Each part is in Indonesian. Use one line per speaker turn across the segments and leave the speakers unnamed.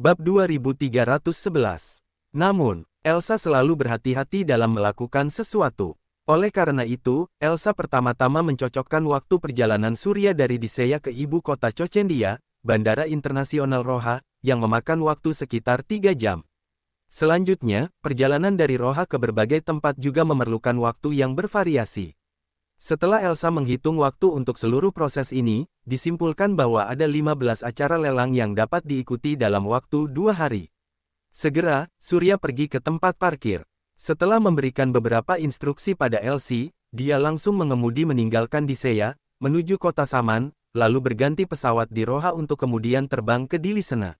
Bab 2311. Namun, Elsa selalu berhati-hati dalam melakukan sesuatu. Oleh karena itu, Elsa pertama-tama mencocokkan waktu perjalanan Surya dari Diseya ke ibu kota Cochendia, Bandara Internasional Roha, yang memakan waktu sekitar tiga jam. Selanjutnya, perjalanan dari Roha ke berbagai tempat juga memerlukan waktu yang bervariasi. Setelah Elsa menghitung waktu untuk seluruh proses ini, disimpulkan bahwa ada 15 acara lelang yang dapat diikuti dalam waktu dua hari. Segera, Surya pergi ke tempat parkir. Setelah memberikan beberapa instruksi pada Elsie, dia langsung mengemudi meninggalkan Disea, menuju kota Saman, lalu berganti pesawat di Roha untuk kemudian terbang ke Dilisena.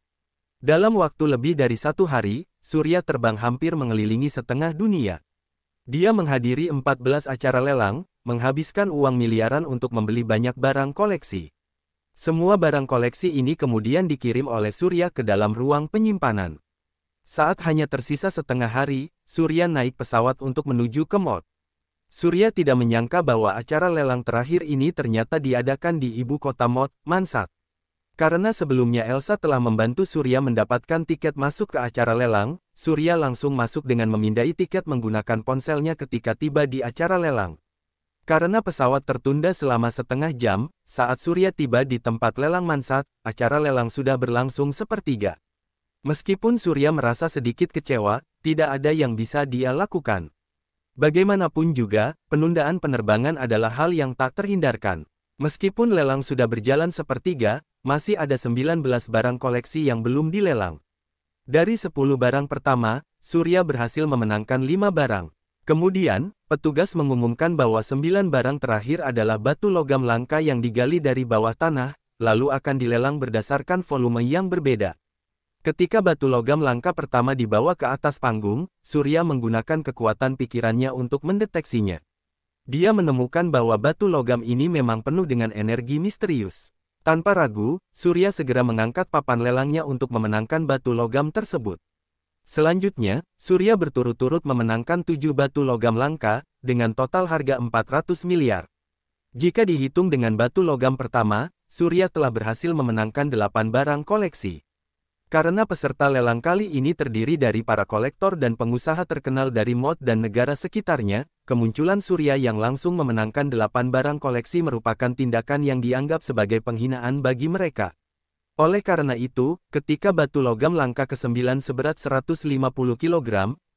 Dalam waktu lebih dari satu hari, Surya terbang hampir mengelilingi setengah dunia. Dia menghadiri 14 acara lelang, menghabiskan uang miliaran untuk membeli banyak barang koleksi. Semua barang koleksi ini kemudian dikirim oleh Surya ke dalam ruang penyimpanan. Saat hanya tersisa setengah hari, Surya naik pesawat untuk menuju ke Mod. Surya tidak menyangka bahwa acara lelang terakhir ini ternyata diadakan di ibu kota Mod, Mansat. Karena sebelumnya Elsa telah membantu Surya mendapatkan tiket masuk ke acara lelang, Surya langsung masuk dengan memindai tiket menggunakan ponselnya ketika tiba di acara lelang. Karena pesawat tertunda selama setengah jam, saat Surya tiba di tempat lelang Mansat, acara lelang sudah berlangsung sepertiga. Meskipun Surya merasa sedikit kecewa, tidak ada yang bisa dia lakukan. Bagaimanapun juga, penundaan penerbangan adalah hal yang tak terhindarkan. Meskipun lelang sudah berjalan sepertiga, masih ada 19 barang koleksi yang belum dilelang. Dari 10 barang pertama, Surya berhasil memenangkan 5 barang. Kemudian, petugas mengumumkan bahwa sembilan barang terakhir adalah batu logam langka yang digali dari bawah tanah, lalu akan dilelang berdasarkan volume yang berbeda. Ketika batu logam langka pertama dibawa ke atas panggung, Surya menggunakan kekuatan pikirannya untuk mendeteksinya. Dia menemukan bahwa batu logam ini memang penuh dengan energi misterius. Tanpa ragu, Surya segera mengangkat papan lelangnya untuk memenangkan batu logam tersebut. Selanjutnya, Surya berturut-turut memenangkan tujuh batu logam langka, dengan total harga 400 miliar. Jika dihitung dengan batu logam pertama, Surya telah berhasil memenangkan delapan barang koleksi. Karena peserta lelang kali ini terdiri dari para kolektor dan pengusaha terkenal dari mod dan negara sekitarnya, kemunculan Surya yang langsung memenangkan delapan barang koleksi merupakan tindakan yang dianggap sebagai penghinaan bagi mereka. Oleh karena itu, ketika batu logam langka ke-9 seberat 150 kg,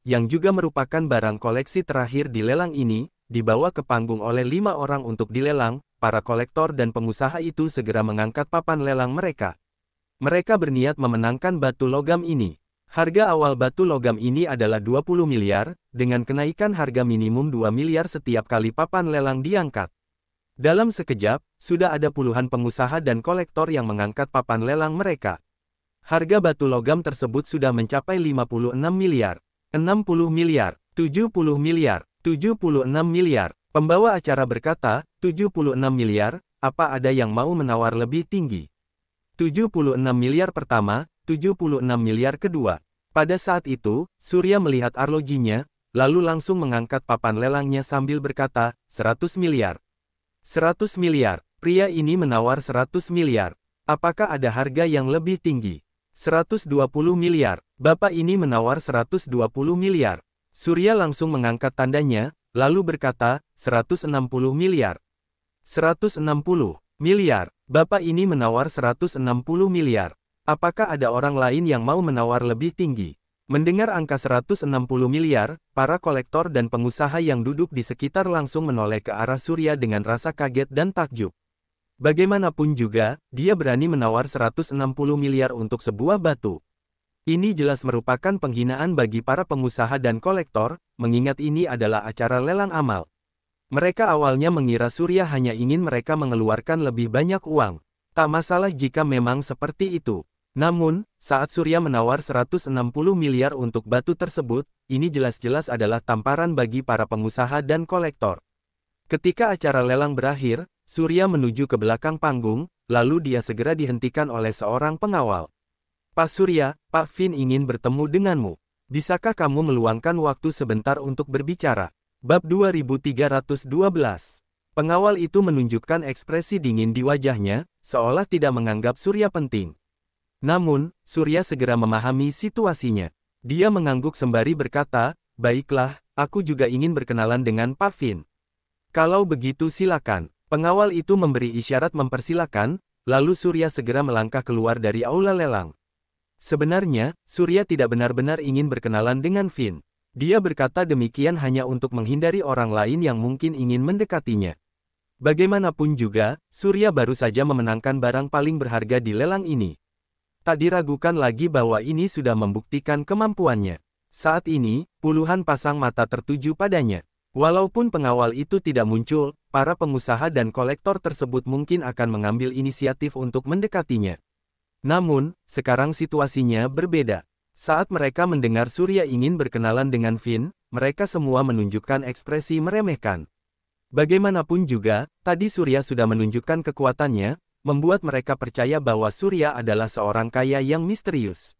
yang juga merupakan barang koleksi terakhir di lelang ini, dibawa ke panggung oleh lima orang untuk dilelang, para kolektor dan pengusaha itu segera mengangkat papan lelang mereka. Mereka berniat memenangkan batu logam ini. Harga awal batu logam ini adalah 20 miliar, dengan kenaikan harga minimum 2 miliar setiap kali papan lelang diangkat. Dalam sekejap, sudah ada puluhan pengusaha dan kolektor yang mengangkat papan lelang mereka. Harga batu logam tersebut sudah mencapai 56 miliar, 60 miliar, 70 miliar, 76 miliar. Pembawa acara berkata, 76 miliar, apa ada yang mau menawar lebih tinggi? 76 miliar pertama, 76 miliar kedua. Pada saat itu, Surya melihat arlojinya, lalu langsung mengangkat papan lelangnya sambil berkata, 100 miliar. 100 miliar, pria ini menawar 100 miliar. Apakah ada harga yang lebih tinggi? 120 miliar, bapak ini menawar 120 miliar. Surya langsung mengangkat tandanya, lalu berkata, 160 miliar. 160 miliar, bapak ini menawar 160 miliar. Apakah ada orang lain yang mau menawar lebih tinggi? Mendengar angka 160 miliar, para kolektor dan pengusaha yang duduk di sekitar langsung menoleh ke arah Surya dengan rasa kaget dan takjub. Bagaimanapun juga, dia berani menawar 160 miliar untuk sebuah batu. Ini jelas merupakan penghinaan bagi para pengusaha dan kolektor, mengingat ini adalah acara lelang amal. Mereka awalnya mengira Surya hanya ingin mereka mengeluarkan lebih banyak uang. Tak masalah jika memang seperti itu. Namun, saat Surya menawar 160 miliar untuk batu tersebut, ini jelas-jelas adalah tamparan bagi para pengusaha dan kolektor. Ketika acara lelang berakhir, Surya menuju ke belakang panggung, lalu dia segera dihentikan oleh seorang pengawal. Pak Surya, Pak Fin ingin bertemu denganmu. Bisakah kamu meluangkan waktu sebentar untuk berbicara? Bab 2312 Pengawal itu menunjukkan ekspresi dingin di wajahnya, seolah tidak menganggap Surya penting. Namun, Surya segera memahami situasinya. Dia mengangguk sembari berkata, Baiklah, aku juga ingin berkenalan dengan Pavin. Kalau begitu silakan. Pengawal itu memberi isyarat mempersilakan, lalu Surya segera melangkah keluar dari aula lelang. Sebenarnya, Surya tidak benar-benar ingin berkenalan dengan Finn. Dia berkata demikian hanya untuk menghindari orang lain yang mungkin ingin mendekatinya. Bagaimanapun juga, Surya baru saja memenangkan barang paling berharga di lelang ini. Tak diragukan lagi bahwa ini sudah membuktikan kemampuannya. Saat ini, puluhan pasang mata tertuju padanya. Walaupun pengawal itu tidak muncul, para pengusaha dan kolektor tersebut mungkin akan mengambil inisiatif untuk mendekatinya. Namun, sekarang situasinya berbeda. Saat mereka mendengar Surya ingin berkenalan dengan Finn, mereka semua menunjukkan ekspresi meremehkan. Bagaimanapun juga, tadi Surya sudah menunjukkan kekuatannya, membuat mereka percaya bahwa Surya adalah seorang kaya yang misterius.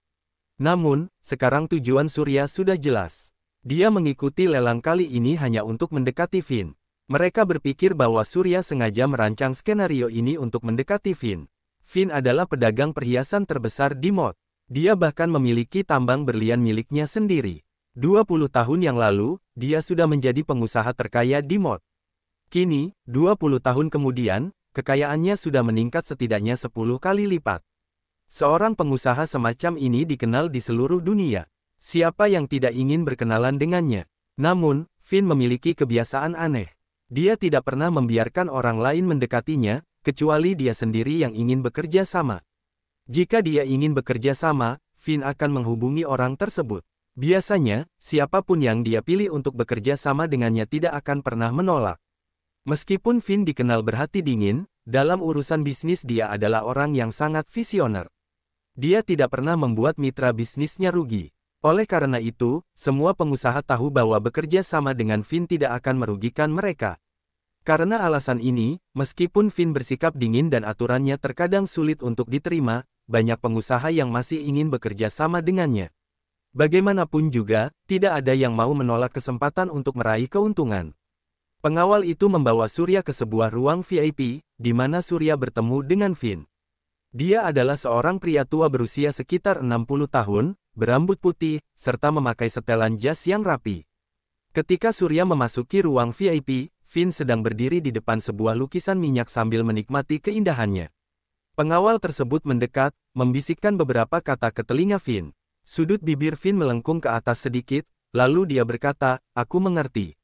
Namun, sekarang tujuan Surya sudah jelas. Dia mengikuti lelang kali ini hanya untuk mendekati Vin. Mereka berpikir bahwa Surya sengaja merancang skenario ini untuk mendekati Vin. Vin adalah pedagang perhiasan terbesar di Mod. Dia bahkan memiliki tambang berlian miliknya sendiri. 20 tahun yang lalu, dia sudah menjadi pengusaha terkaya di Mod. Kini, 20 tahun kemudian, kekayaannya sudah meningkat setidaknya 10 kali lipat. Seorang pengusaha semacam ini dikenal di seluruh dunia. Siapa yang tidak ingin berkenalan dengannya? Namun, Finn memiliki kebiasaan aneh. Dia tidak pernah membiarkan orang lain mendekatinya, kecuali dia sendiri yang ingin bekerja sama. Jika dia ingin bekerja sama, Finn akan menghubungi orang tersebut. Biasanya, siapapun yang dia pilih untuk bekerja sama dengannya tidak akan pernah menolak. Meskipun Finn dikenal berhati dingin, dalam urusan bisnis dia adalah orang yang sangat visioner. Dia tidak pernah membuat mitra bisnisnya rugi. Oleh karena itu, semua pengusaha tahu bahwa bekerja sama dengan Finn tidak akan merugikan mereka. Karena alasan ini, meskipun Finn bersikap dingin dan aturannya terkadang sulit untuk diterima, banyak pengusaha yang masih ingin bekerja sama dengannya. Bagaimanapun juga, tidak ada yang mau menolak kesempatan untuk meraih keuntungan. Pengawal itu membawa Surya ke sebuah ruang VIP, di mana Surya bertemu dengan Vin. Dia adalah seorang pria tua berusia sekitar 60 tahun, berambut putih, serta memakai setelan jas yang rapi. Ketika Surya memasuki ruang VIP, Vin sedang berdiri di depan sebuah lukisan minyak sambil menikmati keindahannya. Pengawal tersebut mendekat, membisikkan beberapa kata ke telinga Vin. Sudut bibir Vin melengkung ke atas sedikit, lalu dia berkata, aku mengerti.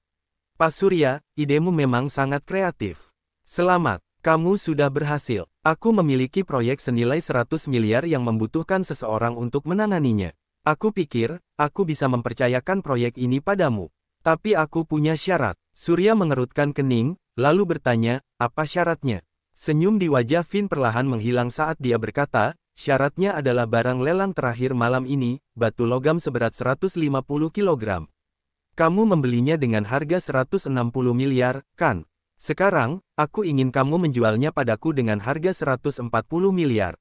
Pak Surya, idemu memang sangat kreatif. Selamat, kamu sudah berhasil. Aku memiliki proyek senilai 100 miliar yang membutuhkan seseorang untuk menanganinya. Aku pikir, aku bisa mempercayakan proyek ini padamu. Tapi aku punya syarat. Surya mengerutkan kening, lalu bertanya, apa syaratnya? Senyum di wajah Finn perlahan menghilang saat dia berkata, syaratnya adalah barang lelang terakhir malam ini, batu logam seberat 150 kilogram. Kamu membelinya dengan harga 160 miliar, kan? Sekarang, aku ingin kamu menjualnya padaku dengan harga 140 miliar.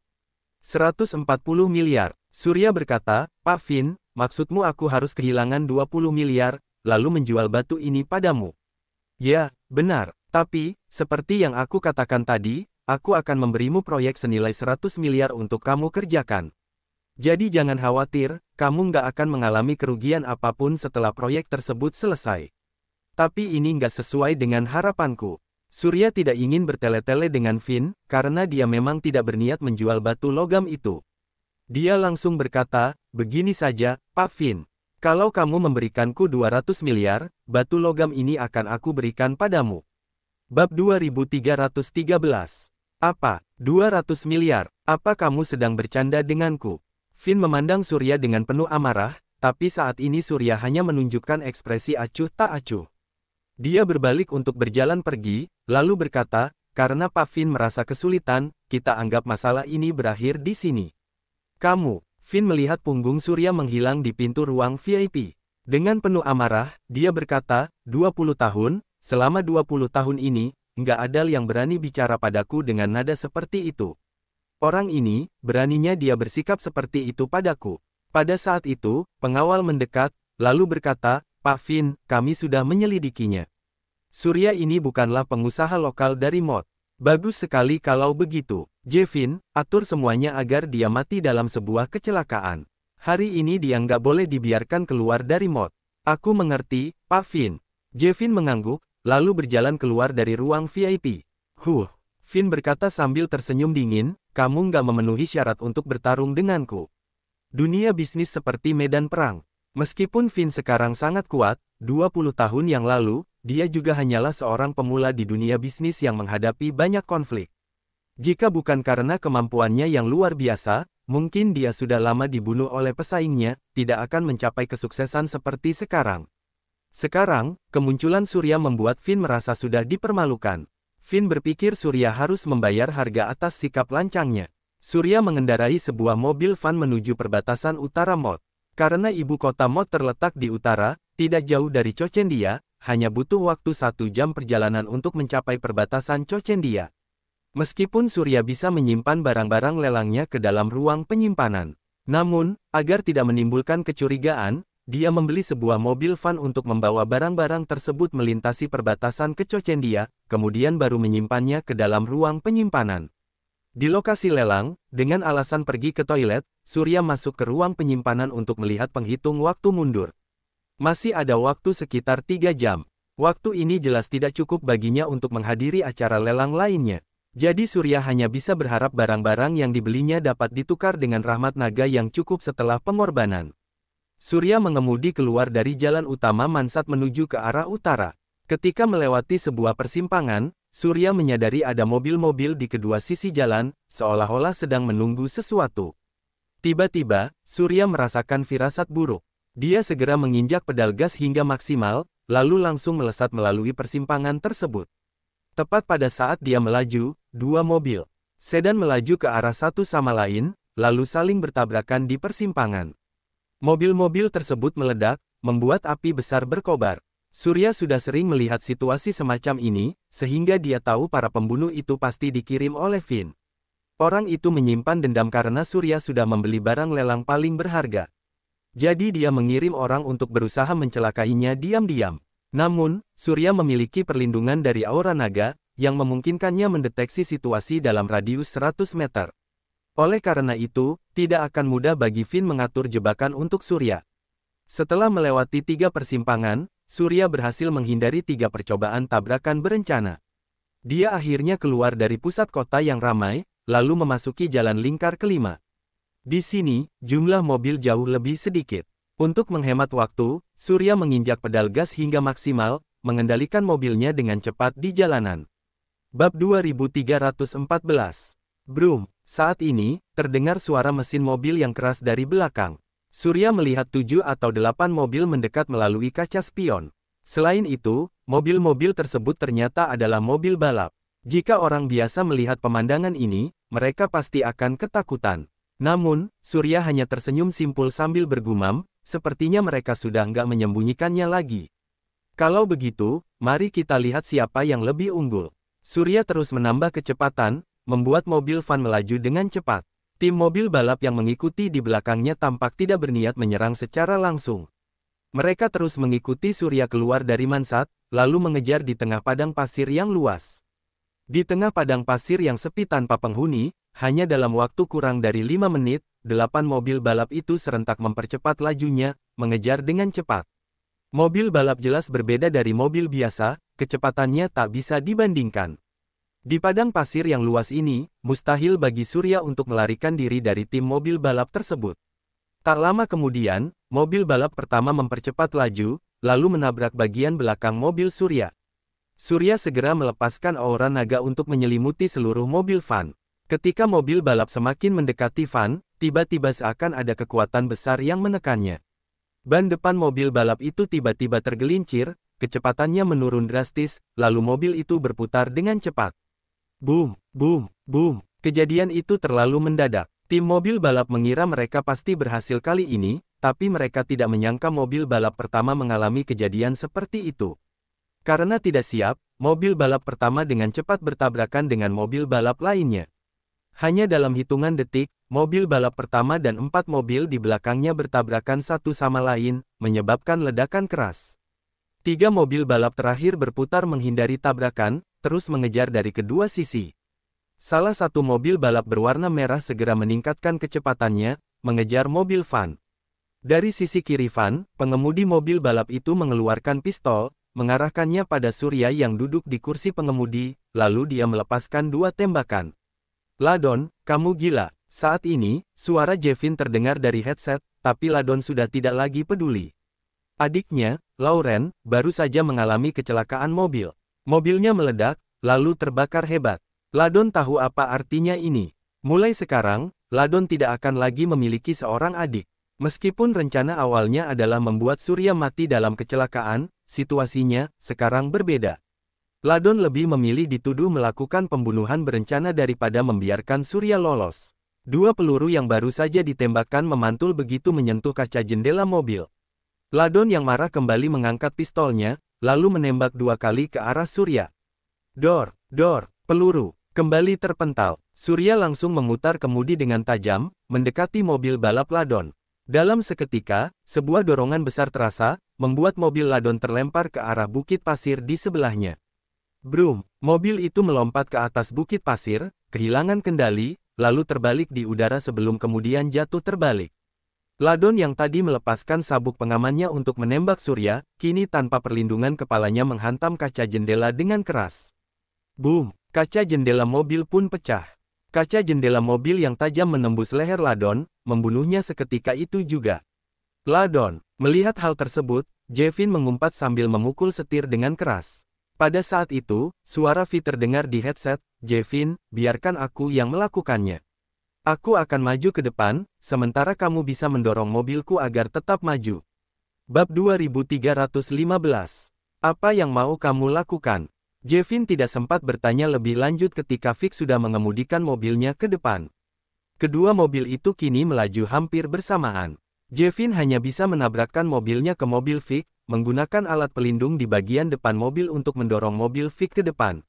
140 miliar, Surya berkata, Pak Vin, maksudmu aku harus kehilangan 20 miliar, lalu menjual batu ini padamu? Ya, benar, tapi, seperti yang aku katakan tadi, aku akan memberimu proyek senilai 100 miliar untuk kamu kerjakan. Jadi jangan khawatir, kamu nggak akan mengalami kerugian apapun setelah proyek tersebut selesai. Tapi ini nggak sesuai dengan harapanku. Surya tidak ingin bertele-tele dengan Finn, karena dia memang tidak berniat menjual batu logam itu. Dia langsung berkata, begini saja, Pak Finn. Kalau kamu memberikanku 200 miliar, batu logam ini akan aku berikan padamu. Bab 2313. Apa, 200 miliar, apa kamu sedang bercanda denganku? Finn memandang Surya dengan penuh amarah, tapi saat ini Surya hanya menunjukkan ekspresi acuh tak acuh. Dia berbalik untuk berjalan pergi, lalu berkata, karena Pak Finn merasa kesulitan, kita anggap masalah ini berakhir di sini. Kamu, Finn melihat punggung Surya menghilang di pintu ruang VIP. Dengan penuh amarah, dia berkata, 20 tahun, selama 20 tahun ini, nggak ada yang berani bicara padaku dengan nada seperti itu. Orang ini, beraninya dia bersikap seperti itu padaku. Pada saat itu, pengawal mendekat, lalu berkata, Pak Fin, kami sudah menyelidikinya. Surya ini bukanlah pengusaha lokal dari Mod. Bagus sekali kalau begitu. Jevin, atur semuanya agar dia mati dalam sebuah kecelakaan. Hari ini dia nggak boleh dibiarkan keluar dari Mod. Aku mengerti, Pak Fin. Jevin mengangguk, lalu berjalan keluar dari ruang VIP. Huh, Finn berkata sambil tersenyum dingin, kamu nggak memenuhi syarat untuk bertarung denganku. Dunia bisnis seperti medan perang. Meskipun Finn sekarang sangat kuat, 20 tahun yang lalu, dia juga hanyalah seorang pemula di dunia bisnis yang menghadapi banyak konflik. Jika bukan karena kemampuannya yang luar biasa, mungkin dia sudah lama dibunuh oleh pesaingnya, tidak akan mencapai kesuksesan seperti sekarang. Sekarang, kemunculan Surya membuat Finn merasa sudah dipermalukan. Finn berpikir Surya harus membayar harga atas sikap lancangnya. Surya mengendarai sebuah mobil van menuju perbatasan utara Mod. Karena ibu kota Mod terletak di utara, tidak jauh dari Cochendia, hanya butuh waktu satu jam perjalanan untuk mencapai perbatasan Cochendia. Meskipun Surya bisa menyimpan barang-barang lelangnya ke dalam ruang penyimpanan. Namun, agar tidak menimbulkan kecurigaan, dia membeli sebuah mobil van untuk membawa barang-barang tersebut melintasi perbatasan ke Cochendia, kemudian baru menyimpannya ke dalam ruang penyimpanan. Di lokasi lelang, dengan alasan pergi ke toilet, Surya masuk ke ruang penyimpanan untuk melihat penghitung waktu mundur. Masih ada waktu sekitar tiga jam. Waktu ini jelas tidak cukup baginya untuk menghadiri acara lelang lainnya. Jadi Surya hanya bisa berharap barang-barang yang dibelinya dapat ditukar dengan rahmat naga yang cukup setelah pengorbanan. Surya mengemudi keluar dari jalan utama Mansat menuju ke arah utara. Ketika melewati sebuah persimpangan, Surya menyadari ada mobil-mobil di kedua sisi jalan, seolah-olah sedang menunggu sesuatu. Tiba-tiba, Surya merasakan firasat buruk. Dia segera menginjak pedal gas hingga maksimal, lalu langsung melesat melalui persimpangan tersebut. Tepat pada saat dia melaju, dua mobil sedan melaju ke arah satu sama lain, lalu saling bertabrakan di persimpangan. Mobil-mobil tersebut meledak, membuat api besar berkobar. Surya sudah sering melihat situasi semacam ini, sehingga dia tahu para pembunuh itu pasti dikirim oleh Finn. Orang itu menyimpan dendam karena Surya sudah membeli barang lelang paling berharga. Jadi dia mengirim orang untuk berusaha mencelakainya diam-diam. Namun, Surya memiliki perlindungan dari aura naga, yang memungkinkannya mendeteksi situasi dalam radius 100 meter. Oleh karena itu, tidak akan mudah bagi Finn mengatur jebakan untuk Surya. Setelah melewati tiga persimpangan, Surya berhasil menghindari tiga percobaan tabrakan berencana. Dia akhirnya keluar dari pusat kota yang ramai, lalu memasuki jalan lingkar kelima. Di sini, jumlah mobil jauh lebih sedikit. Untuk menghemat waktu, Surya menginjak pedal gas hingga maksimal, mengendalikan mobilnya dengan cepat di jalanan. Bab 2314 Broom saat ini, terdengar suara mesin mobil yang keras dari belakang. Surya melihat tujuh atau delapan mobil mendekat melalui kaca spion. Selain itu, mobil-mobil tersebut ternyata adalah mobil balap. Jika orang biasa melihat pemandangan ini, mereka pasti akan ketakutan. Namun, Surya hanya tersenyum simpul sambil bergumam, sepertinya mereka sudah nggak menyembunyikannya lagi. Kalau begitu, mari kita lihat siapa yang lebih unggul. Surya terus menambah kecepatan, membuat mobil Van melaju dengan cepat. Tim mobil balap yang mengikuti di belakangnya tampak tidak berniat menyerang secara langsung. Mereka terus mengikuti Surya keluar dari Mansat, lalu mengejar di tengah padang pasir yang luas. Di tengah padang pasir yang sepi tanpa penghuni, hanya dalam waktu kurang dari lima menit, delapan mobil balap itu serentak mempercepat lajunya, mengejar dengan cepat. Mobil balap jelas berbeda dari mobil biasa, kecepatannya tak bisa dibandingkan. Di padang pasir yang luas ini, mustahil bagi Surya untuk melarikan diri dari tim mobil balap tersebut. Tak lama kemudian, mobil balap pertama mempercepat laju, lalu menabrak bagian belakang mobil Surya. Surya segera melepaskan aura naga untuk menyelimuti seluruh mobil Van. Ketika mobil balap semakin mendekati Van, tiba-tiba seakan ada kekuatan besar yang menekannya. Ban depan mobil balap itu tiba-tiba tergelincir, kecepatannya menurun drastis, lalu mobil itu berputar dengan cepat. Boom, boom, boom. Kejadian itu terlalu mendadak. Tim mobil balap mengira mereka pasti berhasil kali ini, tapi mereka tidak menyangka mobil balap pertama mengalami kejadian seperti itu. Karena tidak siap, mobil balap pertama dengan cepat bertabrakan dengan mobil balap lainnya. Hanya dalam hitungan detik, mobil balap pertama dan empat mobil di belakangnya bertabrakan satu sama lain, menyebabkan ledakan keras. Tiga mobil balap terakhir berputar menghindari tabrakan, terus mengejar dari kedua sisi. Salah satu mobil balap berwarna merah segera meningkatkan kecepatannya, mengejar mobil Van. Dari sisi kiri Van, pengemudi mobil balap itu mengeluarkan pistol, mengarahkannya pada Surya yang duduk di kursi pengemudi, lalu dia melepaskan dua tembakan. Ladon, kamu gila. Saat ini, suara Jevin terdengar dari headset, tapi Ladon sudah tidak lagi peduli. Adiknya, Lauren, baru saja mengalami kecelakaan mobil. Mobilnya meledak, lalu terbakar hebat. Ladon tahu apa artinya ini. Mulai sekarang, Ladon tidak akan lagi memiliki seorang adik. Meskipun rencana awalnya adalah membuat Surya mati dalam kecelakaan, situasinya sekarang berbeda. Ladon lebih memilih dituduh melakukan pembunuhan berencana daripada membiarkan Surya lolos. Dua peluru yang baru saja ditembakkan memantul begitu menyentuh kaca jendela mobil. Ladon yang marah kembali mengangkat pistolnya, lalu menembak dua kali ke arah Surya. Dor, dor, peluru, kembali terpental. Surya langsung memutar kemudi dengan tajam, mendekati mobil balap Ladon. Dalam seketika, sebuah dorongan besar terasa, membuat mobil Ladon terlempar ke arah bukit pasir di sebelahnya. Brum, mobil itu melompat ke atas bukit pasir, kehilangan kendali, lalu terbalik di udara sebelum kemudian jatuh terbalik. Ladon yang tadi melepaskan sabuk pengamannya untuk menembak Surya, kini tanpa perlindungan kepalanya menghantam kaca jendela dengan keras. Boom! Kaca jendela mobil pun pecah. Kaca jendela mobil yang tajam menembus leher Ladon, membunuhnya seketika itu juga. Ladon, melihat hal tersebut, Jevin mengumpat sambil memukul setir dengan keras. Pada saat itu, suara V terdengar di headset, Jevin, biarkan aku yang melakukannya. Aku akan maju ke depan, sementara kamu bisa mendorong mobilku agar tetap maju. Bab 2315 Apa yang mau kamu lakukan? Jevin tidak sempat bertanya lebih lanjut ketika Vic sudah mengemudikan mobilnya ke depan. Kedua mobil itu kini melaju hampir bersamaan. Jevin hanya bisa menabrakkan mobilnya ke mobil Vic, menggunakan alat pelindung di bagian depan mobil untuk mendorong mobil Vic ke depan.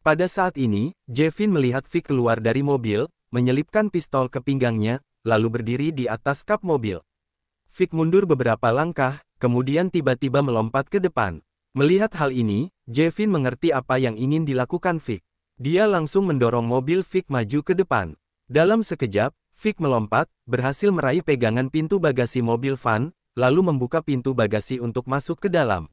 Pada saat ini, Jevin melihat Vic keluar dari mobil, menyelipkan pistol ke pinggangnya, lalu berdiri di atas kap mobil. Vic mundur beberapa langkah, kemudian tiba-tiba melompat ke depan. Melihat hal ini, Jevin mengerti apa yang ingin dilakukan Vic. Dia langsung mendorong mobil Vic maju ke depan. Dalam sekejap, Vic melompat, berhasil meraih pegangan pintu bagasi mobil Van, lalu membuka pintu bagasi untuk masuk ke dalam.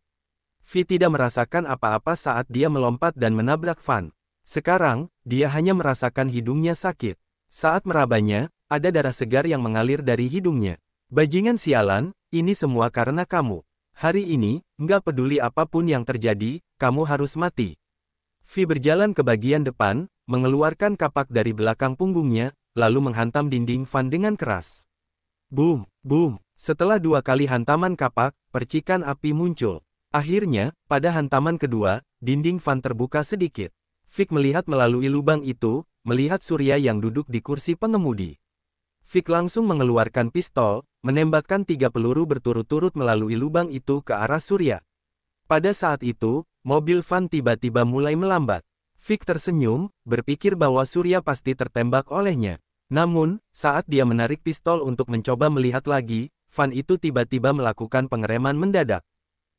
V tidak merasakan apa-apa saat dia melompat dan menabrak Van. Sekarang, dia hanya merasakan hidungnya sakit. Saat merabanya, ada darah segar yang mengalir dari hidungnya. Bajingan sialan, ini semua karena kamu. Hari ini, nggak peduli apapun yang terjadi, kamu harus mati. V berjalan ke bagian depan, mengeluarkan kapak dari belakang punggungnya, lalu menghantam dinding Van dengan keras. Boom, boom, setelah dua kali hantaman kapak, percikan api muncul. Akhirnya, pada hantaman kedua, dinding Van terbuka sedikit. Vic melihat melalui lubang itu, melihat Surya yang duduk di kursi pengemudi. Fik langsung mengeluarkan pistol, menembakkan tiga peluru berturut-turut melalui lubang itu ke arah Surya. Pada saat itu, mobil van tiba-tiba mulai melambat. Fik tersenyum, berpikir bahwa Surya pasti tertembak olehnya. Namun, saat dia menarik pistol untuk mencoba melihat lagi, van itu tiba-tiba melakukan pengereman mendadak.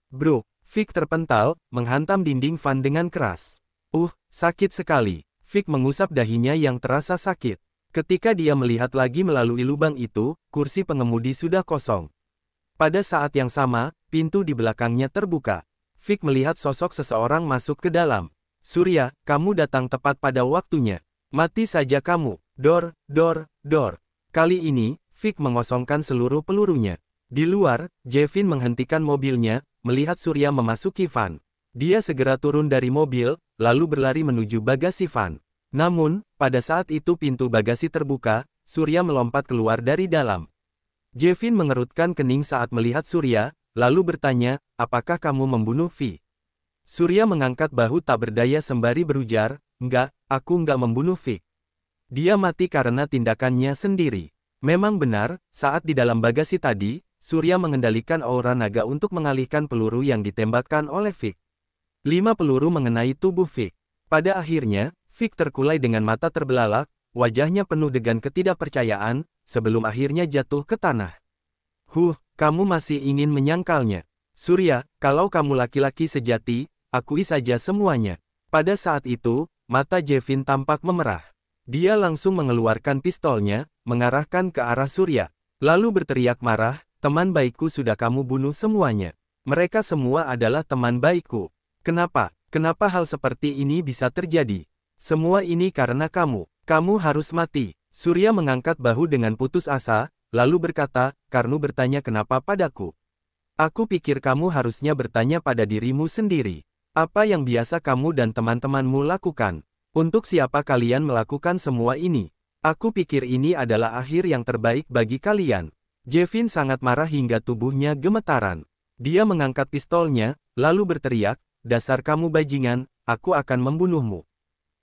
Bro, Fik terpental, menghantam dinding van dengan keras. Uh, sakit sekali. Fik mengusap dahinya yang terasa sakit. Ketika dia melihat lagi melalui lubang itu, kursi pengemudi sudah kosong. Pada saat yang sama, pintu di belakangnya terbuka. Fik melihat sosok seseorang masuk ke dalam. Surya, kamu datang tepat pada waktunya. Mati saja kamu. Dor, dor, dor. Kali ini, Fik mengosongkan seluruh pelurunya. Di luar, Jevin menghentikan mobilnya, melihat Surya memasuki van. Dia segera turun dari mobil, lalu berlari menuju bagasi van. Namun, pada saat itu pintu bagasi terbuka, Surya melompat keluar dari dalam. Jevin mengerutkan kening saat melihat Surya, lalu bertanya, apakah kamu membunuh V? Surya mengangkat bahu tak berdaya sembari berujar, enggak, aku enggak membunuh V. Dia mati karena tindakannya sendiri. Memang benar, saat di dalam bagasi tadi, Surya mengendalikan aura naga untuk mengalihkan peluru yang ditembakkan oleh Vic. Lima peluru mengenai tubuh Vic. Pada akhirnya, Vic terkulai dengan mata terbelalak, wajahnya penuh dengan ketidakpercayaan, sebelum akhirnya jatuh ke tanah. Huh, kamu masih ingin menyangkalnya. Surya, kalau kamu laki-laki sejati, akui saja semuanya. Pada saat itu, mata Jevin tampak memerah. Dia langsung mengeluarkan pistolnya, mengarahkan ke arah Surya. Lalu berteriak marah, teman baikku sudah kamu bunuh semuanya. Mereka semua adalah teman baikku. Kenapa? Kenapa hal seperti ini bisa terjadi? Semua ini karena kamu. Kamu harus mati. Surya mengangkat bahu dengan putus asa, lalu berkata, Karnu bertanya kenapa padaku. Aku pikir kamu harusnya bertanya pada dirimu sendiri. Apa yang biasa kamu dan teman-temanmu lakukan? Untuk siapa kalian melakukan semua ini? Aku pikir ini adalah akhir yang terbaik bagi kalian. Jevin sangat marah hingga tubuhnya gemetaran. Dia mengangkat pistolnya, lalu berteriak, dasar kamu bajingan, aku akan membunuhmu.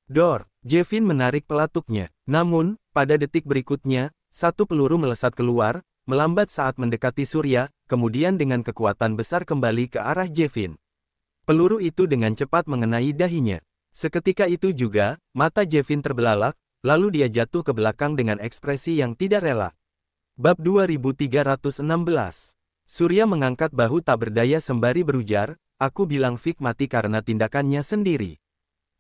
Dor, Jevin menarik pelatuknya. Namun, pada detik berikutnya, satu peluru melesat keluar, melambat saat mendekati Surya, kemudian dengan kekuatan besar kembali ke arah Jevin. Peluru itu dengan cepat mengenai dahinya. Seketika itu juga, mata Jevin terbelalak, lalu dia jatuh ke belakang dengan ekspresi yang tidak rela. Bab 2316 Surya mengangkat bahu tak berdaya sembari berujar, Aku bilang Vic mati karena tindakannya sendiri.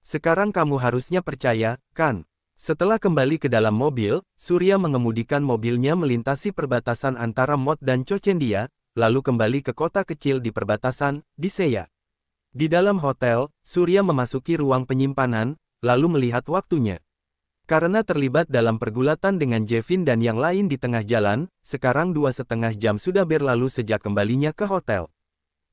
Sekarang kamu harusnya percaya, kan? Setelah kembali ke dalam mobil, Surya mengemudikan mobilnya melintasi perbatasan antara Mod dan Cocendia, lalu kembali ke kota kecil di perbatasan, di Seya. Di dalam hotel, Surya memasuki ruang penyimpanan, lalu melihat waktunya. Karena terlibat dalam pergulatan dengan Jevin dan yang lain di tengah jalan, sekarang dua setengah jam sudah berlalu sejak kembalinya ke hotel.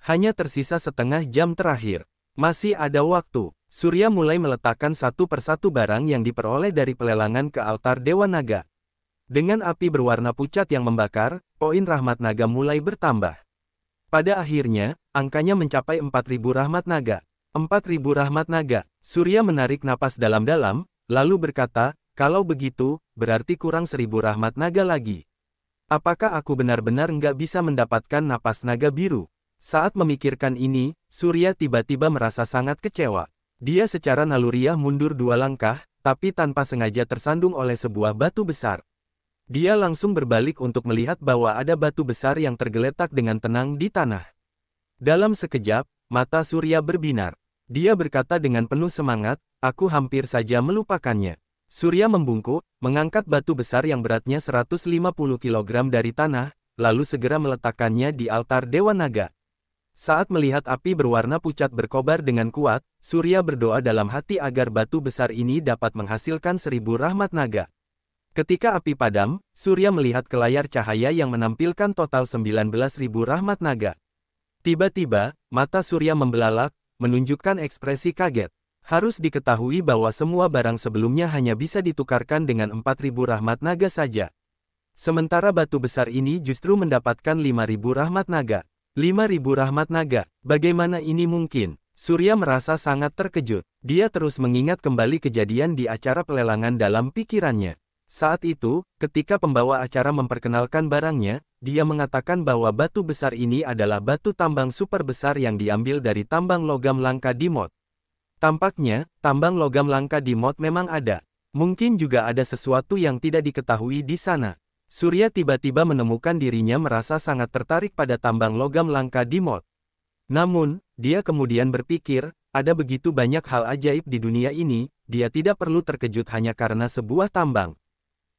Hanya tersisa setengah jam terakhir. Masih ada waktu. Surya mulai meletakkan satu persatu barang yang diperoleh dari pelelangan ke altar Dewa Naga. Dengan api berwarna pucat yang membakar, poin rahmat naga mulai bertambah. Pada akhirnya, angkanya mencapai 4.000 rahmat naga. 4.000 rahmat naga. Surya menarik napas dalam-dalam, lalu berkata, kalau begitu, berarti kurang 1.000 rahmat naga lagi. Apakah aku benar-benar nggak bisa mendapatkan napas naga biru? Saat memikirkan ini, Surya tiba-tiba merasa sangat kecewa. Dia secara naluriah mundur dua langkah, tapi tanpa sengaja tersandung oleh sebuah batu besar. Dia langsung berbalik untuk melihat bahwa ada batu besar yang tergeletak dengan tenang di tanah. Dalam sekejap, mata Surya berbinar. Dia berkata dengan penuh semangat, aku hampir saja melupakannya. Surya membungkuk, mengangkat batu besar yang beratnya 150 kg dari tanah, lalu segera meletakkannya di altar Dewa Naga. Saat melihat api berwarna pucat berkobar dengan kuat, Surya berdoa dalam hati agar batu besar ini dapat menghasilkan seribu rahmat naga. Ketika api padam, Surya melihat ke layar cahaya yang menampilkan total 19.000 rahmat naga. Tiba-tiba, mata Surya membelalak, menunjukkan ekspresi kaget. Harus diketahui bahwa semua barang sebelumnya hanya bisa ditukarkan dengan 4.000 rahmat naga saja. Sementara batu besar ini justru mendapatkan 5.000 rahmat naga. 5000 rahmat naga, bagaimana ini mungkin? Surya merasa sangat terkejut. Dia terus mengingat kembali kejadian di acara pelelangan dalam pikirannya. Saat itu, ketika pembawa acara memperkenalkan barangnya, dia mengatakan bahwa batu besar ini adalah batu tambang super besar yang diambil dari tambang logam langka di Mod. Tampaknya, tambang logam langka di Mod memang ada. Mungkin juga ada sesuatu yang tidak diketahui di sana. Surya tiba-tiba menemukan dirinya merasa sangat tertarik pada tambang logam langka di mod. Namun, dia kemudian berpikir, ada begitu banyak hal ajaib di dunia ini, dia tidak perlu terkejut hanya karena sebuah tambang.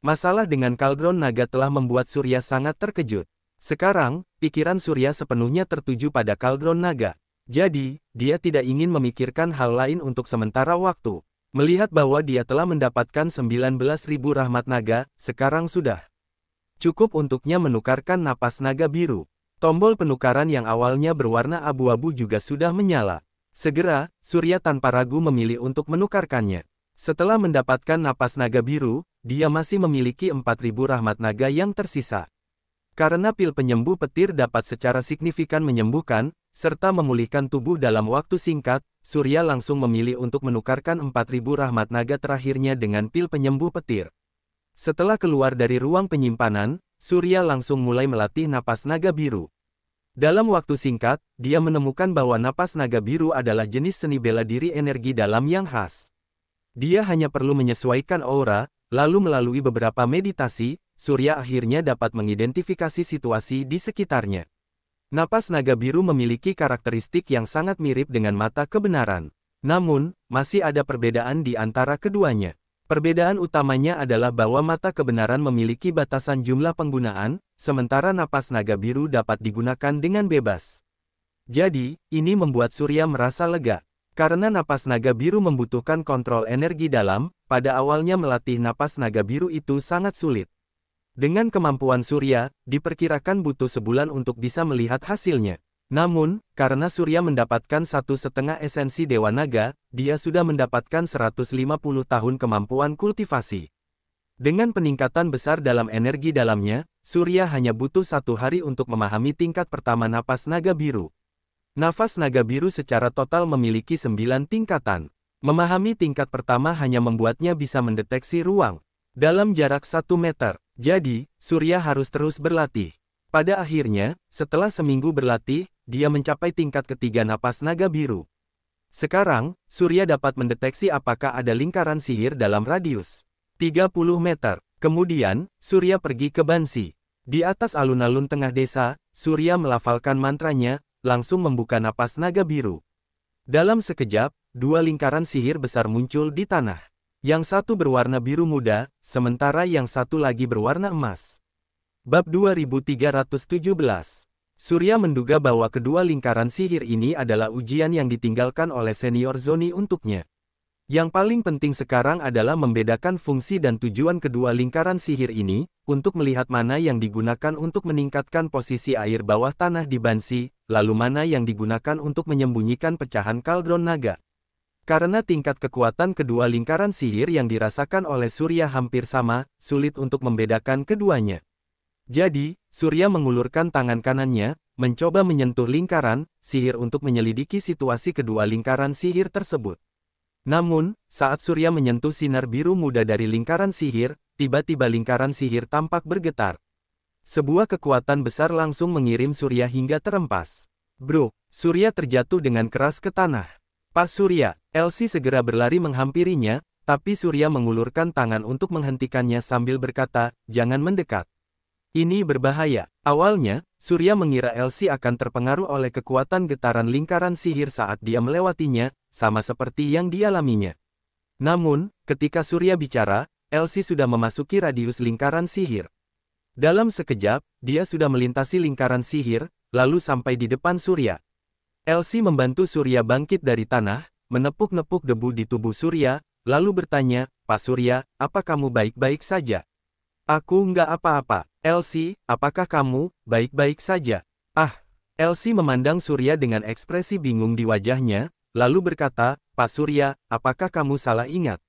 Masalah dengan kaldron naga telah membuat Surya sangat terkejut. Sekarang, pikiran Surya sepenuhnya tertuju pada kaldron naga. Jadi, dia tidak ingin memikirkan hal lain untuk sementara waktu. Melihat bahwa dia telah mendapatkan 19.000 rahmat naga, sekarang sudah. Cukup untuknya menukarkan napas naga biru. Tombol penukaran yang awalnya berwarna abu-abu juga sudah menyala. Segera, Surya tanpa ragu memilih untuk menukarkannya. Setelah mendapatkan napas naga biru, dia masih memiliki 4000 rahmat naga yang tersisa. Karena pil penyembuh petir dapat secara signifikan menyembuhkan, serta memulihkan tubuh dalam waktu singkat, Surya langsung memilih untuk menukarkan 4000 rahmat naga terakhirnya dengan pil penyembuh petir. Setelah keluar dari ruang penyimpanan, Surya langsung mulai melatih napas naga biru. Dalam waktu singkat, dia menemukan bahwa napas naga biru adalah jenis seni bela diri energi dalam yang khas. Dia hanya perlu menyesuaikan aura, lalu melalui beberapa meditasi, Surya akhirnya dapat mengidentifikasi situasi di sekitarnya. Napas naga biru memiliki karakteristik yang sangat mirip dengan mata kebenaran. Namun, masih ada perbedaan di antara keduanya. Perbedaan utamanya adalah bahwa mata kebenaran memiliki batasan jumlah penggunaan, sementara napas naga biru dapat digunakan dengan bebas. Jadi, ini membuat Surya merasa lega. Karena napas naga biru membutuhkan kontrol energi dalam, pada awalnya melatih napas naga biru itu sangat sulit. Dengan kemampuan Surya, diperkirakan butuh sebulan untuk bisa melihat hasilnya. Namun, karena Surya mendapatkan satu setengah esensi Dewa Naga, dia sudah mendapatkan 150 tahun kemampuan kultivasi. Dengan peningkatan besar dalam energi dalamnya, Surya hanya butuh satu hari untuk memahami tingkat pertama napas naga biru. Nafas naga biru secara total memiliki sembilan tingkatan. Memahami tingkat pertama hanya membuatnya bisa mendeteksi ruang dalam jarak satu meter. Jadi, Surya harus terus berlatih. Pada akhirnya, setelah seminggu berlatih, dia mencapai tingkat ketiga napas naga biru. Sekarang, Surya dapat mendeteksi apakah ada lingkaran sihir dalam radius 30 meter. Kemudian, Surya pergi ke Bansi. Di atas alun-alun tengah desa, Surya melafalkan mantranya, langsung membuka napas naga biru. Dalam sekejap, dua lingkaran sihir besar muncul di tanah. Yang satu berwarna biru muda, sementara yang satu lagi berwarna emas. Bab 2317 Surya menduga bahwa kedua lingkaran sihir ini adalah ujian yang ditinggalkan oleh senior Zoni untuknya. Yang paling penting sekarang adalah membedakan fungsi dan tujuan kedua lingkaran sihir ini, untuk melihat mana yang digunakan untuk meningkatkan posisi air bawah tanah di Bansi, lalu mana yang digunakan untuk menyembunyikan pecahan kaldron naga. Karena tingkat kekuatan kedua lingkaran sihir yang dirasakan oleh Surya hampir sama, sulit untuk membedakan keduanya. Jadi, Surya mengulurkan tangan kanannya, mencoba menyentuh lingkaran sihir untuk menyelidiki situasi kedua lingkaran sihir tersebut. Namun, saat Surya menyentuh sinar biru muda dari lingkaran sihir, tiba-tiba lingkaran sihir tampak bergetar. Sebuah kekuatan besar langsung mengirim Surya hingga terempas. Bro, Surya terjatuh dengan keras ke tanah. Pak Surya, Elsie segera berlari menghampirinya, tapi Surya mengulurkan tangan untuk menghentikannya sambil berkata, jangan mendekat. Ini berbahaya. Awalnya, Surya mengira Elsie akan terpengaruh oleh kekuatan getaran lingkaran sihir saat dia melewatinya, sama seperti yang dialaminya. Namun, ketika Surya bicara, Elsie sudah memasuki radius lingkaran sihir. Dalam sekejap, dia sudah melintasi lingkaran sihir, lalu sampai di depan Surya. Elsie membantu Surya bangkit dari tanah, menepuk-nepuk debu di tubuh Surya, lalu bertanya, Pak Surya, apa kamu baik-baik saja? Aku nggak apa-apa. Elsie, apakah kamu, baik-baik saja? Ah, Elsie memandang Surya dengan ekspresi bingung di wajahnya, lalu berkata, Pak Surya, apakah kamu salah ingat?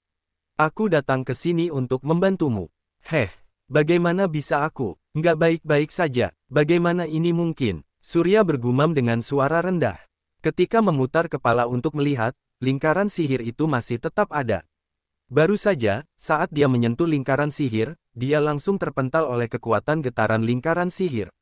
Aku datang ke sini untuk membantumu. Heh, bagaimana bisa aku? Nggak baik-baik saja, bagaimana ini mungkin? Surya bergumam dengan suara rendah. Ketika memutar kepala untuk melihat, lingkaran sihir itu masih tetap ada. Baru saja, saat dia menyentuh lingkaran sihir, dia langsung terpental oleh kekuatan getaran lingkaran sihir.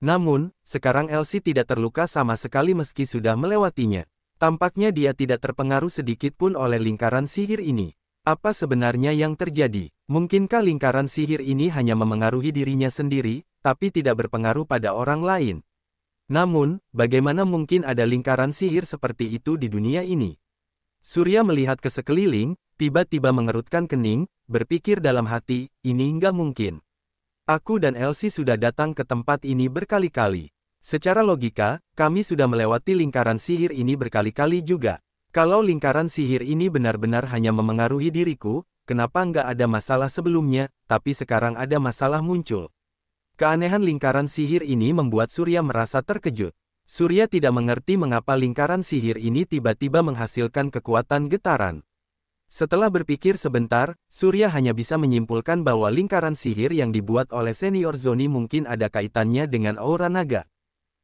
Namun, sekarang Elsie tidak terluka sama sekali meski sudah melewatinya. Tampaknya dia tidak terpengaruh sedikit pun oleh lingkaran sihir ini. Apa sebenarnya yang terjadi? Mungkinkah lingkaran sihir ini hanya memengaruhi dirinya sendiri, tapi tidak berpengaruh pada orang lain? Namun, bagaimana mungkin ada lingkaran sihir seperti itu di dunia ini? Surya melihat ke sekeliling, tiba-tiba mengerutkan kening, berpikir dalam hati, ini nggak mungkin. Aku dan Elsie sudah datang ke tempat ini berkali-kali. Secara logika, kami sudah melewati lingkaran sihir ini berkali-kali juga. Kalau lingkaran sihir ini benar-benar hanya memengaruhi diriku, kenapa nggak ada masalah sebelumnya, tapi sekarang ada masalah muncul. Keanehan lingkaran sihir ini membuat Surya merasa terkejut. Surya tidak mengerti mengapa lingkaran sihir ini tiba-tiba menghasilkan kekuatan getaran. Setelah berpikir sebentar, Surya hanya bisa menyimpulkan bahwa lingkaran sihir yang dibuat oleh senior Zoni mungkin ada kaitannya dengan aura naga.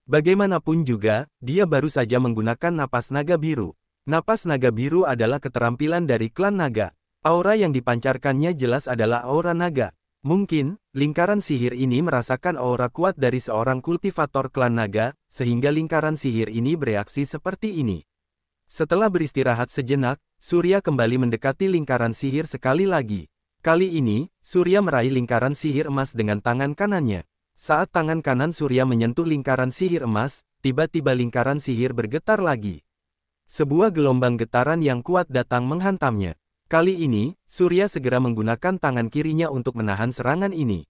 Bagaimanapun juga, dia baru saja menggunakan napas naga biru. Napas naga biru adalah keterampilan dari klan naga. Aura yang dipancarkannya jelas adalah aura naga. Mungkin, lingkaran sihir ini merasakan aura kuat dari seorang kultivator klan naga, sehingga lingkaran sihir ini bereaksi seperti ini. Setelah beristirahat sejenak, Surya kembali mendekati lingkaran sihir sekali lagi. Kali ini, Surya meraih lingkaran sihir emas dengan tangan kanannya. Saat tangan kanan Surya menyentuh lingkaran sihir emas, tiba-tiba lingkaran sihir bergetar lagi. Sebuah gelombang getaran yang kuat datang menghantamnya. Kali ini, Surya segera menggunakan tangan kirinya untuk menahan serangan ini.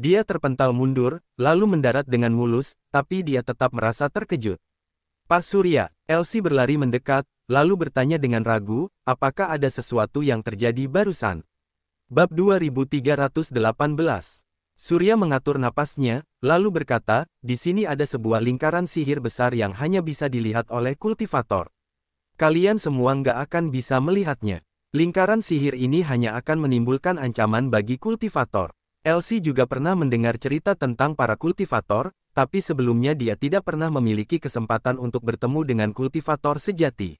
Dia terpental mundur, lalu mendarat dengan mulus, tapi dia tetap merasa terkejut. Pak Surya, Elsie berlari mendekat, lalu bertanya dengan ragu, apakah ada sesuatu yang terjadi barusan. Bab 2318 Surya mengatur napasnya, lalu berkata, di sini ada sebuah lingkaran sihir besar yang hanya bisa dilihat oleh kultivator. Kalian semua nggak akan bisa melihatnya. Lingkaran sihir ini hanya akan menimbulkan ancaman bagi kultivator. Elsie juga pernah mendengar cerita tentang para kultivator, tapi sebelumnya dia tidak pernah memiliki kesempatan untuk bertemu dengan kultivator sejati.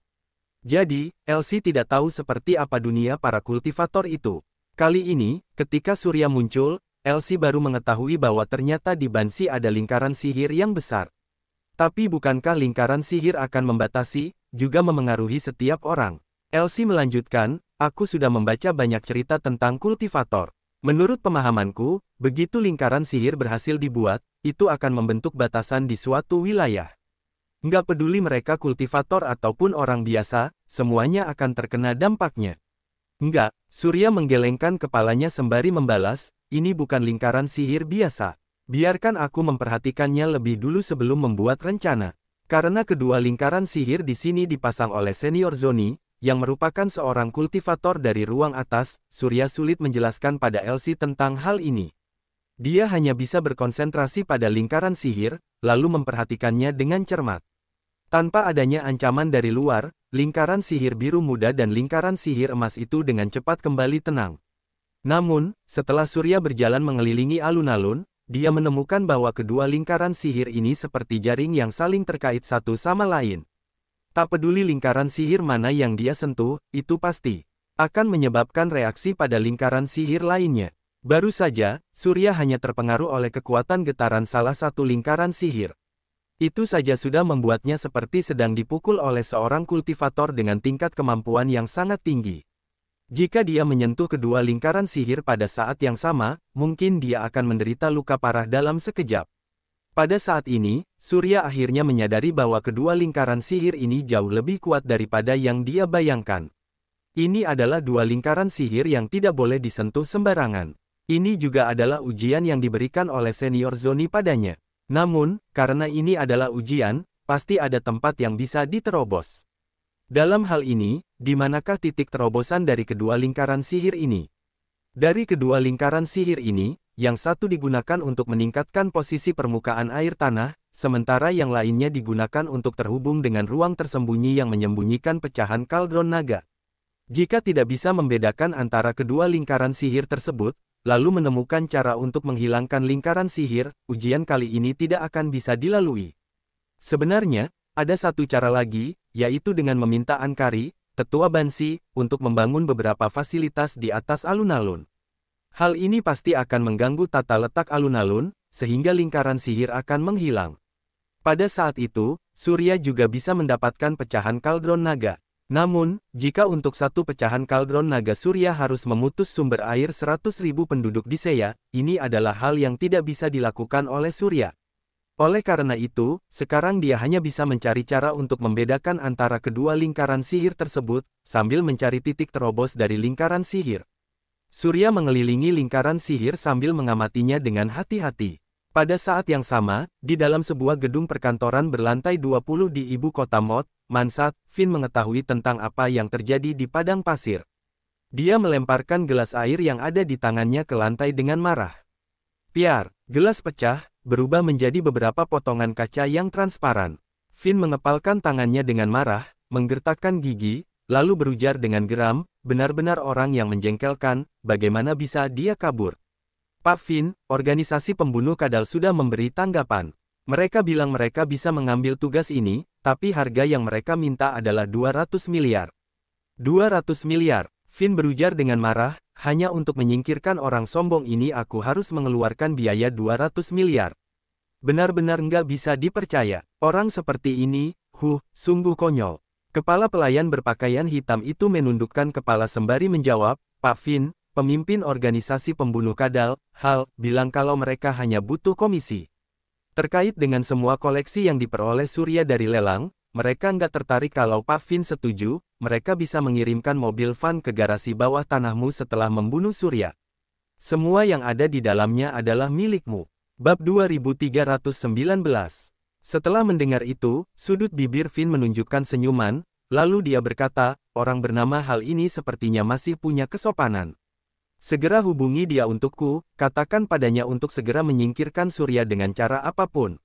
Jadi, Elsie tidak tahu seperti apa dunia para kultivator itu. Kali ini, ketika Surya muncul, Elsie baru mengetahui bahwa ternyata di Bansi ada lingkaran sihir yang besar. Tapi bukankah lingkaran sihir akan membatasi, juga memengaruhi setiap orang? Elsie melanjutkan, aku sudah membaca banyak cerita tentang kultivator. Menurut pemahamanku, begitu lingkaran sihir berhasil dibuat, itu akan membentuk batasan di suatu wilayah. Nggak peduli mereka kultivator ataupun orang biasa, semuanya akan terkena dampaknya. Nggak, Surya menggelengkan kepalanya sembari membalas, ini bukan lingkaran sihir biasa. Biarkan aku memperhatikannya lebih dulu sebelum membuat rencana. Karena kedua lingkaran sihir di sini dipasang oleh senior Zoni, yang merupakan seorang kultivator dari ruang atas, Surya sulit menjelaskan pada Elsie tentang hal ini. Dia hanya bisa berkonsentrasi pada lingkaran sihir, lalu memperhatikannya dengan cermat. Tanpa adanya ancaman dari luar, lingkaran sihir biru muda dan lingkaran sihir emas itu dengan cepat kembali tenang. Namun, setelah Surya berjalan mengelilingi alun-alun, dia menemukan bahwa kedua lingkaran sihir ini seperti jaring yang saling terkait satu sama lain. Tak peduli lingkaran sihir mana yang dia sentuh, itu pasti akan menyebabkan reaksi pada lingkaran sihir lainnya. Baru saja, Surya hanya terpengaruh oleh kekuatan getaran salah satu lingkaran sihir. Itu saja sudah membuatnya seperti sedang dipukul oleh seorang kultivator dengan tingkat kemampuan yang sangat tinggi. Jika dia menyentuh kedua lingkaran sihir pada saat yang sama, mungkin dia akan menderita luka parah dalam sekejap. Pada saat ini, Surya akhirnya menyadari bahwa kedua lingkaran sihir ini jauh lebih kuat daripada yang dia bayangkan. Ini adalah dua lingkaran sihir yang tidak boleh disentuh sembarangan. Ini juga adalah ujian yang diberikan oleh senior Zoni padanya. Namun, karena ini adalah ujian, pasti ada tempat yang bisa diterobos. Dalam hal ini, di manakah titik terobosan dari kedua lingkaran sihir ini? Dari kedua lingkaran sihir ini, yang satu digunakan untuk meningkatkan posisi permukaan air tanah, sementara yang lainnya digunakan untuk terhubung dengan ruang tersembunyi yang menyembunyikan pecahan kaldron naga. Jika tidak bisa membedakan antara kedua lingkaran sihir tersebut, lalu menemukan cara untuk menghilangkan lingkaran sihir, ujian kali ini tidak akan bisa dilalui. Sebenarnya, ada satu cara lagi, yaitu dengan meminta Ankari, tetua Bansi, untuk membangun beberapa fasilitas di atas alun-alun. Hal ini pasti akan mengganggu tata letak alun-alun, sehingga lingkaran sihir akan menghilang. Pada saat itu, Surya juga bisa mendapatkan pecahan kaldron naga. Namun, jika untuk satu pecahan kaldron naga surya harus memutus sumber air 100.000 penduduk di Seya, ini adalah hal yang tidak bisa dilakukan oleh surya. Oleh karena itu, sekarang dia hanya bisa mencari cara untuk membedakan antara kedua lingkaran sihir tersebut, sambil mencari titik terobos dari lingkaran sihir. Surya mengelilingi lingkaran sihir sambil mengamatinya dengan hati-hati. Pada saat yang sama, di dalam sebuah gedung perkantoran berlantai 20 di ibu kota Mot, Mansat, Finn mengetahui tentang apa yang terjadi di padang pasir. Dia melemparkan gelas air yang ada di tangannya ke lantai dengan marah. Piar, gelas pecah, berubah menjadi beberapa potongan kaca yang transparan. Finn mengepalkan tangannya dengan marah, menggertakkan gigi, lalu berujar dengan geram, Benar-benar orang yang menjengkelkan, bagaimana bisa dia kabur? Pak Finn, organisasi pembunuh kadal sudah memberi tanggapan. Mereka bilang mereka bisa mengambil tugas ini, tapi harga yang mereka minta adalah 200 miliar. 200 miliar, Finn berujar dengan marah, hanya untuk menyingkirkan orang sombong ini aku harus mengeluarkan biaya 200 miliar. Benar-benar nggak bisa dipercaya, orang seperti ini, huh, sungguh konyol. Kepala pelayan berpakaian hitam itu menundukkan kepala sembari menjawab, Pak Finn, pemimpin organisasi pembunuh kadal, Hal, bilang kalau mereka hanya butuh komisi. Terkait dengan semua koleksi yang diperoleh Surya dari lelang, mereka nggak tertarik kalau Pak Finn setuju, mereka bisa mengirimkan mobil van ke garasi bawah tanahmu setelah membunuh Surya. Semua yang ada di dalamnya adalah milikmu. Bab 2319 setelah mendengar itu, sudut bibir Finn menunjukkan senyuman, lalu dia berkata, orang bernama hal ini sepertinya masih punya kesopanan. Segera hubungi dia untukku, katakan padanya untuk segera menyingkirkan Surya dengan cara apapun.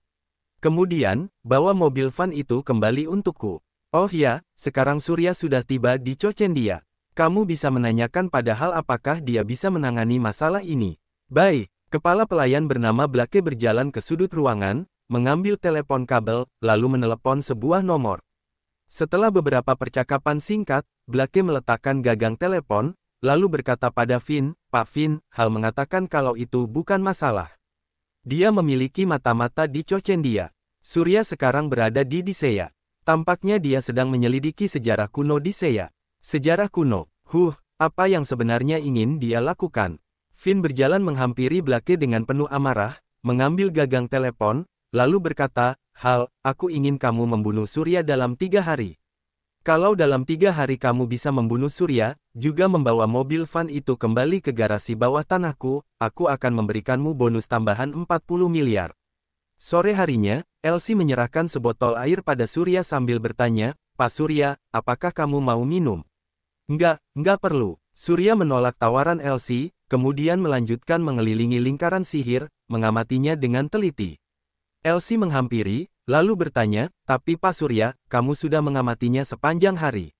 Kemudian, bawa mobil van itu kembali untukku. Oh ya, sekarang Surya sudah tiba di Cochendia. Kamu bisa menanyakan padahal apakah dia bisa menangani masalah ini. Baik, kepala pelayan bernama Blake berjalan ke sudut ruangan, mengambil telepon kabel, lalu menelepon sebuah nomor. Setelah beberapa percakapan singkat, Blake meletakkan gagang telepon, lalu berkata pada Finn, Pak Finn, Hal mengatakan kalau itu bukan masalah. Dia memiliki mata-mata di Cochendia. Surya sekarang berada di Disea. Tampaknya dia sedang menyelidiki sejarah kuno Disea. Sejarah kuno, huh, apa yang sebenarnya ingin dia lakukan? Finn berjalan menghampiri Blake dengan penuh amarah, mengambil gagang telepon, lalu berkata, Hal, aku ingin kamu membunuh Surya dalam tiga hari. Kalau dalam tiga hari kamu bisa membunuh Surya, juga membawa mobil van itu kembali ke garasi bawah tanahku, aku akan memberikanmu bonus tambahan 40 miliar. Sore harinya, Elsie menyerahkan sebotol air pada Surya sambil bertanya, Pak Surya, apakah kamu mau minum? Enggak, enggak perlu. Surya menolak tawaran Elsie, kemudian melanjutkan mengelilingi lingkaran sihir, mengamatinya dengan teliti. Elsie menghampiri, lalu bertanya, tapi Pak Surya, kamu sudah mengamatinya sepanjang hari.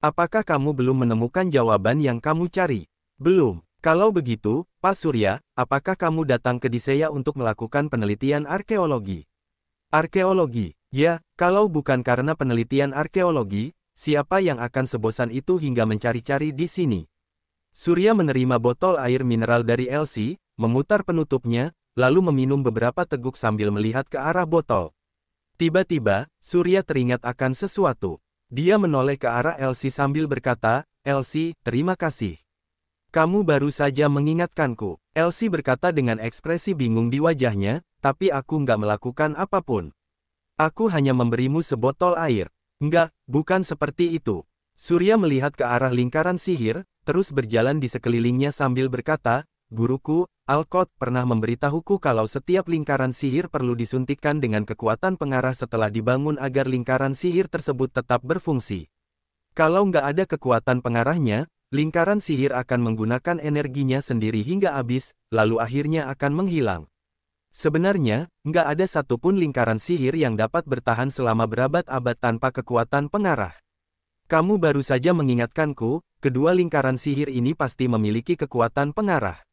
Apakah kamu belum menemukan jawaban yang kamu cari? Belum. Kalau begitu, Pak Surya, apakah kamu datang ke Diseya untuk melakukan penelitian arkeologi? Arkeologi, ya, kalau bukan karena penelitian arkeologi, siapa yang akan sebosan itu hingga mencari-cari di sini? Surya menerima botol air mineral dari Elsie, memutar penutupnya, lalu meminum beberapa teguk sambil melihat ke arah botol. Tiba-tiba, Surya teringat akan sesuatu. Dia menoleh ke arah Elsie sambil berkata, Elsie, terima kasih. Kamu baru saja mengingatkanku. Elsie berkata dengan ekspresi bingung di wajahnya, tapi aku nggak melakukan apapun. Aku hanya memberimu sebotol air. Enggak, bukan seperti itu. Surya melihat ke arah lingkaran sihir, terus berjalan di sekelilingnya sambil berkata, Guruku, Alcott pernah memberitahuku kalau setiap lingkaran sihir perlu disuntikkan dengan kekuatan pengarah setelah dibangun agar lingkaran sihir tersebut tetap berfungsi. Kalau nggak ada kekuatan pengarahnya, lingkaran sihir akan menggunakan energinya sendiri hingga habis, lalu akhirnya akan menghilang. Sebenarnya, nggak ada satupun lingkaran sihir yang dapat bertahan selama berabad-abad tanpa kekuatan pengarah. Kamu baru saja mengingatkanku, kedua lingkaran sihir ini pasti memiliki kekuatan pengarah.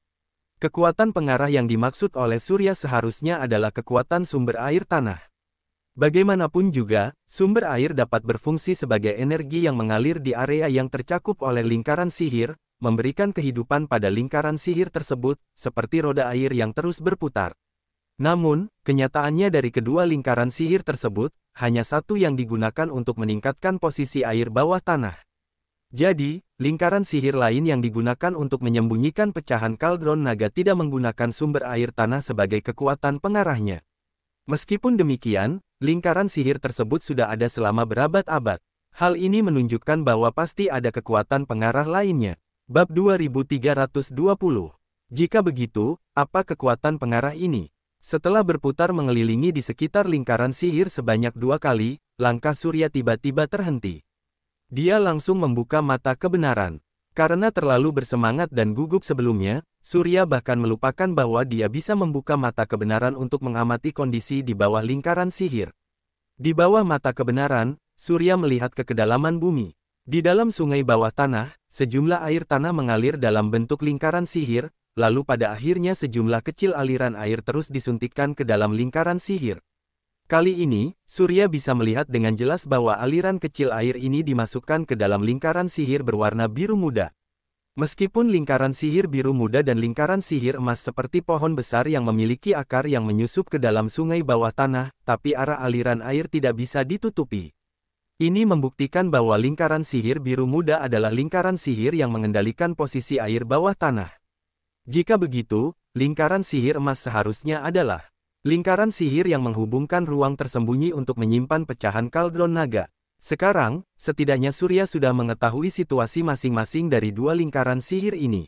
Kekuatan pengarah yang dimaksud oleh surya seharusnya adalah kekuatan sumber air tanah. Bagaimanapun juga, sumber air dapat berfungsi sebagai energi yang mengalir di area yang tercakup oleh lingkaran sihir, memberikan kehidupan pada lingkaran sihir tersebut, seperti roda air yang terus berputar. Namun, kenyataannya dari kedua lingkaran sihir tersebut, hanya satu yang digunakan untuk meningkatkan posisi air bawah tanah. Jadi, lingkaran sihir lain yang digunakan untuk menyembunyikan pecahan kaldron naga tidak menggunakan sumber air tanah sebagai kekuatan pengarahnya. Meskipun demikian, lingkaran sihir tersebut sudah ada selama berabad-abad. Hal ini menunjukkan bahwa pasti ada kekuatan pengarah lainnya. Bab 2320 Jika begitu, apa kekuatan pengarah ini? Setelah berputar mengelilingi di sekitar lingkaran sihir sebanyak dua kali, langkah surya tiba-tiba terhenti. Dia langsung membuka mata kebenaran. Karena terlalu bersemangat dan gugup sebelumnya, Surya bahkan melupakan bahwa dia bisa membuka mata kebenaran untuk mengamati kondisi di bawah lingkaran sihir. Di bawah mata kebenaran, Surya melihat ke kedalaman bumi. Di dalam sungai bawah tanah, sejumlah air tanah mengalir dalam bentuk lingkaran sihir, lalu pada akhirnya sejumlah kecil aliran air terus disuntikkan ke dalam lingkaran sihir. Kali ini, Surya bisa melihat dengan jelas bahwa aliran kecil air ini dimasukkan ke dalam lingkaran sihir berwarna biru muda. Meskipun lingkaran sihir biru muda dan lingkaran sihir emas seperti pohon besar yang memiliki akar yang menyusup ke dalam sungai bawah tanah, tapi arah aliran air tidak bisa ditutupi. Ini membuktikan bahwa lingkaran sihir biru muda adalah lingkaran sihir yang mengendalikan posisi air bawah tanah. Jika begitu, lingkaran sihir emas seharusnya adalah Lingkaran sihir yang menghubungkan ruang tersembunyi untuk menyimpan pecahan kaldron naga. Sekarang, setidaknya Surya sudah mengetahui situasi masing-masing dari dua lingkaran sihir ini.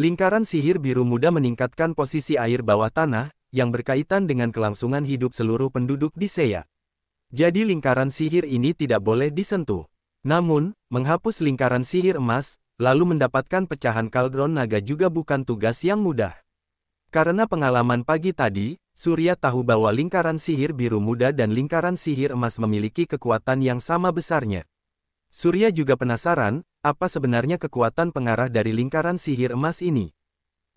Lingkaran sihir biru muda meningkatkan posisi air bawah tanah, yang berkaitan dengan kelangsungan hidup seluruh penduduk di Seya. Jadi lingkaran sihir ini tidak boleh disentuh. Namun, menghapus lingkaran sihir emas, lalu mendapatkan pecahan kaldron naga juga bukan tugas yang mudah. Karena pengalaman pagi tadi, Surya tahu bahwa lingkaran sihir biru muda dan lingkaran sihir emas memiliki kekuatan yang sama besarnya. Surya juga penasaran, apa sebenarnya kekuatan pengarah dari lingkaran sihir emas ini.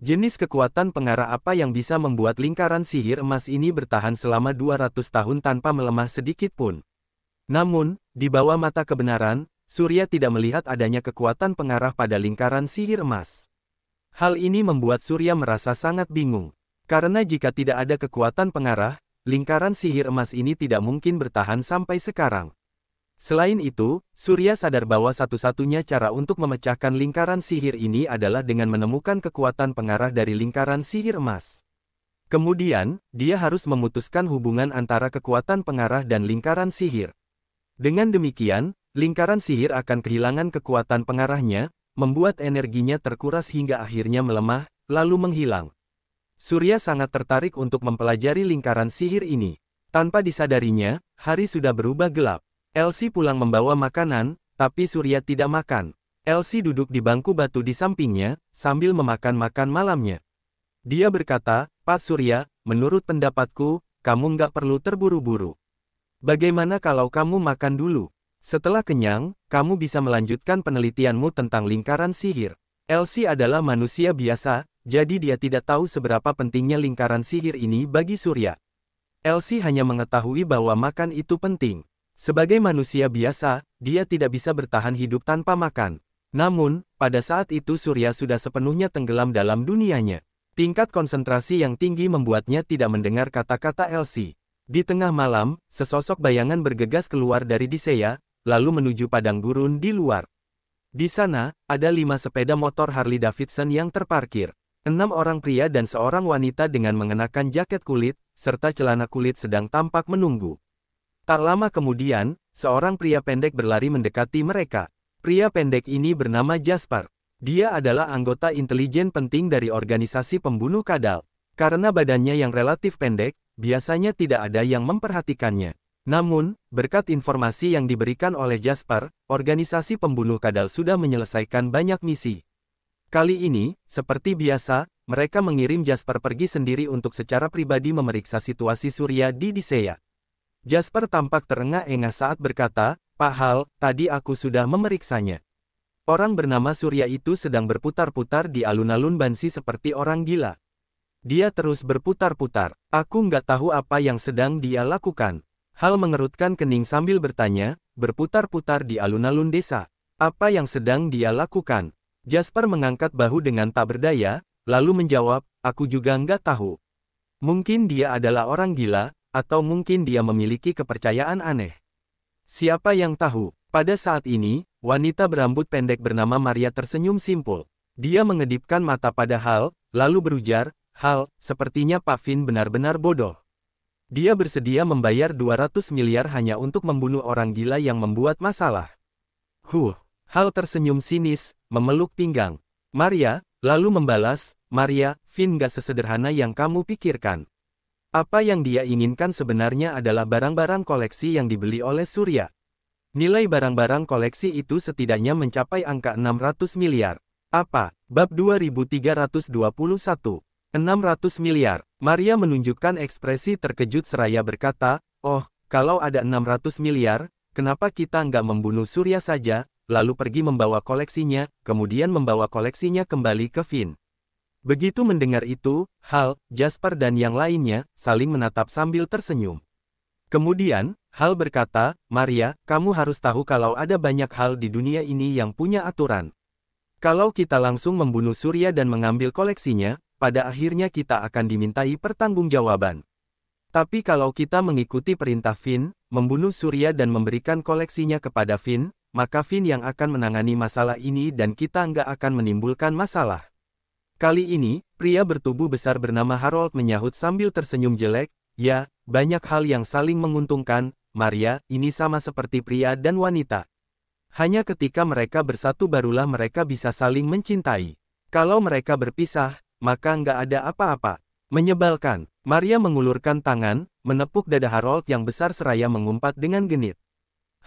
Jenis kekuatan pengarah apa yang bisa membuat lingkaran sihir emas ini bertahan selama 200 tahun tanpa melemah sedikit pun. Namun, di bawah mata kebenaran, Surya tidak melihat adanya kekuatan pengarah pada lingkaran sihir emas. Hal ini membuat Surya merasa sangat bingung. Karena jika tidak ada kekuatan pengarah, lingkaran sihir emas ini tidak mungkin bertahan sampai sekarang. Selain itu, Surya sadar bahwa satu-satunya cara untuk memecahkan lingkaran sihir ini adalah dengan menemukan kekuatan pengarah dari lingkaran sihir emas. Kemudian, dia harus memutuskan hubungan antara kekuatan pengarah dan lingkaran sihir. Dengan demikian, lingkaran sihir akan kehilangan kekuatan pengarahnya, membuat energinya terkuras hingga akhirnya melemah, lalu menghilang. Surya sangat tertarik untuk mempelajari lingkaran sihir ini. Tanpa disadarinya, hari sudah berubah gelap. Elsie pulang membawa makanan, tapi Surya tidak makan. Elsie duduk di bangku batu di sampingnya, sambil memakan makan malamnya. Dia berkata, Pak Surya, menurut pendapatku, kamu nggak perlu terburu-buru. Bagaimana kalau kamu makan dulu? Setelah kenyang, kamu bisa melanjutkan penelitianmu tentang lingkaran sihir. Elsie adalah manusia biasa, jadi dia tidak tahu seberapa pentingnya lingkaran sihir ini bagi Surya. Elsie hanya mengetahui bahwa makan itu penting. Sebagai manusia biasa, dia tidak bisa bertahan hidup tanpa makan. Namun, pada saat itu Surya sudah sepenuhnya tenggelam dalam dunianya. Tingkat konsentrasi yang tinggi membuatnya tidak mendengar kata-kata Elsie. Di tengah malam, sesosok bayangan bergegas keluar dari Disea, lalu menuju padang gurun di luar. Di sana, ada lima sepeda motor Harley Davidson yang terparkir. Enam orang pria dan seorang wanita dengan mengenakan jaket kulit, serta celana kulit sedang tampak menunggu. Tak lama kemudian, seorang pria pendek berlari mendekati mereka. Pria pendek ini bernama Jasper. Dia adalah anggota intelijen penting dari organisasi pembunuh kadal. Karena badannya yang relatif pendek, biasanya tidak ada yang memperhatikannya. Namun, berkat informasi yang diberikan oleh Jasper, organisasi pembunuh kadal sudah menyelesaikan banyak misi. Kali ini, seperti biasa, mereka mengirim Jasper pergi sendiri untuk secara pribadi memeriksa situasi Surya di Disea. Jasper tampak terengah-engah saat berkata, Pak Hal, tadi aku sudah memeriksanya. Orang bernama Surya itu sedang berputar-putar di alun-alun Bansi seperti orang gila. Dia terus berputar-putar. Aku nggak tahu apa yang sedang dia lakukan. Hal mengerutkan kening sambil bertanya, berputar-putar di alun-alun desa. Apa yang sedang dia lakukan? Jasper mengangkat bahu dengan tak berdaya, lalu menjawab, aku juga nggak tahu. Mungkin dia adalah orang gila, atau mungkin dia memiliki kepercayaan aneh. Siapa yang tahu? Pada saat ini, wanita berambut pendek bernama Maria tersenyum simpul. Dia mengedipkan mata pada Hal, lalu berujar, Hal, sepertinya Pak Finn benar-benar bodoh. Dia bersedia membayar 200 miliar hanya untuk membunuh orang gila yang membuat masalah. Huh, Hal tersenyum sinis, memeluk pinggang. Maria, lalu membalas, Maria, Finn gak sesederhana yang kamu pikirkan. Apa yang dia inginkan sebenarnya adalah barang-barang koleksi yang dibeli oleh Surya. Nilai barang-barang koleksi itu setidaknya mencapai angka 600 miliar. Apa? Bab 2321 600 miliar. Maria menunjukkan ekspresi terkejut seraya berkata, Oh, kalau ada 600 miliar, kenapa kita nggak membunuh Surya saja, lalu pergi membawa koleksinya, kemudian membawa koleksinya kembali ke Finn. Begitu mendengar itu, Hal, Jasper dan yang lainnya, saling menatap sambil tersenyum. Kemudian, Hal berkata, Maria, kamu harus tahu kalau ada banyak hal di dunia ini yang punya aturan. Kalau kita langsung membunuh Surya dan mengambil koleksinya, pada akhirnya kita akan dimintai pertanggungjawaban. Tapi kalau kita mengikuti perintah Finn, membunuh Surya dan memberikan koleksinya kepada Finn, maka Finn yang akan menangani masalah ini dan kita nggak akan menimbulkan masalah. Kali ini, pria bertubuh besar bernama Harold menyahut sambil tersenyum jelek, ya, banyak hal yang saling menguntungkan, Maria, ini sama seperti pria dan wanita. Hanya ketika mereka bersatu barulah mereka bisa saling mencintai. Kalau mereka berpisah, maka nggak ada apa-apa. Menyebalkan, Maria mengulurkan tangan, menepuk dada Harold yang besar seraya mengumpat dengan genit.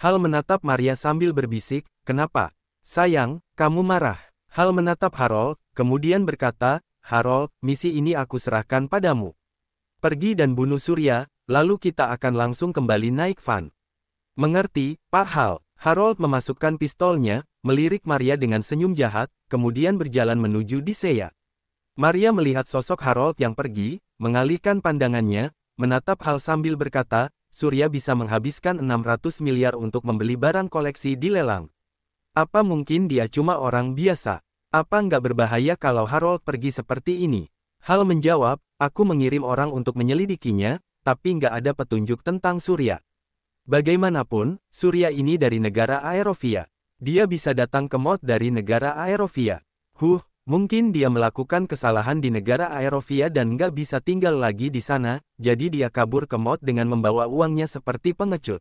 Hal menatap Maria sambil berbisik, kenapa? Sayang, kamu marah. Hal menatap Harold, kemudian berkata, Harold, misi ini aku serahkan padamu. Pergi dan bunuh Surya, lalu kita akan langsung kembali naik van. Mengerti, Pak Hal. Harold memasukkan pistolnya, melirik Maria dengan senyum jahat, kemudian berjalan menuju Disea. Maria melihat sosok Harold yang pergi, mengalihkan pandangannya, menatap hal sambil berkata, Surya bisa menghabiskan 600 miliar untuk membeli barang koleksi di lelang. Apa mungkin dia cuma orang biasa? Apa nggak berbahaya kalau Harold pergi seperti ini? Hal menjawab, aku mengirim orang untuk menyelidikinya, tapi nggak ada petunjuk tentang Surya. Bagaimanapun, Surya ini dari negara Aerovia. Dia bisa datang ke mod dari negara Aerovia. Huh, Mungkin dia melakukan kesalahan di negara Aerovia dan nggak bisa tinggal lagi di sana, jadi dia kabur ke Mod dengan membawa uangnya seperti pengecut.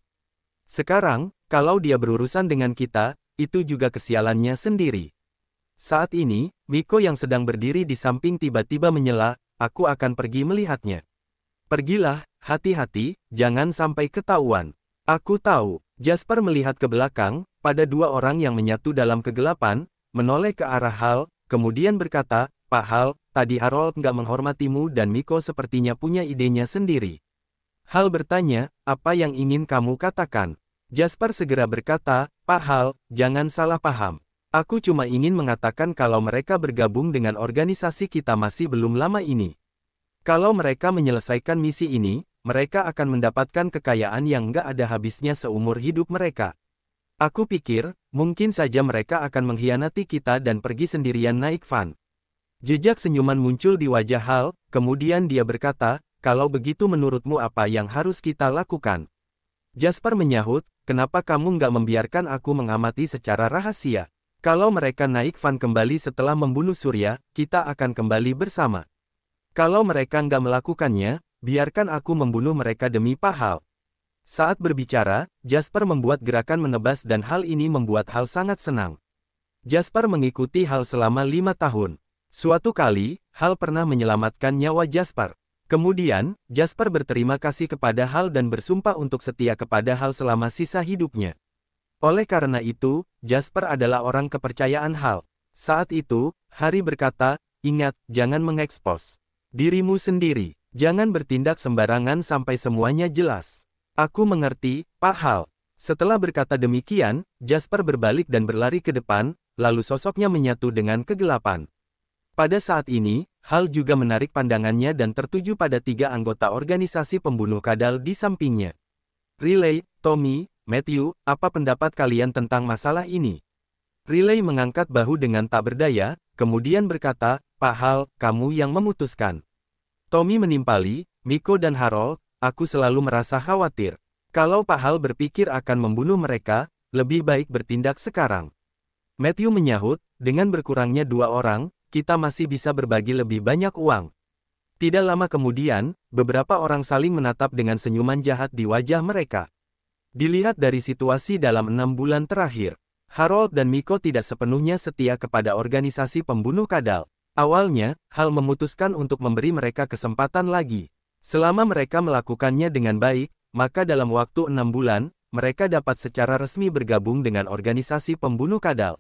Sekarang, kalau dia berurusan dengan kita, itu juga kesialannya sendiri. Saat ini, Miko yang sedang berdiri di samping tiba-tiba menyela, aku akan pergi melihatnya. Pergilah, hati-hati, jangan sampai ketahuan. Aku tahu, Jasper melihat ke belakang, pada dua orang yang menyatu dalam kegelapan, menoleh ke arah Hal, Kemudian berkata, Pak Hal, tadi Harold nggak menghormatimu dan Miko sepertinya punya idenya sendiri. Hal bertanya, apa yang ingin kamu katakan? Jasper segera berkata, Pak Hal, jangan salah paham. Aku cuma ingin mengatakan kalau mereka bergabung dengan organisasi kita masih belum lama ini. Kalau mereka menyelesaikan misi ini, mereka akan mendapatkan kekayaan yang nggak ada habisnya seumur hidup mereka. Aku pikir, mungkin saja mereka akan mengkhianati kita dan pergi sendirian naik van. Jejak senyuman muncul di wajah Hal, kemudian dia berkata, kalau begitu menurutmu apa yang harus kita lakukan? Jasper menyahut, kenapa kamu nggak membiarkan aku mengamati secara rahasia? Kalau mereka naik van kembali setelah membunuh Surya, kita akan kembali bersama. Kalau mereka nggak melakukannya, biarkan aku membunuh mereka demi Pahal. Saat berbicara, Jasper membuat gerakan menebas dan hal ini membuat Hal sangat senang. Jasper mengikuti Hal selama lima tahun. Suatu kali, Hal pernah menyelamatkan nyawa Jasper. Kemudian, Jasper berterima kasih kepada Hal dan bersumpah untuk setia kepada Hal selama sisa hidupnya. Oleh karena itu, Jasper adalah orang kepercayaan Hal. Saat itu, Hari berkata, ingat, jangan mengekspos dirimu sendiri. Jangan bertindak sembarangan sampai semuanya jelas. Aku mengerti, Pak Hal. Setelah berkata demikian, Jasper berbalik dan berlari ke depan, lalu sosoknya menyatu dengan kegelapan. Pada saat ini, Hal juga menarik pandangannya dan tertuju pada tiga anggota organisasi pembunuh kadal di sampingnya. Relay, Tommy, Matthew, apa pendapat kalian tentang masalah ini? Relay mengangkat bahu dengan tak berdaya, kemudian berkata, Pak Hal, kamu yang memutuskan. Tommy menimpali, Miko dan Harold, Aku selalu merasa khawatir. Kalau Pak Hal berpikir akan membunuh mereka, lebih baik bertindak sekarang. Matthew menyahut, dengan berkurangnya dua orang, kita masih bisa berbagi lebih banyak uang. Tidak lama kemudian, beberapa orang saling menatap dengan senyuman jahat di wajah mereka. Dilihat dari situasi dalam enam bulan terakhir, Harold dan Miko tidak sepenuhnya setia kepada organisasi pembunuh kadal. Awalnya, Hal memutuskan untuk memberi mereka kesempatan lagi. Selama mereka melakukannya dengan baik, maka dalam waktu enam bulan, mereka dapat secara resmi bergabung dengan organisasi pembunuh kadal.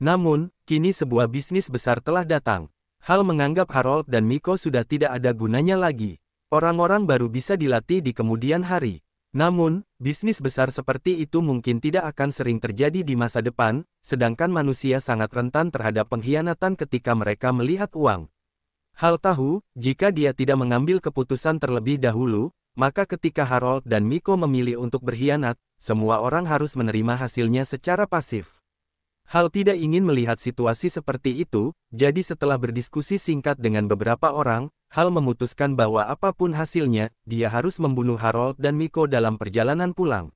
Namun, kini sebuah bisnis besar telah datang. Hal menganggap Harold dan Miko sudah tidak ada gunanya lagi. Orang-orang baru bisa dilatih di kemudian hari. Namun, bisnis besar seperti itu mungkin tidak akan sering terjadi di masa depan, sedangkan manusia sangat rentan terhadap pengkhianatan ketika mereka melihat uang. Hal tahu, jika dia tidak mengambil keputusan terlebih dahulu, maka ketika Harold dan Miko memilih untuk berkhianat, semua orang harus menerima hasilnya secara pasif. Hal tidak ingin melihat situasi seperti itu, jadi setelah berdiskusi singkat dengan beberapa orang, Hal memutuskan bahwa apapun hasilnya, dia harus membunuh Harold dan Miko dalam perjalanan pulang.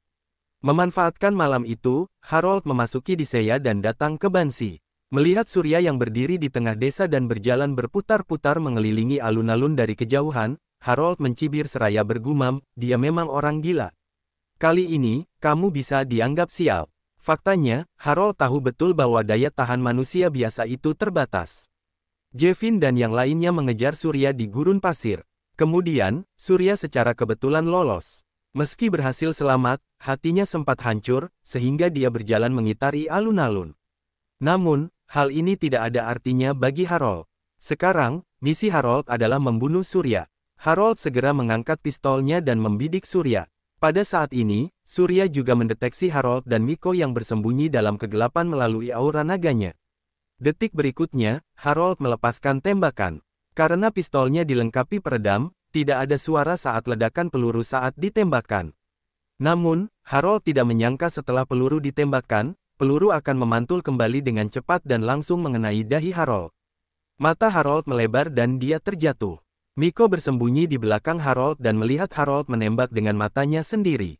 Memanfaatkan malam itu, Harold memasuki Disea dan datang ke Bansi. Melihat Surya yang berdiri di tengah desa dan berjalan berputar-putar mengelilingi alun-alun dari kejauhan, Harold mencibir seraya bergumam, dia memang orang gila. Kali ini, kamu bisa dianggap sial. Faktanya, Harold tahu betul bahwa daya tahan manusia biasa itu terbatas. Jevin dan yang lainnya mengejar Surya di gurun pasir. Kemudian, Surya secara kebetulan lolos. Meski berhasil selamat, hatinya sempat hancur, sehingga dia berjalan mengitari alun-alun. Namun, Hal ini tidak ada artinya bagi Harold. Sekarang, misi Harold adalah membunuh Surya. Harold segera mengangkat pistolnya dan membidik Surya. Pada saat ini, Surya juga mendeteksi Harold dan Miko yang bersembunyi dalam kegelapan melalui aura naganya. Detik berikutnya, Harold melepaskan tembakan. Karena pistolnya dilengkapi peredam, tidak ada suara saat ledakan peluru saat ditembakkan. Namun, Harold tidak menyangka setelah peluru ditembakkan, peluru akan memantul kembali dengan cepat dan langsung mengenai dahi Harold. Mata Harold melebar dan dia terjatuh. Miko bersembunyi di belakang Harold dan melihat Harold menembak dengan matanya sendiri.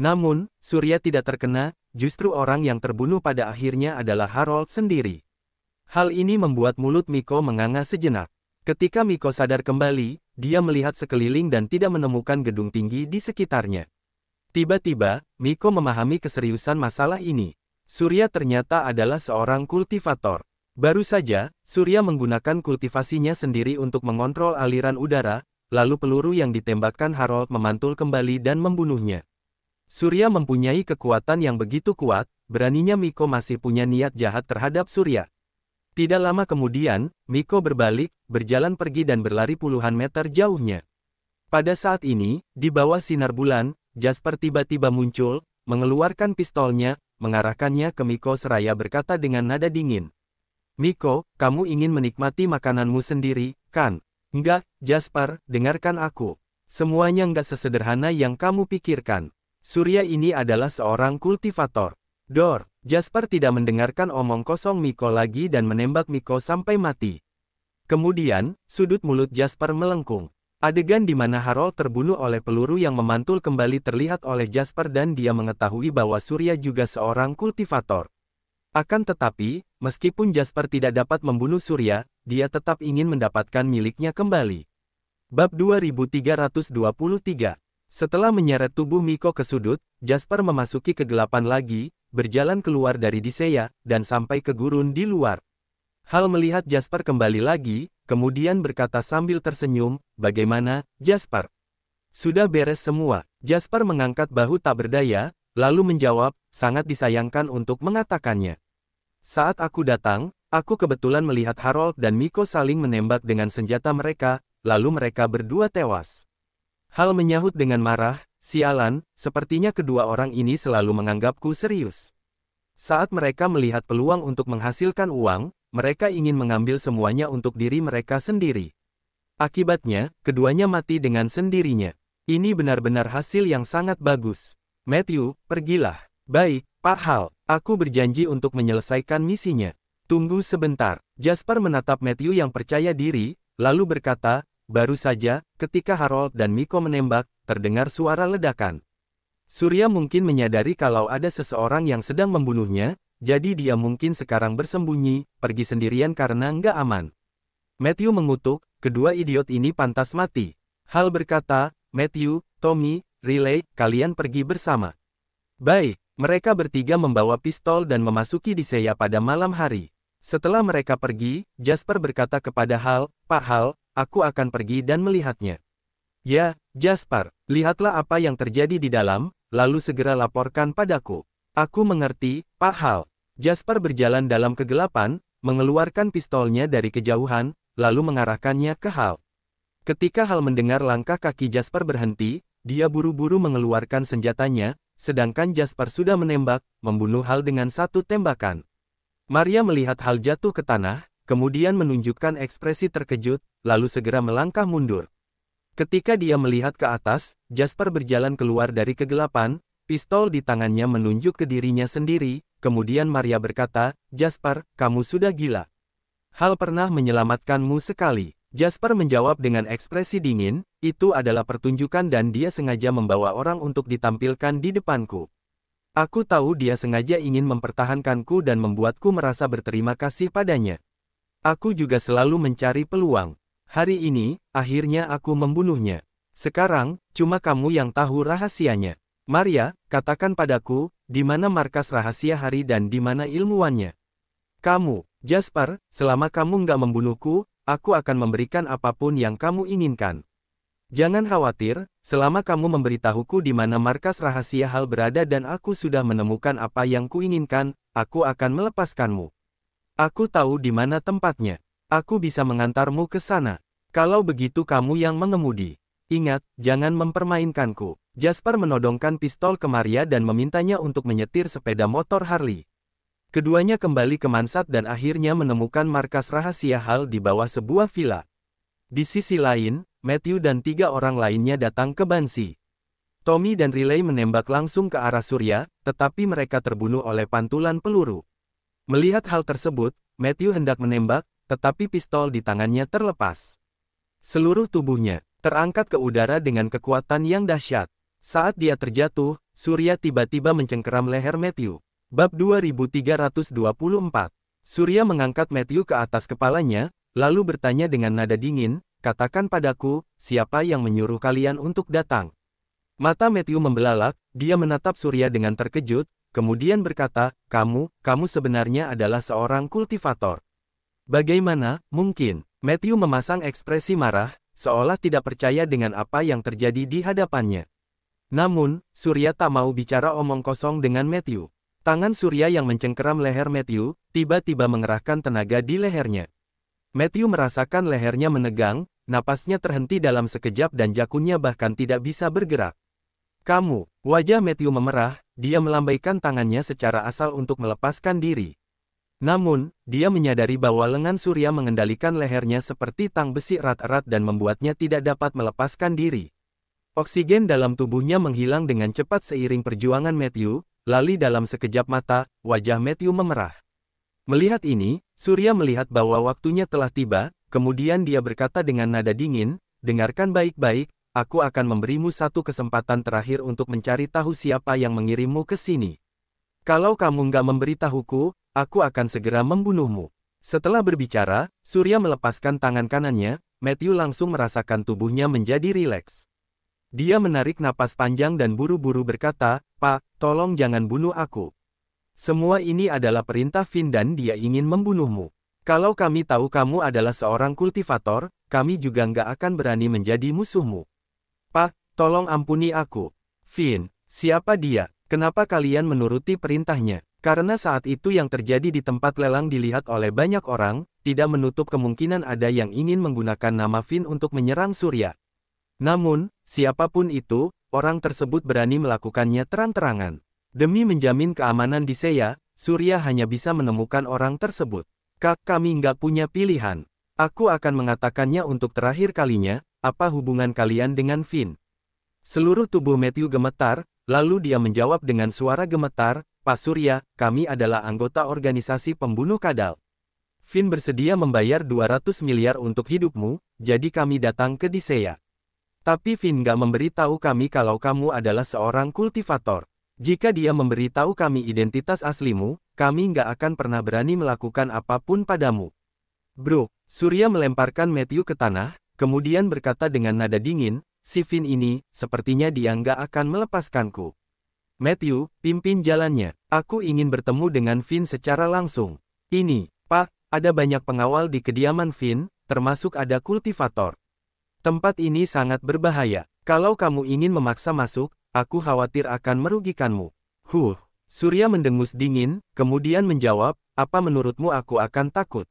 Namun, Surya tidak terkena, justru orang yang terbunuh pada akhirnya adalah Harold sendiri. Hal ini membuat mulut Miko menganga sejenak. Ketika Miko sadar kembali, dia melihat sekeliling dan tidak menemukan gedung tinggi di sekitarnya. Tiba-tiba, Miko memahami keseriusan masalah ini. Surya ternyata adalah seorang kultivator. Baru saja, Surya menggunakan kultivasinya sendiri untuk mengontrol aliran udara, lalu peluru yang ditembakkan Harold memantul kembali dan membunuhnya. Surya mempunyai kekuatan yang begitu kuat, beraninya Miko masih punya niat jahat terhadap Surya. Tidak lama kemudian, Miko berbalik, berjalan pergi dan berlari puluhan meter jauhnya. Pada saat ini, di bawah sinar bulan, Jasper tiba-tiba muncul, mengeluarkan pistolnya, mengarahkannya ke Miko seraya berkata dengan nada dingin. Miko, kamu ingin menikmati makananmu sendiri, kan? Enggak, Jasper, dengarkan aku. Semuanya enggak sesederhana yang kamu pikirkan. Surya ini adalah seorang kultivator. Dor, Jasper tidak mendengarkan omong kosong Miko lagi dan menembak Miko sampai mati. Kemudian, sudut mulut Jasper melengkung. Adegan di mana Harold terbunuh oleh peluru yang memantul kembali terlihat oleh Jasper dan dia mengetahui bahwa Surya juga seorang kultivator. Akan tetapi, meskipun Jasper tidak dapat membunuh Surya, dia tetap ingin mendapatkan miliknya kembali. Bab 2323 Setelah menyeret tubuh Miko ke sudut, Jasper memasuki kegelapan lagi, berjalan keluar dari Disea, dan sampai ke gurun di luar. Hal melihat Jasper kembali lagi, kemudian berkata sambil tersenyum, bagaimana, Jasper? Sudah beres semua. Jasper mengangkat bahu tak berdaya, lalu menjawab, sangat disayangkan untuk mengatakannya. Saat aku datang, aku kebetulan melihat Harold dan Miko saling menembak dengan senjata mereka, lalu mereka berdua tewas. Hal menyahut dengan marah, sialan, sepertinya kedua orang ini selalu menganggapku serius. Saat mereka melihat peluang untuk menghasilkan uang, mereka ingin mengambil semuanya untuk diri mereka sendiri. Akibatnya, keduanya mati dengan sendirinya. Ini benar-benar hasil yang sangat bagus. Matthew, pergilah. Baik, Pak Hal, aku berjanji untuk menyelesaikan misinya. Tunggu sebentar. Jasper menatap Matthew yang percaya diri, lalu berkata, baru saja, ketika Harold dan Miko menembak, terdengar suara ledakan. Surya mungkin menyadari kalau ada seseorang yang sedang membunuhnya, jadi dia mungkin sekarang bersembunyi, pergi sendirian karena nggak aman. Matthew mengutuk, kedua idiot ini pantas mati. Hal berkata, Matthew, Tommy, Riley, kalian pergi bersama. Baik, mereka bertiga membawa pistol dan memasuki Disea pada malam hari. Setelah mereka pergi, Jasper berkata kepada Hal, Pak Hal, aku akan pergi dan melihatnya. Ya, Jasper, lihatlah apa yang terjadi di dalam, lalu segera laporkan padaku. Aku mengerti, Pak Hal. Jasper berjalan dalam kegelapan, mengeluarkan pistolnya dari kejauhan, lalu mengarahkannya ke Hal. Ketika Hal mendengar langkah kaki Jasper berhenti, dia buru-buru mengeluarkan senjatanya, sedangkan Jasper sudah menembak, membunuh Hal dengan satu tembakan. Maria melihat Hal jatuh ke tanah, kemudian menunjukkan ekspresi terkejut, lalu segera melangkah mundur. Ketika dia melihat ke atas, Jasper berjalan keluar dari kegelapan, Pistol di tangannya menunjuk ke dirinya sendiri, kemudian Maria berkata, Jasper, kamu sudah gila. Hal pernah menyelamatkanmu sekali. Jasper menjawab dengan ekspresi dingin, itu adalah pertunjukan dan dia sengaja membawa orang untuk ditampilkan di depanku. Aku tahu dia sengaja ingin mempertahankanku dan membuatku merasa berterima kasih padanya. Aku juga selalu mencari peluang. Hari ini, akhirnya aku membunuhnya. Sekarang, cuma kamu yang tahu rahasianya. Maria, katakan padaku, di mana markas rahasia hari dan di mana ilmuannya. Kamu, Jasper, selama kamu nggak membunuhku, aku akan memberikan apapun yang kamu inginkan. Jangan khawatir, selama kamu memberitahuku di mana markas rahasia hal berada dan aku sudah menemukan apa yang kuinginkan, aku akan melepaskanmu. Aku tahu di mana tempatnya. Aku bisa mengantarmu ke sana. Kalau begitu kamu yang mengemudi. Ingat, jangan mempermainkanku. Jasper menodongkan pistol ke Maria dan memintanya untuk menyetir sepeda motor Harley. Keduanya kembali ke Mansat dan akhirnya menemukan markas rahasia Hal di bawah sebuah villa. Di sisi lain, Matthew dan tiga orang lainnya datang ke Bansi. Tommy dan Riley menembak langsung ke arah Surya, tetapi mereka terbunuh oleh pantulan peluru. Melihat hal tersebut, Matthew hendak menembak, tetapi pistol di tangannya terlepas. Seluruh tubuhnya, terangkat ke udara dengan kekuatan yang dahsyat. Saat dia terjatuh, Surya tiba-tiba mencengkeram leher Matthew. Bab 2324 Surya mengangkat Matthew ke atas kepalanya, lalu bertanya dengan nada dingin, katakan padaku, siapa yang menyuruh kalian untuk datang? Mata Matthew membelalak, dia menatap Surya dengan terkejut, kemudian berkata, kamu, kamu sebenarnya adalah seorang kultivator. Bagaimana, mungkin, Matthew memasang ekspresi marah, seolah tidak percaya dengan apa yang terjadi di hadapannya. Namun, Surya tak mau bicara omong kosong dengan Matthew. Tangan Surya yang mencengkeram leher Matthew, tiba-tiba mengerahkan tenaga di lehernya. Matthew merasakan lehernya menegang, napasnya terhenti dalam sekejap dan jakunnya bahkan tidak bisa bergerak. Kamu, wajah Matthew memerah, dia melambaikan tangannya secara asal untuk melepaskan diri. Namun, dia menyadari bahwa lengan Surya mengendalikan lehernya seperti tang besi erat-erat dan membuatnya tidak dapat melepaskan diri. Oksigen dalam tubuhnya menghilang dengan cepat seiring perjuangan Matthew, lali dalam sekejap mata, wajah Matthew memerah. Melihat ini, Surya melihat bahwa waktunya telah tiba, kemudian dia berkata dengan nada dingin, dengarkan baik-baik, aku akan memberimu satu kesempatan terakhir untuk mencari tahu siapa yang mengirimmu ke sini. Kalau kamu nggak memberitahuku, aku akan segera membunuhmu. Setelah berbicara, Surya melepaskan tangan kanannya, Matthew langsung merasakan tubuhnya menjadi rileks. Dia menarik napas panjang dan buru-buru berkata, Pak, tolong jangan bunuh aku. Semua ini adalah perintah Finn dan dia ingin membunuhmu. Kalau kami tahu kamu adalah seorang kultivator, kami juga nggak akan berani menjadi musuhmu. Pak, tolong ampuni aku. Finn, siapa dia? Kenapa kalian menuruti perintahnya? Karena saat itu yang terjadi di tempat lelang dilihat oleh banyak orang, tidak menutup kemungkinan ada yang ingin menggunakan nama Finn untuk menyerang Surya. Namun, siapapun itu, orang tersebut berani melakukannya terang-terangan. Demi menjamin keamanan di Seya, Surya hanya bisa menemukan orang tersebut. Kak kami nggak punya pilihan. Aku akan mengatakannya untuk terakhir kalinya, apa hubungan kalian dengan Finn? Seluruh tubuh Matthew gemetar, Lalu dia menjawab dengan suara gemetar, Pak Surya, kami adalah anggota organisasi pembunuh kadal. Finn bersedia membayar 200 miliar untuk hidupmu, jadi kami datang ke Disea. Tapi Finn gak memberitahu kami kalau kamu adalah seorang kultivator. Jika dia memberitahu kami identitas aslimu, kami gak akan pernah berani melakukan apapun padamu. Bro, Surya melemparkan Matthew ke tanah, kemudian berkata dengan nada dingin, si Finn ini, sepertinya dia nggak akan melepaskanku. Matthew, pimpin jalannya. Aku ingin bertemu dengan Finn secara langsung. Ini, Pak, ada banyak pengawal di kediaman Finn, termasuk ada kultivator. Tempat ini sangat berbahaya. Kalau kamu ingin memaksa masuk, aku khawatir akan merugikanmu. Huh, Surya mendengus dingin, kemudian menjawab, apa menurutmu aku akan takut?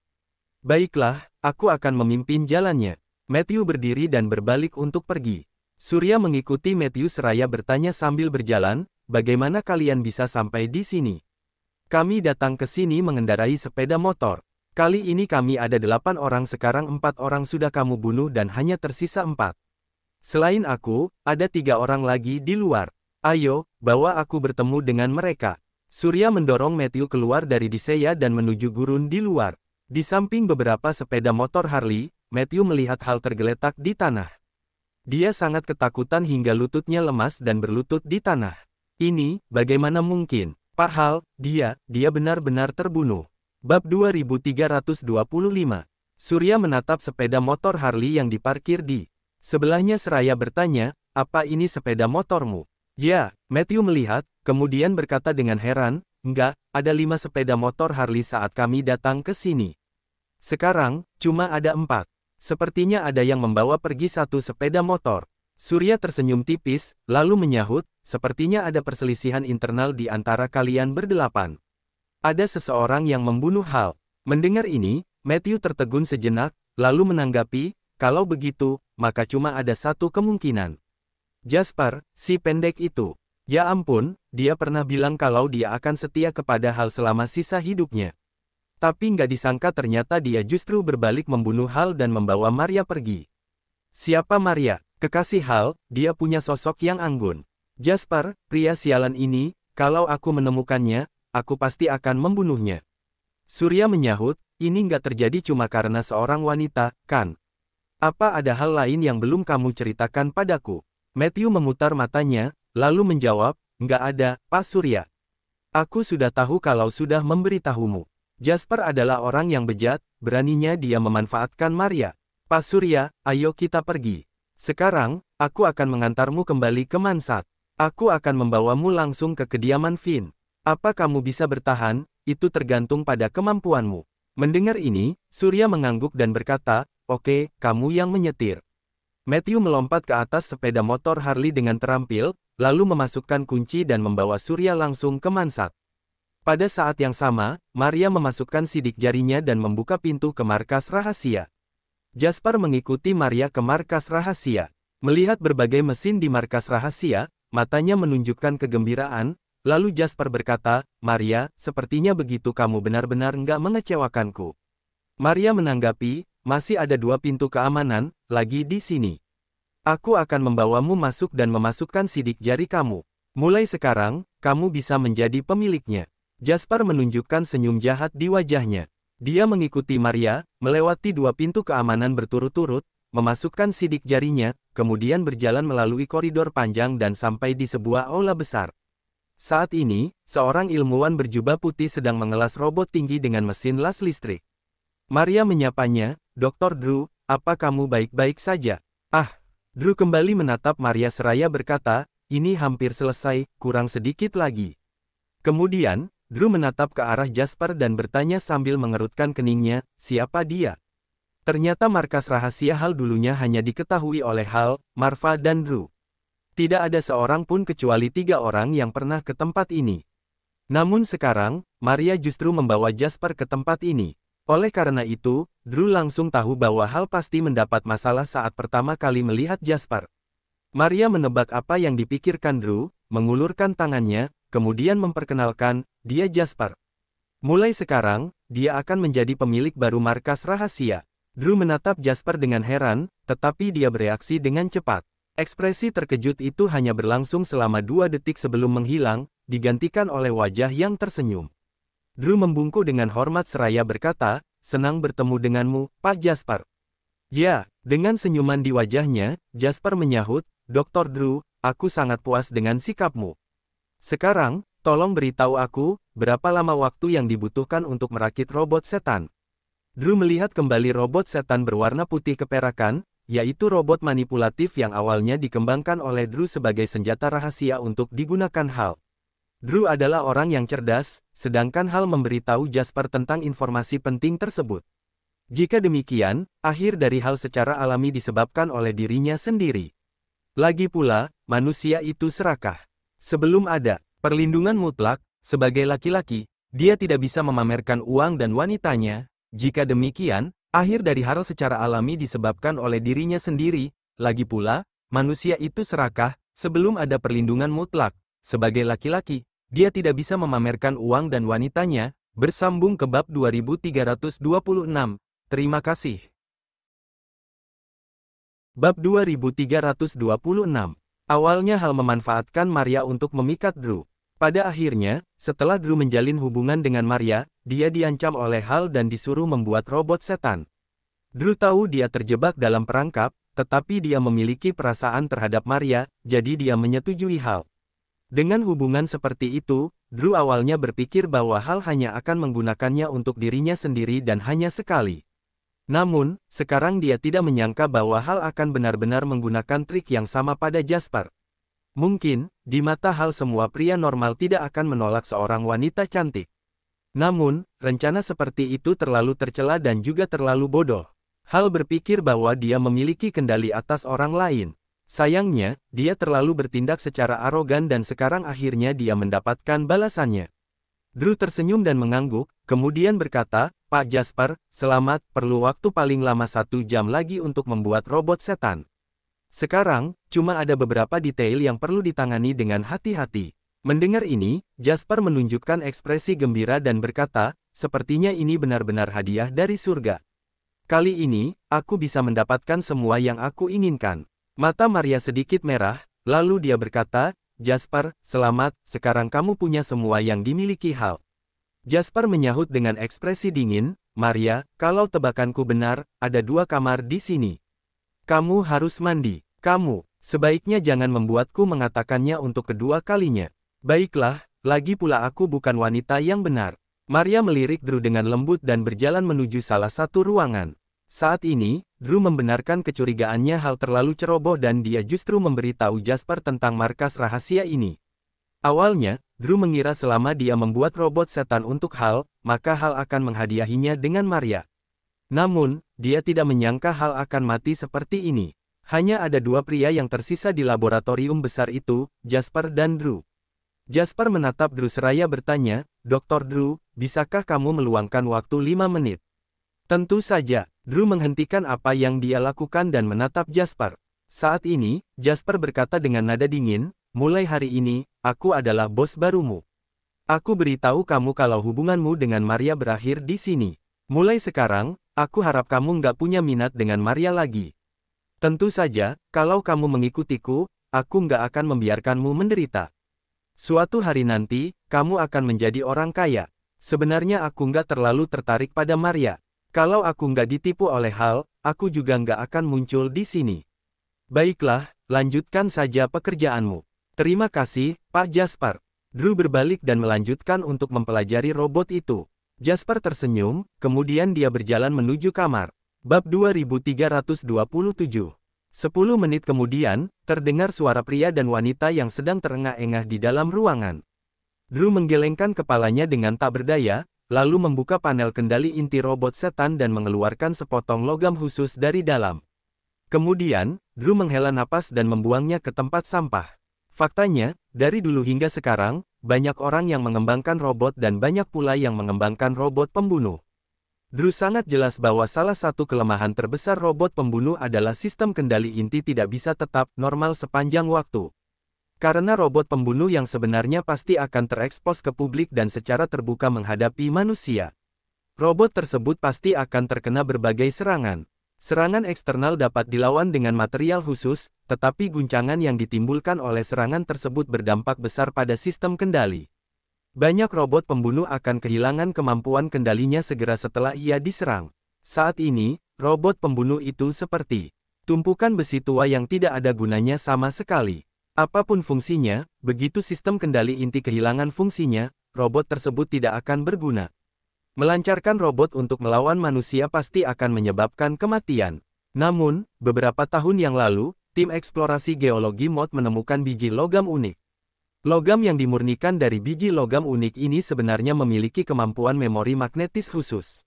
Baiklah, aku akan memimpin jalannya. Matthew berdiri dan berbalik untuk pergi. Surya mengikuti Matthew seraya bertanya sambil berjalan, bagaimana kalian bisa sampai di sini? Kami datang ke sini mengendarai sepeda motor. Kali ini kami ada delapan orang sekarang empat orang sudah kamu bunuh dan hanya tersisa empat. Selain aku, ada tiga orang lagi di luar. Ayo, bawa aku bertemu dengan mereka. Surya mendorong Matthew keluar dari Diseya dan menuju gurun di luar. Di samping beberapa sepeda motor Harley, Matthew melihat hal tergeletak di tanah. Dia sangat ketakutan hingga lututnya lemas dan berlutut di tanah. Ini, bagaimana mungkin? Pahal, dia, dia benar-benar terbunuh. Bab 2325 Surya menatap sepeda motor Harley yang diparkir di sebelahnya seraya bertanya, apa ini sepeda motormu? Ya, Matthew melihat, kemudian berkata dengan heran, enggak, ada lima sepeda motor Harley saat kami datang ke sini. Sekarang, cuma ada empat. Sepertinya ada yang membawa pergi satu sepeda motor. Surya tersenyum tipis, lalu menyahut, sepertinya ada perselisihan internal di antara kalian berdelapan. Ada seseorang yang membunuh Hal. Mendengar ini, Matthew tertegun sejenak, lalu menanggapi, kalau begitu, maka cuma ada satu kemungkinan. Jasper, si pendek itu. Ya ampun, dia pernah bilang kalau dia akan setia kepada Hal selama sisa hidupnya. Tapi nggak disangka ternyata dia justru berbalik membunuh Hal dan membawa Maria pergi. Siapa Maria? Kekasih Hal, dia punya sosok yang anggun. Jasper, pria sialan ini, kalau aku menemukannya, aku pasti akan membunuhnya. Surya menyahut, ini nggak terjadi cuma karena seorang wanita, kan? Apa ada hal lain yang belum kamu ceritakan padaku? Matthew memutar matanya, lalu menjawab, nggak ada, Pak Surya. Aku sudah tahu kalau sudah memberitahumu. Jasper adalah orang yang bejat, beraninya dia memanfaatkan Maria. Pak Surya, ayo kita pergi. Sekarang, aku akan mengantarmu kembali ke Mansat. Aku akan membawamu langsung ke kediaman Finn. Apa kamu bisa bertahan, itu tergantung pada kemampuanmu. Mendengar ini, Surya mengangguk dan berkata, oke, okay, kamu yang menyetir. Matthew melompat ke atas sepeda motor Harley dengan terampil, lalu memasukkan kunci dan membawa Surya langsung ke Mansat. Pada saat yang sama, Maria memasukkan sidik jarinya dan membuka pintu ke markas rahasia. Jasper mengikuti Maria ke markas rahasia. Melihat berbagai mesin di markas rahasia, matanya menunjukkan kegembiraan, lalu Jasper berkata, Maria, sepertinya begitu kamu benar-benar nggak mengecewakanku. Maria menanggapi, masih ada dua pintu keamanan, lagi di sini. Aku akan membawamu masuk dan memasukkan sidik jari kamu. Mulai sekarang, kamu bisa menjadi pemiliknya. Jasper menunjukkan senyum jahat di wajahnya. Dia mengikuti Maria, melewati dua pintu keamanan berturut-turut, memasukkan sidik jarinya, kemudian berjalan melalui koridor panjang dan sampai di sebuah aula besar. Saat ini, seorang ilmuwan berjubah putih sedang mengelas robot tinggi dengan mesin las listrik. Maria menyapanya, Dr. Drew, apa kamu baik-baik saja? Ah, Drew kembali menatap Maria seraya berkata, ini hampir selesai, kurang sedikit lagi. Kemudian, Drew menatap ke arah Jasper dan bertanya sambil mengerutkan keningnya, siapa dia? Ternyata markas rahasia Hal dulunya hanya diketahui oleh Hal, Marva dan Drew. Tidak ada seorang pun kecuali tiga orang yang pernah ke tempat ini. Namun sekarang, Maria justru membawa Jasper ke tempat ini. Oleh karena itu, Drew langsung tahu bahwa Hal pasti mendapat masalah saat pertama kali melihat Jasper. Maria menebak apa yang dipikirkan Drew, mengulurkan tangannya, kemudian memperkenalkan, dia Jasper. Mulai sekarang, dia akan menjadi pemilik baru markas rahasia. Drew menatap Jasper dengan heran, tetapi dia bereaksi dengan cepat. Ekspresi terkejut itu hanya berlangsung selama dua detik sebelum menghilang, digantikan oleh wajah yang tersenyum. Drew membungkuk dengan hormat seraya berkata, senang bertemu denganmu, Pak Jasper. Ya, dengan senyuman di wajahnya, Jasper menyahut, Dr. Drew, aku sangat puas dengan sikapmu. Sekarang, tolong beritahu aku, berapa lama waktu yang dibutuhkan untuk merakit robot setan. Drew melihat kembali robot setan berwarna putih keperakan, yaitu robot manipulatif yang awalnya dikembangkan oleh Drew sebagai senjata rahasia untuk digunakan Hal. Drew adalah orang yang cerdas, sedangkan Hal memberitahu Jasper tentang informasi penting tersebut. Jika demikian, akhir dari Hal secara alami disebabkan oleh dirinya sendiri. Lagi pula, manusia itu serakah. Sebelum ada perlindungan mutlak, sebagai laki-laki, dia tidak bisa memamerkan uang dan wanitanya, jika demikian, akhir dari hal secara alami disebabkan oleh dirinya sendiri, lagi pula, manusia itu serakah, sebelum ada perlindungan mutlak, sebagai laki-laki, dia tidak bisa memamerkan uang dan wanitanya, bersambung ke bab 2326, terima kasih. Bab 2326 Awalnya Hal memanfaatkan Maria untuk memikat Drew. Pada akhirnya, setelah Drew menjalin hubungan dengan Maria, dia diancam oleh Hal dan disuruh membuat robot setan. Drew tahu dia terjebak dalam perangkap, tetapi dia memiliki perasaan terhadap Maria, jadi dia menyetujui Hal. Dengan hubungan seperti itu, Drew awalnya berpikir bahwa Hal hanya akan menggunakannya untuk dirinya sendiri dan hanya sekali. Namun, sekarang dia tidak menyangka bahwa Hal akan benar-benar menggunakan trik yang sama pada Jasper. Mungkin, di mata Hal semua pria normal tidak akan menolak seorang wanita cantik. Namun, rencana seperti itu terlalu tercela dan juga terlalu bodoh. Hal berpikir bahwa dia memiliki kendali atas orang lain. Sayangnya, dia terlalu bertindak secara arogan dan sekarang akhirnya dia mendapatkan balasannya. Drew tersenyum dan mengangguk, kemudian berkata, Pak Jasper, selamat, perlu waktu paling lama satu jam lagi untuk membuat robot setan. Sekarang, cuma ada beberapa detail yang perlu ditangani dengan hati-hati. Mendengar ini, Jasper menunjukkan ekspresi gembira dan berkata, sepertinya ini benar-benar hadiah dari surga. Kali ini, aku bisa mendapatkan semua yang aku inginkan. Mata Maria sedikit merah, lalu dia berkata, Jasper, selamat, sekarang kamu punya semua yang dimiliki Hal. Jasper menyahut dengan ekspresi dingin, Maria, kalau tebakanku benar, ada dua kamar di sini. Kamu harus mandi. Kamu, sebaiknya jangan membuatku mengatakannya untuk kedua kalinya. Baiklah, lagi pula aku bukan wanita yang benar. Maria melirik Drew dengan lembut dan berjalan menuju salah satu ruangan. Saat ini, Drew membenarkan kecurigaannya hal terlalu ceroboh dan dia justru memberitahu Jasper tentang markas rahasia ini. Awalnya, Drew mengira selama dia membuat robot setan untuk Hal, maka Hal akan menghadiahinya dengan Maria. Namun, dia tidak menyangka Hal akan mati seperti ini. Hanya ada dua pria yang tersisa di laboratorium besar itu, Jasper dan Drew. Jasper menatap Drew seraya bertanya, Dr. Drew, bisakah kamu meluangkan waktu lima menit? Tentu saja, Drew menghentikan apa yang dia lakukan dan menatap Jasper. Saat ini, Jasper berkata dengan nada dingin, mulai hari ini, aku adalah bos barumu. Aku beritahu kamu kalau hubunganmu dengan Maria berakhir di sini. Mulai sekarang, aku harap kamu nggak punya minat dengan Maria lagi. Tentu saja, kalau kamu mengikutiku, aku nggak akan membiarkanmu menderita. Suatu hari nanti, kamu akan menjadi orang kaya. Sebenarnya aku nggak terlalu tertarik pada Maria. Kalau aku nggak ditipu oleh hal, aku juga nggak akan muncul di sini. Baiklah, lanjutkan saja pekerjaanmu. Terima kasih, Pak Jasper. Drew berbalik dan melanjutkan untuk mempelajari robot itu. Jasper tersenyum, kemudian dia berjalan menuju kamar. Bab 2327 Sepuluh menit kemudian, terdengar suara pria dan wanita yang sedang terengah-engah di dalam ruangan. Drew menggelengkan kepalanya dengan tak berdaya, lalu membuka panel kendali inti robot setan dan mengeluarkan sepotong logam khusus dari dalam. Kemudian, Drew menghela napas dan membuangnya ke tempat sampah. Faktanya, dari dulu hingga sekarang, banyak orang yang mengembangkan robot dan banyak pula yang mengembangkan robot pembunuh. Drew sangat jelas bahwa salah satu kelemahan terbesar robot pembunuh adalah sistem kendali inti tidak bisa tetap normal sepanjang waktu. Karena robot pembunuh yang sebenarnya pasti akan terekspos ke publik dan secara terbuka menghadapi manusia. Robot tersebut pasti akan terkena berbagai serangan. Serangan eksternal dapat dilawan dengan material khusus, tetapi guncangan yang ditimbulkan oleh serangan tersebut berdampak besar pada sistem kendali. Banyak robot pembunuh akan kehilangan kemampuan kendalinya segera setelah ia diserang. Saat ini, robot pembunuh itu seperti tumpukan besi tua yang tidak ada gunanya sama sekali. Apapun fungsinya, begitu sistem kendali inti kehilangan fungsinya, robot tersebut tidak akan berguna. Melancarkan robot untuk melawan manusia pasti akan menyebabkan kematian. Namun, beberapa tahun yang lalu, tim eksplorasi geologi MOD menemukan biji logam unik. Logam yang dimurnikan dari biji logam unik ini sebenarnya memiliki kemampuan memori magnetis khusus.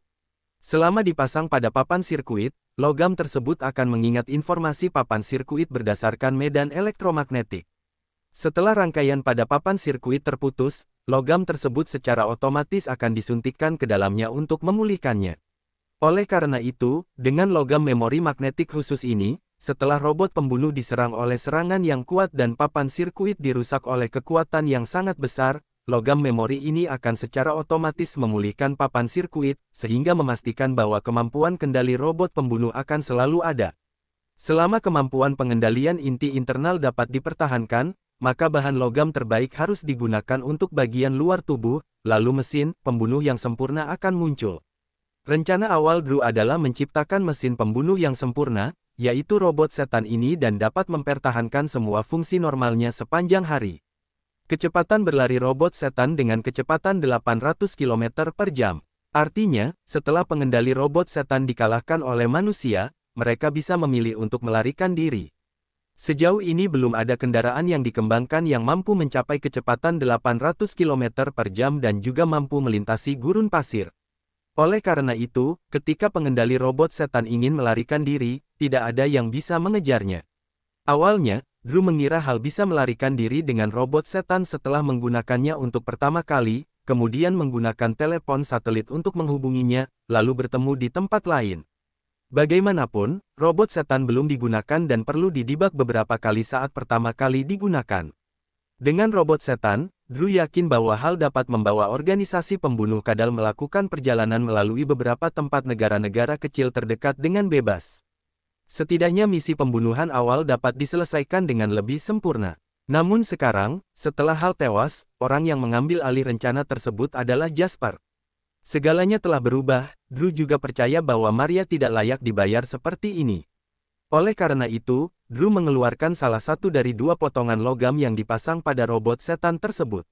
Selama dipasang pada papan sirkuit, logam tersebut akan mengingat informasi papan sirkuit berdasarkan medan elektromagnetik. Setelah rangkaian pada papan sirkuit terputus, logam tersebut secara otomatis akan disuntikkan ke dalamnya untuk memulihkannya. Oleh karena itu, dengan logam memori magnetik khusus ini, setelah robot pembunuh diserang oleh serangan yang kuat dan papan sirkuit dirusak oleh kekuatan yang sangat besar, logam memori ini akan secara otomatis memulihkan papan sirkuit, sehingga memastikan bahwa kemampuan kendali robot pembunuh akan selalu ada. Selama kemampuan pengendalian inti internal dapat dipertahankan, maka bahan logam terbaik harus digunakan untuk bagian luar tubuh, lalu mesin pembunuh yang sempurna akan muncul. Rencana awal Drew adalah menciptakan mesin pembunuh yang sempurna, yaitu robot setan ini dan dapat mempertahankan semua fungsi normalnya sepanjang hari. Kecepatan berlari robot setan dengan kecepatan 800 km per jam. Artinya, setelah pengendali robot setan dikalahkan oleh manusia, mereka bisa memilih untuk melarikan diri. Sejauh ini belum ada kendaraan yang dikembangkan yang mampu mencapai kecepatan 800 km per jam dan juga mampu melintasi gurun pasir. Oleh karena itu, ketika pengendali robot setan ingin melarikan diri, tidak ada yang bisa mengejarnya. Awalnya, Drew mengira hal bisa melarikan diri dengan robot setan setelah menggunakannya untuk pertama kali, kemudian menggunakan telepon satelit untuk menghubunginya, lalu bertemu di tempat lain. Bagaimanapun, robot setan belum digunakan dan perlu didibak beberapa kali saat pertama kali digunakan. Dengan robot setan, Drew yakin bahwa hal dapat membawa organisasi pembunuh kadal melakukan perjalanan melalui beberapa tempat negara-negara kecil terdekat dengan bebas. Setidaknya misi pembunuhan awal dapat diselesaikan dengan lebih sempurna. Namun sekarang, setelah hal tewas, orang yang mengambil alih rencana tersebut adalah Jasper. Segalanya telah berubah, Drew juga percaya bahwa Maria tidak layak dibayar seperti ini. Oleh karena itu, Drew mengeluarkan salah satu dari dua potongan logam yang dipasang pada robot setan tersebut.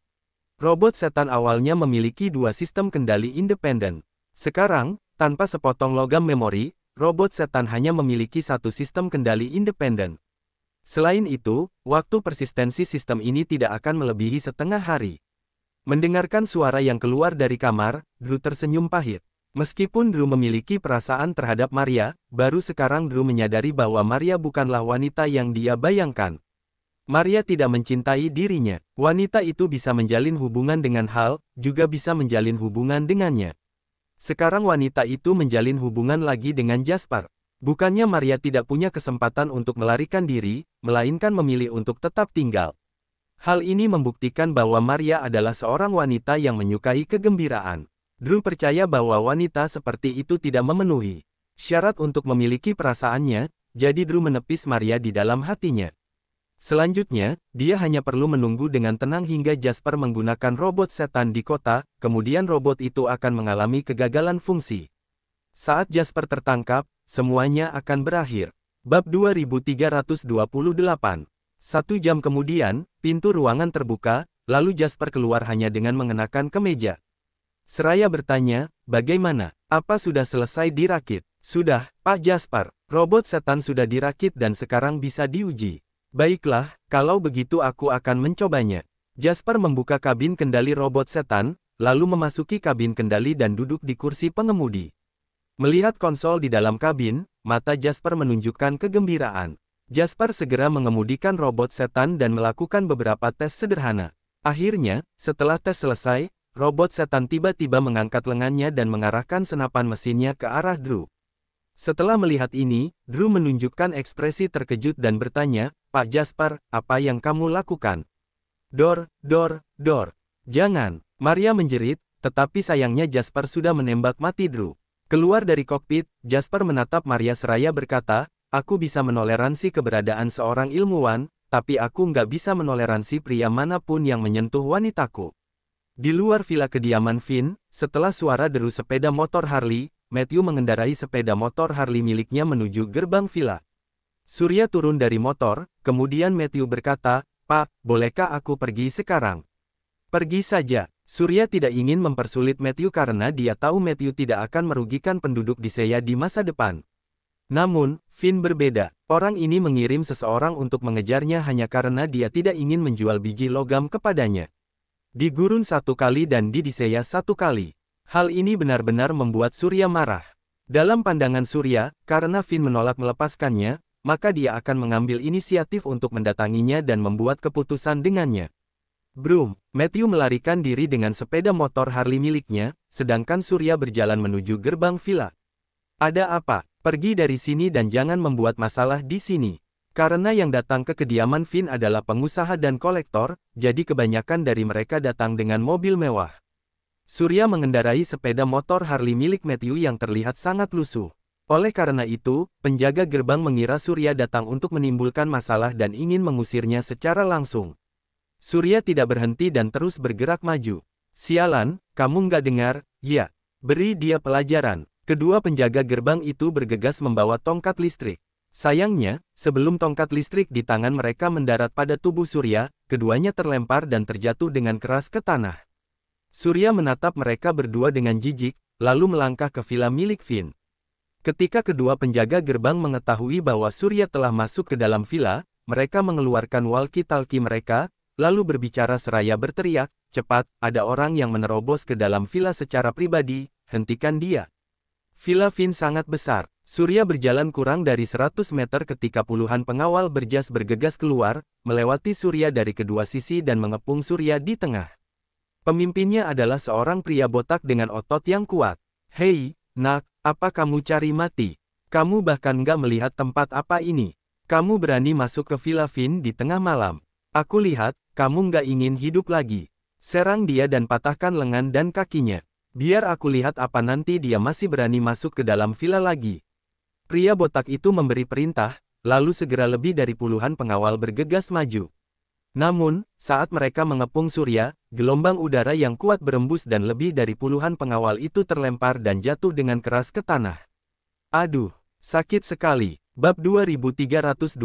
Robot setan awalnya memiliki dua sistem kendali independen. Sekarang, tanpa sepotong logam memori, robot setan hanya memiliki satu sistem kendali independen. Selain itu, waktu persistensi sistem ini tidak akan melebihi setengah hari. Mendengarkan suara yang keluar dari kamar, Drew tersenyum pahit. Meskipun Drew memiliki perasaan terhadap Maria, baru sekarang Drew menyadari bahwa Maria bukanlah wanita yang dia bayangkan. Maria tidak mencintai dirinya. Wanita itu bisa menjalin hubungan dengan Hal, juga bisa menjalin hubungan dengannya. Sekarang wanita itu menjalin hubungan lagi dengan Jasper. Bukannya Maria tidak punya kesempatan untuk melarikan diri, melainkan memilih untuk tetap tinggal. Hal ini membuktikan bahwa Maria adalah seorang wanita yang menyukai kegembiraan. Drew percaya bahwa wanita seperti itu tidak memenuhi syarat untuk memiliki perasaannya, jadi Drew menepis Maria di dalam hatinya. Selanjutnya, dia hanya perlu menunggu dengan tenang hingga Jasper menggunakan robot setan di kota, kemudian robot itu akan mengalami kegagalan fungsi. Saat Jasper tertangkap, semuanya akan berakhir. Bab 2328 Satu jam kemudian, pintu ruangan terbuka, lalu Jasper keluar hanya dengan mengenakan kemeja. Seraya bertanya, bagaimana? Apa sudah selesai dirakit? Sudah, Pak Jasper. Robot setan sudah dirakit dan sekarang bisa diuji. Baiklah, kalau begitu aku akan mencobanya. Jasper membuka kabin kendali robot setan, lalu memasuki kabin kendali dan duduk di kursi pengemudi. Melihat konsol di dalam kabin, mata Jasper menunjukkan kegembiraan. Jasper segera mengemudikan robot setan dan melakukan beberapa tes sederhana. Akhirnya, setelah tes selesai, Robot setan tiba-tiba mengangkat lengannya dan mengarahkan senapan mesinnya ke arah Drew. Setelah melihat ini, Drew menunjukkan ekspresi terkejut dan bertanya, Pak Jasper, apa yang kamu lakukan? Dor, dor, dor. Jangan, Maria menjerit, tetapi sayangnya Jasper sudah menembak mati Drew. Keluar dari kokpit, Jasper menatap Maria seraya berkata, Aku bisa menoleransi keberadaan seorang ilmuwan, tapi aku nggak bisa menoleransi pria manapun yang menyentuh wanitaku. Di luar villa kediaman Finn, setelah suara deru sepeda motor Harley, Matthew mengendarai sepeda motor Harley miliknya menuju gerbang villa. Surya turun dari motor, kemudian Matthew berkata, Pak, bolehkah aku pergi sekarang? Pergi saja. Surya tidak ingin mempersulit Matthew karena dia tahu Matthew tidak akan merugikan penduduk di Seya di masa depan. Namun, Finn berbeda. Orang ini mengirim seseorang untuk mengejarnya hanya karena dia tidak ingin menjual biji logam kepadanya. Di gurun satu kali dan di Diseya satu kali. Hal ini benar-benar membuat Surya marah. Dalam pandangan Surya, karena Finn menolak melepaskannya, maka dia akan mengambil inisiatif untuk mendatanginya dan membuat keputusan dengannya. Brum, Matthew melarikan diri dengan sepeda motor Harley miliknya, sedangkan Surya berjalan menuju gerbang villa. Ada apa? Pergi dari sini dan jangan membuat masalah di sini. Karena yang datang ke kediaman Finn adalah pengusaha dan kolektor, jadi kebanyakan dari mereka datang dengan mobil mewah. Surya mengendarai sepeda motor Harley milik Matthew yang terlihat sangat lusuh. Oleh karena itu, penjaga gerbang mengira Surya datang untuk menimbulkan masalah dan ingin mengusirnya secara langsung. Surya tidak berhenti dan terus bergerak maju. Sialan, kamu nggak dengar, ya. Beri dia pelajaran. Kedua penjaga gerbang itu bergegas membawa tongkat listrik. Sayangnya, sebelum tongkat listrik di tangan mereka mendarat pada tubuh Surya, keduanya terlempar dan terjatuh dengan keras ke tanah. Surya menatap mereka berdua dengan jijik, lalu melangkah ke villa milik Finn. Ketika kedua penjaga gerbang mengetahui bahwa Surya telah masuk ke dalam villa, mereka mengeluarkan walkie talki mereka, lalu berbicara seraya berteriak, cepat, ada orang yang menerobos ke dalam villa secara pribadi, hentikan dia. Villa Finn sangat besar, Surya berjalan kurang dari 100 meter ketika puluhan pengawal berjas bergegas keluar, melewati Surya dari kedua sisi dan mengepung Surya di tengah. Pemimpinnya adalah seorang pria botak dengan otot yang kuat. Hei, nak, apa kamu cari mati? Kamu bahkan gak melihat tempat apa ini. Kamu berani masuk ke Villa Vin di tengah malam. Aku lihat, kamu gak ingin hidup lagi. Serang dia dan patahkan lengan dan kakinya. Biar aku lihat apa nanti dia masih berani masuk ke dalam villa lagi. Pria botak itu memberi perintah, lalu segera lebih dari puluhan pengawal bergegas maju. Namun, saat mereka mengepung Surya, gelombang udara yang kuat berembus dan lebih dari puluhan pengawal itu terlempar dan jatuh dengan keras ke tanah. Aduh, sakit sekali. Bab 2329.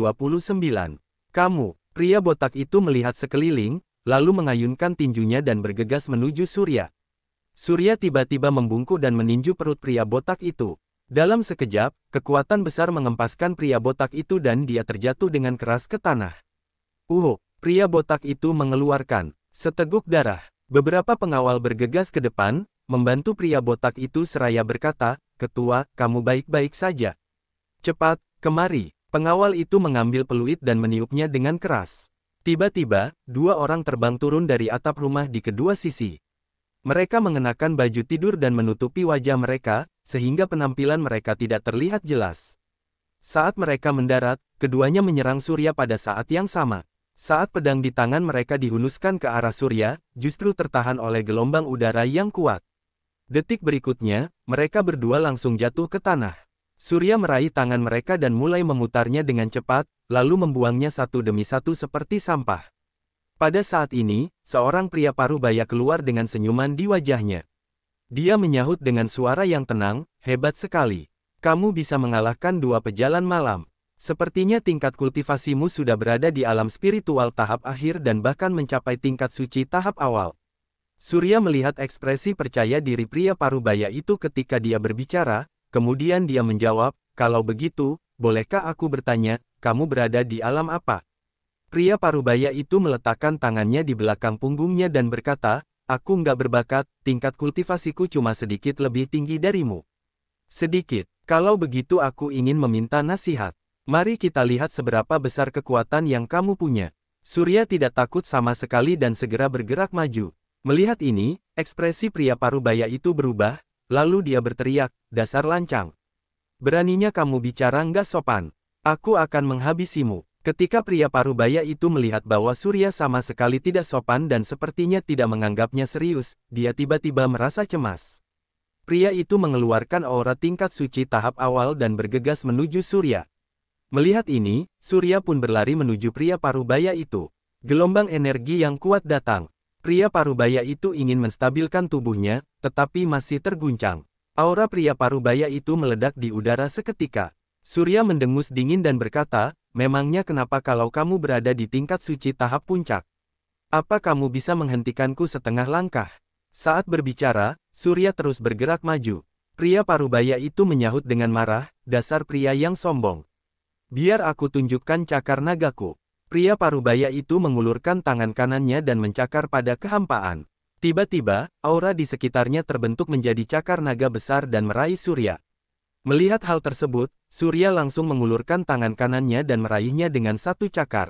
Kamu, pria botak itu melihat sekeliling, lalu mengayunkan tinjunya dan bergegas menuju Surya. Surya tiba-tiba membungkuk dan meninju perut pria botak itu. Dalam sekejap, kekuatan besar mengempaskan pria botak itu dan dia terjatuh dengan keras ke tanah. Uhu, pria botak itu mengeluarkan seteguk darah. Beberapa pengawal bergegas ke depan, membantu pria botak itu seraya berkata, Ketua, kamu baik-baik saja. Cepat, kemari. Pengawal itu mengambil peluit dan meniupnya dengan keras. Tiba-tiba, dua orang terbang turun dari atap rumah di kedua sisi. Mereka mengenakan baju tidur dan menutupi wajah mereka, sehingga penampilan mereka tidak terlihat jelas. Saat mereka mendarat, keduanya menyerang Surya pada saat yang sama. Saat pedang di tangan mereka dihunuskan ke arah Surya, justru tertahan oleh gelombang udara yang kuat. Detik berikutnya, mereka berdua langsung jatuh ke tanah. Surya meraih tangan mereka dan mulai memutarnya dengan cepat, lalu membuangnya satu demi satu seperti sampah. Pada saat ini, seorang pria paruh baya keluar dengan senyuman di wajahnya. Dia menyahut dengan suara yang tenang, hebat sekali. Kamu bisa mengalahkan dua pejalan malam. Sepertinya tingkat kultivasimu sudah berada di alam spiritual tahap akhir dan bahkan mencapai tingkat suci tahap awal. Surya melihat ekspresi percaya diri pria paruh baya itu ketika dia berbicara, kemudian dia menjawab, kalau begitu, bolehkah aku bertanya, kamu berada di alam apa? Pria parubaya itu meletakkan tangannya di belakang punggungnya dan berkata, Aku nggak berbakat, tingkat kultivasiku cuma sedikit lebih tinggi darimu. Sedikit, kalau begitu aku ingin meminta nasihat. Mari kita lihat seberapa besar kekuatan yang kamu punya. Surya tidak takut sama sekali dan segera bergerak maju. Melihat ini, ekspresi pria parubaya itu berubah, lalu dia berteriak, dasar lancang. Beraninya kamu bicara nggak sopan. Aku akan menghabisimu. Ketika pria parubaya itu melihat bahwa Surya sama sekali tidak sopan dan sepertinya tidak menganggapnya serius, dia tiba-tiba merasa cemas. Pria itu mengeluarkan aura tingkat suci tahap awal dan bergegas menuju Surya. Melihat ini, Surya pun berlari menuju pria parubaya itu. Gelombang energi yang kuat datang. Pria parubaya itu ingin menstabilkan tubuhnya, tetapi masih terguncang. Aura pria parubaya itu meledak di udara seketika. Surya mendengus dingin dan berkata, memangnya kenapa kalau kamu berada di tingkat suci tahap puncak? Apa kamu bisa menghentikanku setengah langkah? Saat berbicara, Surya terus bergerak maju. Pria parubaya itu menyahut dengan marah, dasar pria yang sombong. Biar aku tunjukkan cakar nagaku. Pria parubaya itu mengulurkan tangan kanannya dan mencakar pada kehampaan. Tiba-tiba, aura di sekitarnya terbentuk menjadi cakar naga besar dan meraih surya. Melihat hal tersebut, Surya langsung mengulurkan tangan kanannya dan meraihnya dengan satu cakar.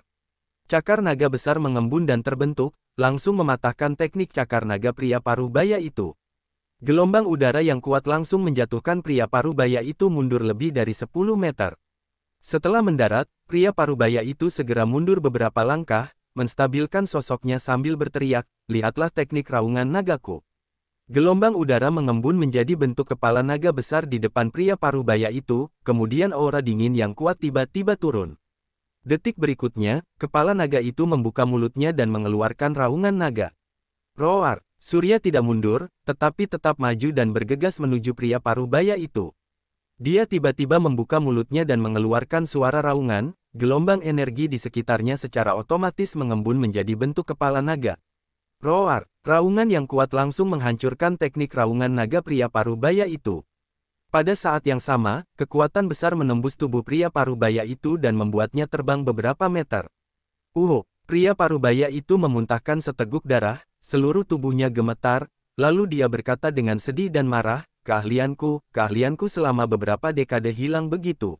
Cakar naga besar mengembun dan terbentuk, langsung mematahkan teknik cakar naga pria paruh baya itu. Gelombang udara yang kuat langsung menjatuhkan pria paruh baya itu mundur lebih dari 10 meter. Setelah mendarat, pria paruh baya itu segera mundur beberapa langkah, menstabilkan sosoknya sambil berteriak, lihatlah teknik raungan nagaku. Gelombang udara mengembun menjadi bentuk kepala naga besar di depan pria parubaya itu, kemudian aura dingin yang kuat tiba-tiba turun. Detik berikutnya, kepala naga itu membuka mulutnya dan mengeluarkan raungan naga. Roar, Surya tidak mundur, tetapi tetap maju dan bergegas menuju pria parubaya itu. Dia tiba-tiba membuka mulutnya dan mengeluarkan suara raungan, gelombang energi di sekitarnya secara otomatis mengembun menjadi bentuk kepala naga. Roar, Raungan yang kuat langsung menghancurkan teknik raungan naga pria parubaya itu. Pada saat yang sama, kekuatan besar menembus tubuh pria parubaya itu dan membuatnya terbang beberapa meter. Uhu, pria parubaya itu memuntahkan seteguk darah, seluruh tubuhnya gemetar, lalu dia berkata dengan sedih dan marah, keahlianku, keahlianku selama beberapa dekade hilang begitu.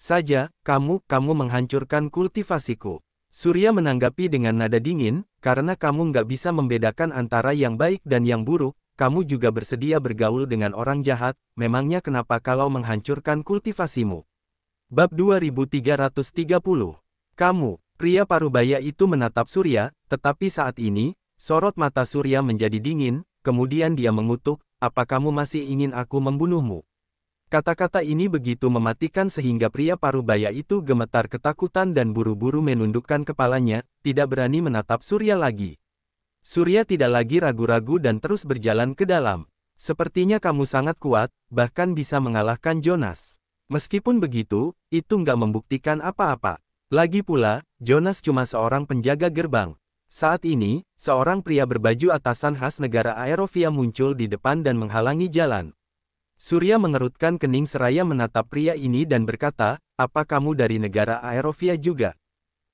Saja, kamu, kamu menghancurkan kultivasiku. Surya menanggapi dengan nada dingin, karena kamu nggak bisa membedakan antara yang baik dan yang buruk, kamu juga bersedia bergaul dengan orang jahat, memangnya kenapa kalau menghancurkan kultivasimu? Bab 2330 Kamu, pria parubaya itu menatap Surya, tetapi saat ini, sorot mata Surya menjadi dingin, kemudian dia mengutuk, apa kamu masih ingin aku membunuhmu? Kata-kata ini begitu mematikan sehingga pria paruh baya itu gemetar ketakutan dan buru-buru menundukkan kepalanya, tidak berani menatap Surya lagi. Surya tidak lagi ragu-ragu dan terus berjalan ke dalam. Sepertinya kamu sangat kuat, bahkan bisa mengalahkan Jonas. Meskipun begitu, itu nggak membuktikan apa-apa. Lagi pula, Jonas cuma seorang penjaga gerbang. Saat ini, seorang pria berbaju atasan khas negara Aerovia muncul di depan dan menghalangi jalan. Surya mengerutkan kening seraya menatap pria ini dan berkata, apa kamu dari negara Aerofia juga?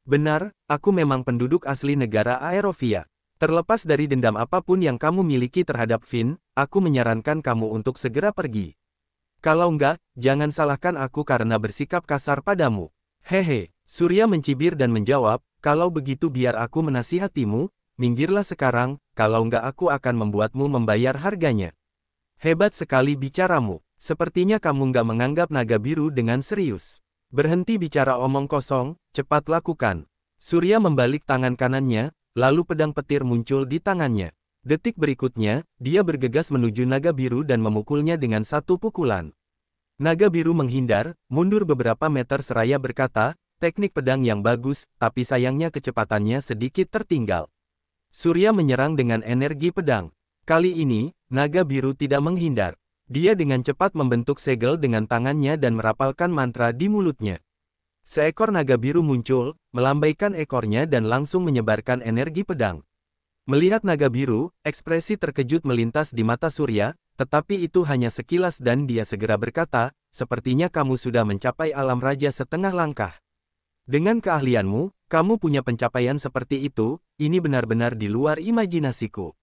Benar, aku memang penduduk asli negara Aerofia. Terlepas dari dendam apapun yang kamu miliki terhadap Finn, aku menyarankan kamu untuk segera pergi. Kalau enggak, jangan salahkan aku karena bersikap kasar padamu. Hehe, Surya mencibir dan menjawab, kalau begitu biar aku menasihatimu, minggirlah sekarang, kalau enggak aku akan membuatmu membayar harganya. Hebat sekali bicaramu. Sepertinya kamu nggak menganggap naga biru dengan serius. Berhenti bicara omong kosong, cepat lakukan. Surya membalik tangan kanannya, lalu pedang petir muncul di tangannya. Detik berikutnya, dia bergegas menuju naga biru dan memukulnya dengan satu pukulan. Naga biru menghindar, mundur beberapa meter seraya berkata, teknik pedang yang bagus, tapi sayangnya kecepatannya sedikit tertinggal. Surya menyerang dengan energi pedang. Kali ini, naga biru tidak menghindar. Dia dengan cepat membentuk segel dengan tangannya dan merapalkan mantra di mulutnya. Seekor naga biru muncul, melambaikan ekornya dan langsung menyebarkan energi pedang. Melihat naga biru, ekspresi terkejut melintas di mata Surya, tetapi itu hanya sekilas dan dia segera berkata, sepertinya kamu sudah mencapai alam raja setengah langkah. Dengan keahlianmu, kamu punya pencapaian seperti itu, ini benar-benar di luar imajinasiku.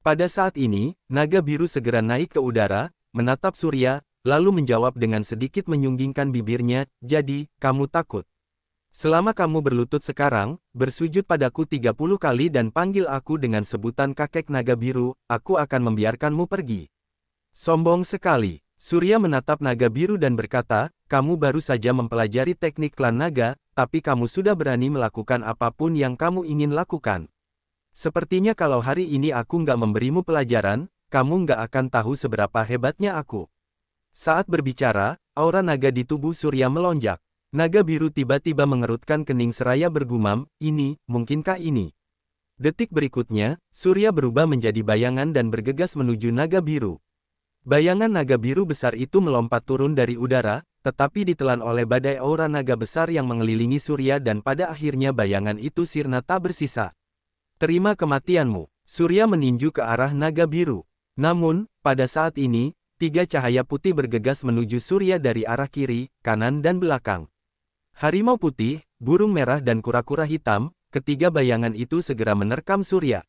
Pada saat ini, naga biru segera naik ke udara, menatap Surya, lalu menjawab dengan sedikit menyunggingkan bibirnya, jadi, kamu takut. Selama kamu berlutut sekarang, bersujud padaku 30 kali dan panggil aku dengan sebutan kakek naga biru, aku akan membiarkanmu pergi. Sombong sekali, Surya menatap naga biru dan berkata, kamu baru saja mempelajari teknik klan naga, tapi kamu sudah berani melakukan apapun yang kamu ingin lakukan. Sepertinya kalau hari ini aku nggak memberimu pelajaran, kamu nggak akan tahu seberapa hebatnya aku. Saat berbicara, aura naga di tubuh Surya melonjak. Naga biru tiba-tiba mengerutkan kening seraya bergumam, ini, mungkinkah ini? Detik berikutnya, Surya berubah menjadi bayangan dan bergegas menuju naga biru. Bayangan naga biru besar itu melompat turun dari udara, tetapi ditelan oleh badai aura naga besar yang mengelilingi Surya dan pada akhirnya bayangan itu sirna tak bersisa. Terima kematianmu. Surya meninju ke arah naga biru. Namun, pada saat ini, tiga cahaya putih bergegas menuju surya dari arah kiri, kanan dan belakang. Harimau putih, burung merah dan kura-kura hitam, ketiga bayangan itu segera menerkam surya.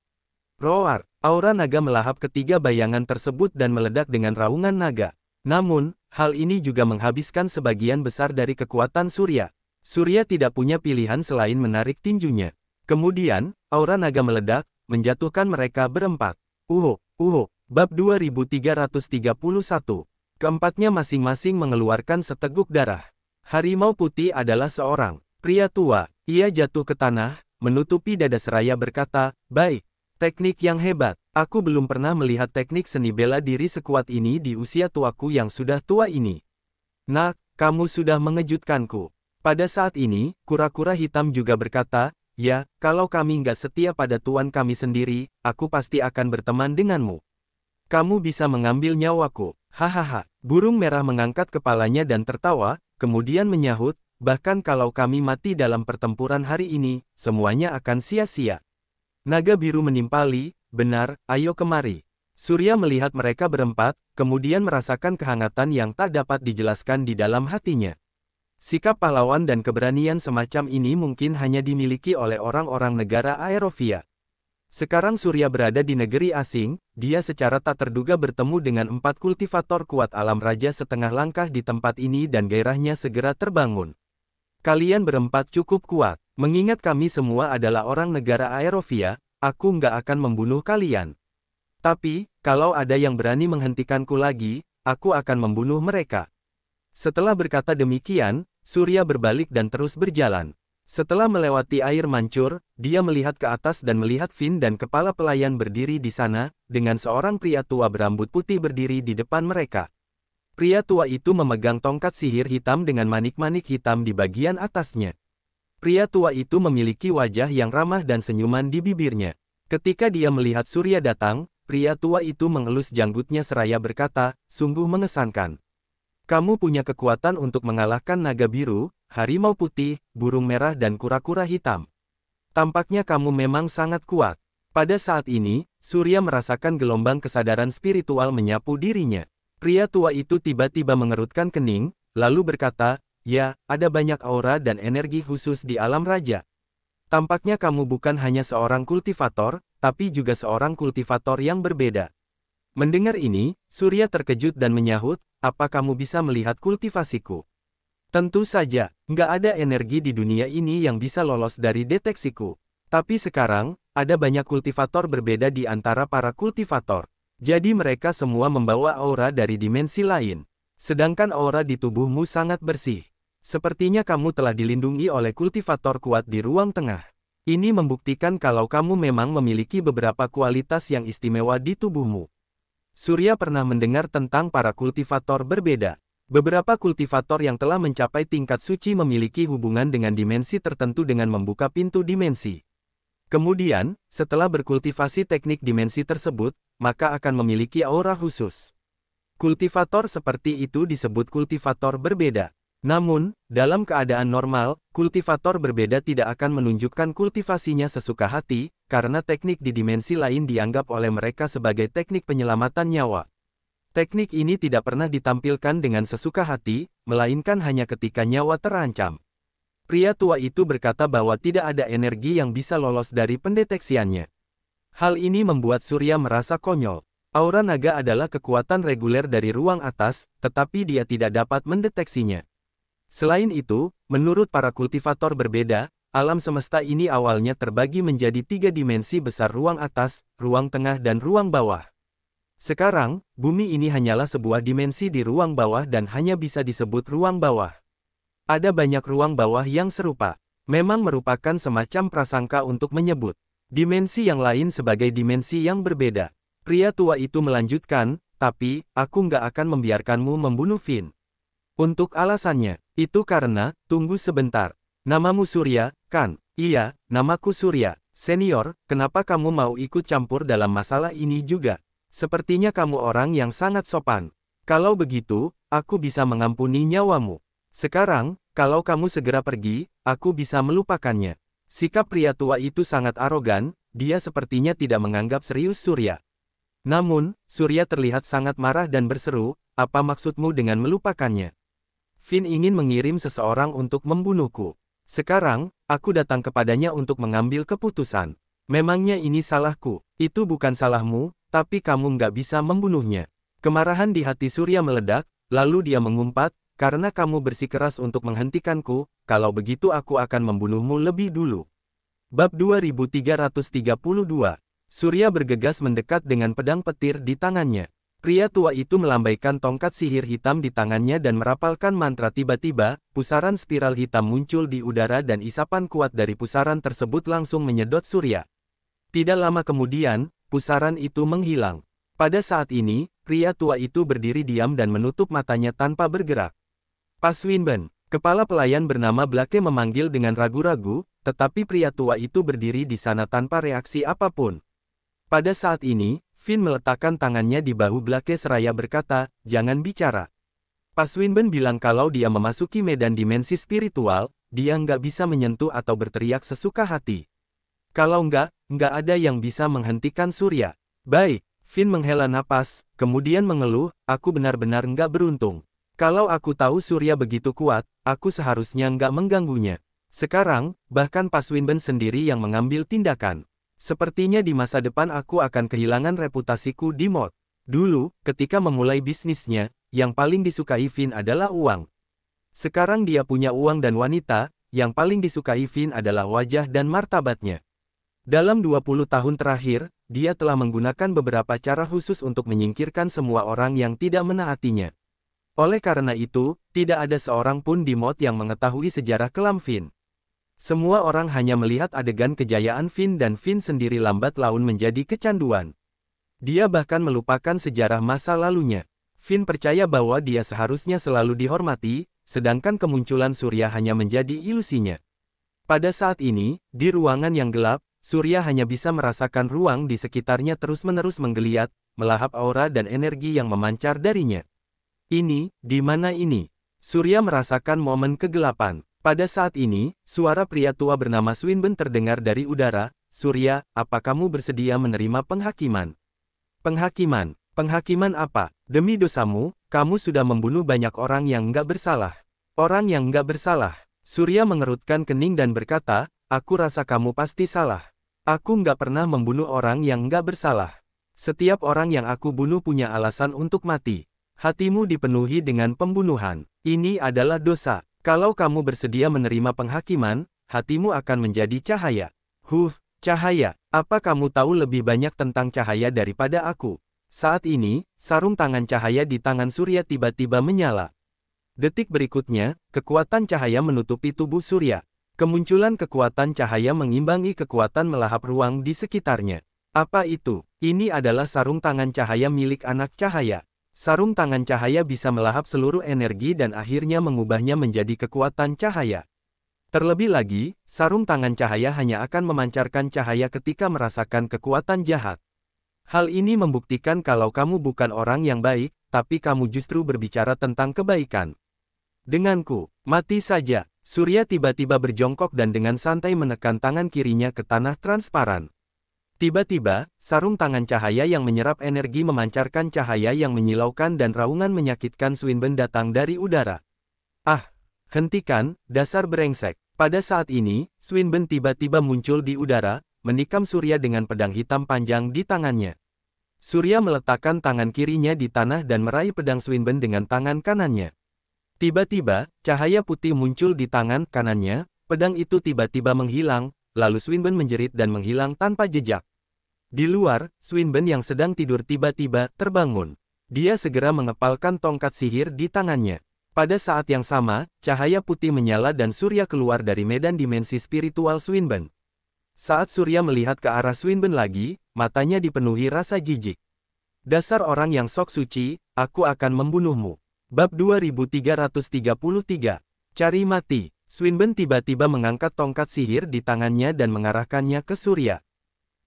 Roar, aura naga melahap ketiga bayangan tersebut dan meledak dengan raungan naga. Namun, hal ini juga menghabiskan sebagian besar dari kekuatan surya. Surya tidak punya pilihan selain menarik tinjunya. Kemudian, aura naga meledak, menjatuhkan mereka berempat. Uhu, uhu, bab 2331. Keempatnya masing-masing mengeluarkan seteguk darah. Harimau putih adalah seorang pria tua. Ia jatuh ke tanah, menutupi dada seraya berkata, Baik, teknik yang hebat. Aku belum pernah melihat teknik seni bela diri sekuat ini di usia tuaku yang sudah tua ini. Nak, kamu sudah mengejutkanku. Pada saat ini, kura-kura hitam juga berkata, Ya, kalau kami nggak setia pada tuan kami sendiri, aku pasti akan berteman denganmu. Kamu bisa mengambil nyawaku. Hahaha, burung merah mengangkat kepalanya dan tertawa, kemudian menyahut, bahkan kalau kami mati dalam pertempuran hari ini, semuanya akan sia-sia. Naga biru menimpali, benar, ayo kemari. Surya melihat mereka berempat, kemudian merasakan kehangatan yang tak dapat dijelaskan di dalam hatinya. Sikap pahlawan dan keberanian semacam ini mungkin hanya dimiliki oleh orang-orang negara Aerovia. Sekarang Surya berada di negeri asing, dia secara tak terduga bertemu dengan empat kultivator kuat alam raja setengah langkah di tempat ini dan gairahnya segera terbangun. Kalian berempat cukup kuat, mengingat kami semua adalah orang negara Aerovia, aku nggak akan membunuh kalian. Tapi, kalau ada yang berani menghentikanku lagi, aku akan membunuh mereka. Setelah berkata demikian, Surya berbalik dan terus berjalan. Setelah melewati air mancur, dia melihat ke atas dan melihat Finn dan kepala pelayan berdiri di sana, dengan seorang pria tua berambut putih berdiri di depan mereka. Pria tua itu memegang tongkat sihir hitam dengan manik-manik hitam di bagian atasnya. Pria tua itu memiliki wajah yang ramah dan senyuman di bibirnya. Ketika dia melihat Surya datang, pria tua itu mengelus janggutnya seraya berkata, sungguh mengesankan. Kamu punya kekuatan untuk mengalahkan naga biru, harimau putih, burung merah dan kura-kura hitam. Tampaknya kamu memang sangat kuat. Pada saat ini, Surya merasakan gelombang kesadaran spiritual menyapu dirinya. Pria tua itu tiba-tiba mengerutkan kening, lalu berkata, Ya, ada banyak aura dan energi khusus di alam raja. Tampaknya kamu bukan hanya seorang kultivator, tapi juga seorang kultivator yang berbeda. Mendengar ini, Surya terkejut dan menyahut, apa kamu bisa melihat kultivasiku? Tentu saja, nggak ada energi di dunia ini yang bisa lolos dari deteksiku. Tapi sekarang, ada banyak kultivator berbeda di antara para kultivator. Jadi mereka semua membawa aura dari dimensi lain. Sedangkan aura di tubuhmu sangat bersih. Sepertinya kamu telah dilindungi oleh kultivator kuat di ruang tengah. Ini membuktikan kalau kamu memang memiliki beberapa kualitas yang istimewa di tubuhmu. Surya pernah mendengar tentang para kultivator berbeda. Beberapa kultivator yang telah mencapai tingkat suci memiliki hubungan dengan dimensi tertentu dengan membuka pintu dimensi. Kemudian, setelah berkultivasi teknik dimensi tersebut, maka akan memiliki aura khusus. Kultivator seperti itu disebut kultivator berbeda. Namun, dalam keadaan normal, kultivator berbeda tidak akan menunjukkan kultivasinya sesuka hati, karena teknik di dimensi lain dianggap oleh mereka sebagai teknik penyelamatan nyawa. Teknik ini tidak pernah ditampilkan dengan sesuka hati, melainkan hanya ketika nyawa terancam. Pria tua itu berkata bahwa tidak ada energi yang bisa lolos dari pendeteksiannya. Hal ini membuat Surya merasa konyol. Aura naga adalah kekuatan reguler dari ruang atas, tetapi dia tidak dapat mendeteksinya. Selain itu, menurut para kultivator berbeda, alam semesta ini awalnya terbagi menjadi tiga dimensi besar ruang atas, ruang tengah dan ruang bawah. Sekarang, bumi ini hanyalah sebuah dimensi di ruang bawah dan hanya bisa disebut ruang bawah. Ada banyak ruang bawah yang serupa. Memang merupakan semacam prasangka untuk menyebut dimensi yang lain sebagai dimensi yang berbeda. Pria tua itu melanjutkan, tapi, aku nggak akan membiarkanmu membunuh Finn. Untuk alasannya, itu karena, tunggu sebentar. Namamu Surya, kan? Iya, namaku Surya. Senior, kenapa kamu mau ikut campur dalam masalah ini juga? Sepertinya kamu orang yang sangat sopan. Kalau begitu, aku bisa mengampuni nyawamu. Sekarang, kalau kamu segera pergi, aku bisa melupakannya. Sikap pria tua itu sangat arogan, dia sepertinya tidak menganggap serius Surya. Namun, Surya terlihat sangat marah dan berseru, apa maksudmu dengan melupakannya? Finn ingin mengirim seseorang untuk membunuhku. Sekarang, aku datang kepadanya untuk mengambil keputusan. Memangnya ini salahku, itu bukan salahmu, tapi kamu nggak bisa membunuhnya. Kemarahan di hati Surya meledak, lalu dia mengumpat, karena kamu bersikeras untuk menghentikanku, kalau begitu aku akan membunuhmu lebih dulu. Bab 2332 Surya bergegas mendekat dengan pedang petir di tangannya. Pria tua itu melambaikan tongkat sihir hitam di tangannya dan merapalkan mantra tiba-tiba, pusaran spiral hitam muncul di udara dan isapan kuat dari pusaran tersebut langsung menyedot surya. Tidak lama kemudian, pusaran itu menghilang. Pada saat ini, pria tua itu berdiri diam dan menutup matanya tanpa bergerak. Paswinben, kepala pelayan bernama Blake memanggil dengan ragu-ragu, tetapi pria tua itu berdiri di sana tanpa reaksi apapun. Pada saat ini, Finn meletakkan tangannya di bahu Blake seraya berkata, jangan bicara. Pas Winben bilang kalau dia memasuki medan dimensi spiritual, dia nggak bisa menyentuh atau berteriak sesuka hati. Kalau nggak, nggak ada yang bisa menghentikan surya. Baik, Finn menghela napas, kemudian mengeluh, aku benar-benar nggak beruntung. Kalau aku tahu surya begitu kuat, aku seharusnya nggak mengganggunya. Sekarang, bahkan Pas Winben sendiri yang mengambil tindakan. Sepertinya di masa depan aku akan kehilangan reputasiku di mod. Dulu, ketika memulai bisnisnya, yang paling disukai Vin adalah uang. Sekarang dia punya uang dan wanita, yang paling disukai Vin adalah wajah dan martabatnya. Dalam 20 tahun terakhir, dia telah menggunakan beberapa cara khusus untuk menyingkirkan semua orang yang tidak menaatinya. Oleh karena itu, tidak ada seorang pun di mod yang mengetahui sejarah kelam Vin. Semua orang hanya melihat adegan kejayaan Finn dan Finn sendiri lambat laun menjadi kecanduan. Dia bahkan melupakan sejarah masa lalunya. Finn percaya bahwa dia seharusnya selalu dihormati, sedangkan kemunculan Surya hanya menjadi ilusinya. Pada saat ini, di ruangan yang gelap, Surya hanya bisa merasakan ruang di sekitarnya terus-menerus menggeliat, melahap aura dan energi yang memancar darinya. Ini, di mana ini? Surya merasakan momen kegelapan. Pada saat ini, suara pria tua bernama Swinben terdengar dari udara, Surya, apa kamu bersedia menerima penghakiman? Penghakiman, penghakiman apa? Demi dosamu, kamu sudah membunuh banyak orang yang nggak bersalah. Orang yang nggak bersalah. Surya mengerutkan kening dan berkata, aku rasa kamu pasti salah. Aku nggak pernah membunuh orang yang nggak bersalah. Setiap orang yang aku bunuh punya alasan untuk mati. Hatimu dipenuhi dengan pembunuhan. Ini adalah dosa. Kalau kamu bersedia menerima penghakiman, hatimu akan menjadi cahaya. Huh, cahaya, apa kamu tahu lebih banyak tentang cahaya daripada aku? Saat ini, sarung tangan cahaya di tangan Surya tiba-tiba menyala. Detik berikutnya, kekuatan cahaya menutupi tubuh Surya. Kemunculan kekuatan cahaya mengimbangi kekuatan melahap ruang di sekitarnya. Apa itu? Ini adalah sarung tangan cahaya milik anak cahaya. Sarung tangan cahaya bisa melahap seluruh energi dan akhirnya mengubahnya menjadi kekuatan cahaya. Terlebih lagi, sarung tangan cahaya hanya akan memancarkan cahaya ketika merasakan kekuatan jahat. Hal ini membuktikan kalau kamu bukan orang yang baik, tapi kamu justru berbicara tentang kebaikan. Denganku, mati saja. Surya tiba-tiba berjongkok dan dengan santai menekan tangan kirinya ke tanah transparan. Tiba-tiba, sarung tangan cahaya yang menyerap energi memancarkan cahaya yang menyilaukan dan raungan menyakitkan Swinben datang dari udara. Ah! Hentikan, dasar berengsek. Pada saat ini, Swinben tiba-tiba muncul di udara, menikam Surya dengan pedang hitam panjang di tangannya. Surya meletakkan tangan kirinya di tanah dan meraih pedang Swinben dengan tangan kanannya. Tiba-tiba, cahaya putih muncul di tangan kanannya, pedang itu tiba-tiba menghilang, lalu Swinben menjerit dan menghilang tanpa jejak. Di luar, Swinburne yang sedang tidur tiba-tiba terbangun. Dia segera mengepalkan tongkat sihir di tangannya. Pada saat yang sama, cahaya putih menyala dan Surya keluar dari medan dimensi spiritual Swinburne. Saat Surya melihat ke arah Swinburne lagi, matanya dipenuhi rasa jijik. Dasar orang yang sok suci, aku akan membunuhmu. Bab 2333 Cari mati, Swinburne tiba-tiba mengangkat tongkat sihir di tangannya dan mengarahkannya ke Surya.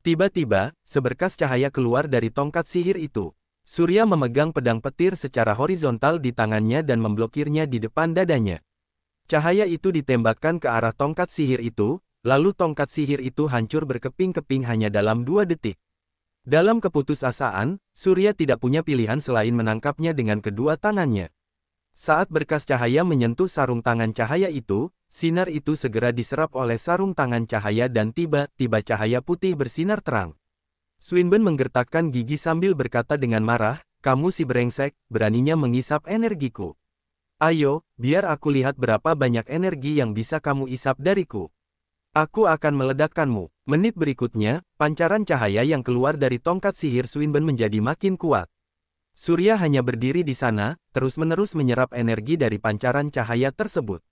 Tiba-tiba, seberkas cahaya keluar dari tongkat sihir itu. Surya memegang pedang petir secara horizontal di tangannya dan memblokirnya di depan dadanya. Cahaya itu ditembakkan ke arah tongkat sihir itu, lalu tongkat sihir itu hancur berkeping-keping hanya dalam dua detik. Dalam keputusasaan, Surya tidak punya pilihan selain menangkapnya dengan kedua tangannya. Saat berkas cahaya menyentuh sarung tangan cahaya itu, Sinar itu segera diserap oleh sarung tangan cahaya dan tiba-tiba cahaya putih bersinar terang. Swinburne menggertakkan gigi sambil berkata dengan marah, kamu si brengsek, beraninya mengisap energiku. Ayo, biar aku lihat berapa banyak energi yang bisa kamu isap dariku. Aku akan meledakkanmu. Menit berikutnya, pancaran cahaya yang keluar dari tongkat sihir Swinburne menjadi makin kuat. Surya hanya berdiri di sana, terus-menerus menyerap energi dari pancaran cahaya tersebut.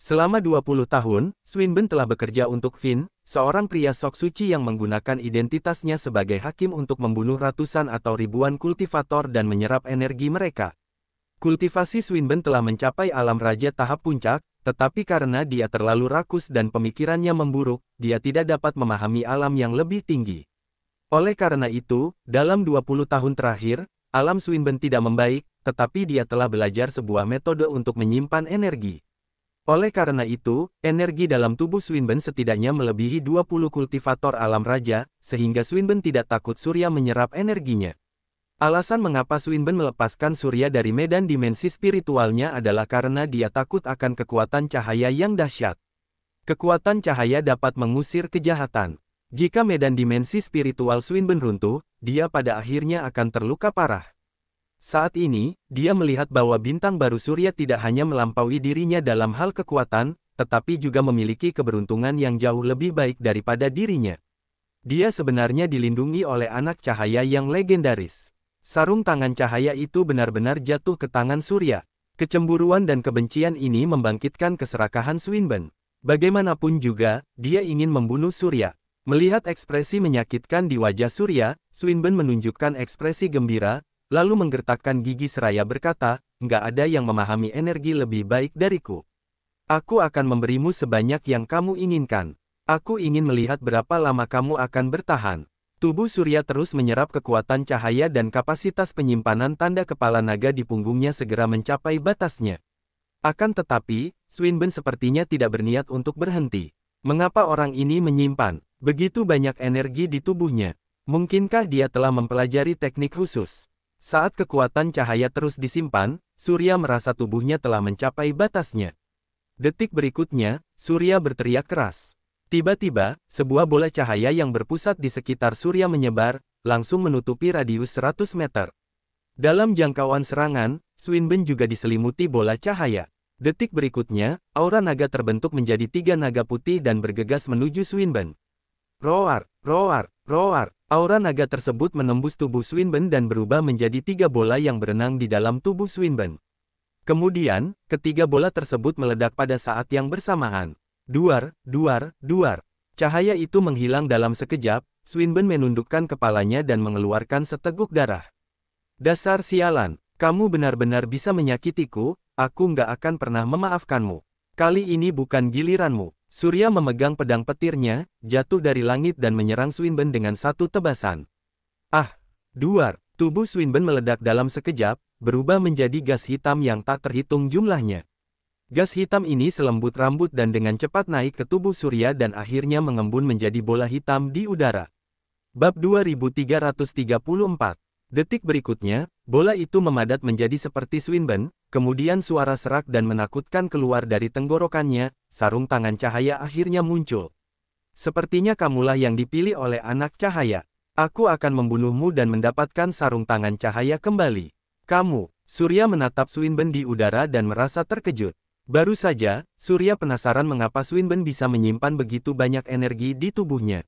Selama 20 tahun, Swinburne telah bekerja untuk Finn, seorang pria sok suci yang menggunakan identitasnya sebagai hakim untuk membunuh ratusan atau ribuan kultivator dan menyerap energi mereka. Kultivasi Swinburne telah mencapai alam raja tahap puncak, tetapi karena dia terlalu rakus dan pemikirannya memburuk, dia tidak dapat memahami alam yang lebih tinggi. Oleh karena itu, dalam 20 tahun terakhir, alam Swinburne tidak membaik, tetapi dia telah belajar sebuah metode untuk menyimpan energi. Oleh karena itu, energi dalam tubuh Swinburne setidaknya melebihi 20 kultivator alam raja, sehingga Swinburne tidak takut surya menyerap energinya. Alasan mengapa Swinburne melepaskan surya dari medan dimensi spiritualnya adalah karena dia takut akan kekuatan cahaya yang dahsyat. Kekuatan cahaya dapat mengusir kejahatan. Jika medan dimensi spiritual Swinburne runtuh, dia pada akhirnya akan terluka parah. Saat ini, dia melihat bahwa bintang baru surya tidak hanya melampaui dirinya dalam hal kekuatan, tetapi juga memiliki keberuntungan yang jauh lebih baik daripada dirinya. Dia sebenarnya dilindungi oleh anak cahaya yang legendaris. Sarung tangan cahaya itu benar-benar jatuh ke tangan surya. Kecemburuan dan kebencian ini membangkitkan keserakahan Swinburne. Bagaimanapun juga, dia ingin membunuh Surya. Melihat ekspresi menyakitkan di wajah Surya, Swinburne menunjukkan ekspresi gembira, lalu menggertakkan gigi seraya berkata, nggak ada yang memahami energi lebih baik dariku. Aku akan memberimu sebanyak yang kamu inginkan. Aku ingin melihat berapa lama kamu akan bertahan. Tubuh Surya terus menyerap kekuatan cahaya dan kapasitas penyimpanan tanda kepala naga di punggungnya segera mencapai batasnya. Akan tetapi, Swinburne sepertinya tidak berniat untuk berhenti. Mengapa orang ini menyimpan begitu banyak energi di tubuhnya? Mungkinkah dia telah mempelajari teknik khusus? Saat kekuatan cahaya terus disimpan, Surya merasa tubuhnya telah mencapai batasnya. Detik berikutnya, Surya berteriak keras. Tiba-tiba, sebuah bola cahaya yang berpusat di sekitar Surya menyebar, langsung menutupi radius 100 meter. Dalam jangkauan serangan, Swinben juga diselimuti bola cahaya. Detik berikutnya, aura naga terbentuk menjadi tiga naga putih dan bergegas menuju Swinben. Roar, roar, Roar, aura naga tersebut menembus tubuh Swinburne dan berubah menjadi tiga bola yang berenang di dalam tubuh Swinburne. Kemudian, ketiga bola tersebut meledak pada saat yang bersamaan. Duar, duar, duar. Cahaya itu menghilang dalam sekejap, Swinburne menundukkan kepalanya dan mengeluarkan seteguk darah. Dasar sialan, kamu benar-benar bisa menyakitiku, aku nggak akan pernah memaafkanmu. Kali ini bukan giliranmu. Surya memegang pedang petirnya, jatuh dari langit dan menyerang Swinben dengan satu tebasan. Ah! Duar! Tubuh Swinben meledak dalam sekejap, berubah menjadi gas hitam yang tak terhitung jumlahnya. Gas hitam ini selembut rambut dan dengan cepat naik ke tubuh Surya dan akhirnya mengembun menjadi bola hitam di udara. Bab 2334 Detik berikutnya, bola itu memadat menjadi seperti Swinburne, kemudian suara serak dan menakutkan keluar dari tenggorokannya, sarung tangan cahaya akhirnya muncul. Sepertinya kamulah yang dipilih oleh anak cahaya. Aku akan membunuhmu dan mendapatkan sarung tangan cahaya kembali. Kamu, Surya menatap Swinben di udara dan merasa terkejut. Baru saja, Surya penasaran mengapa Swinben bisa menyimpan begitu banyak energi di tubuhnya.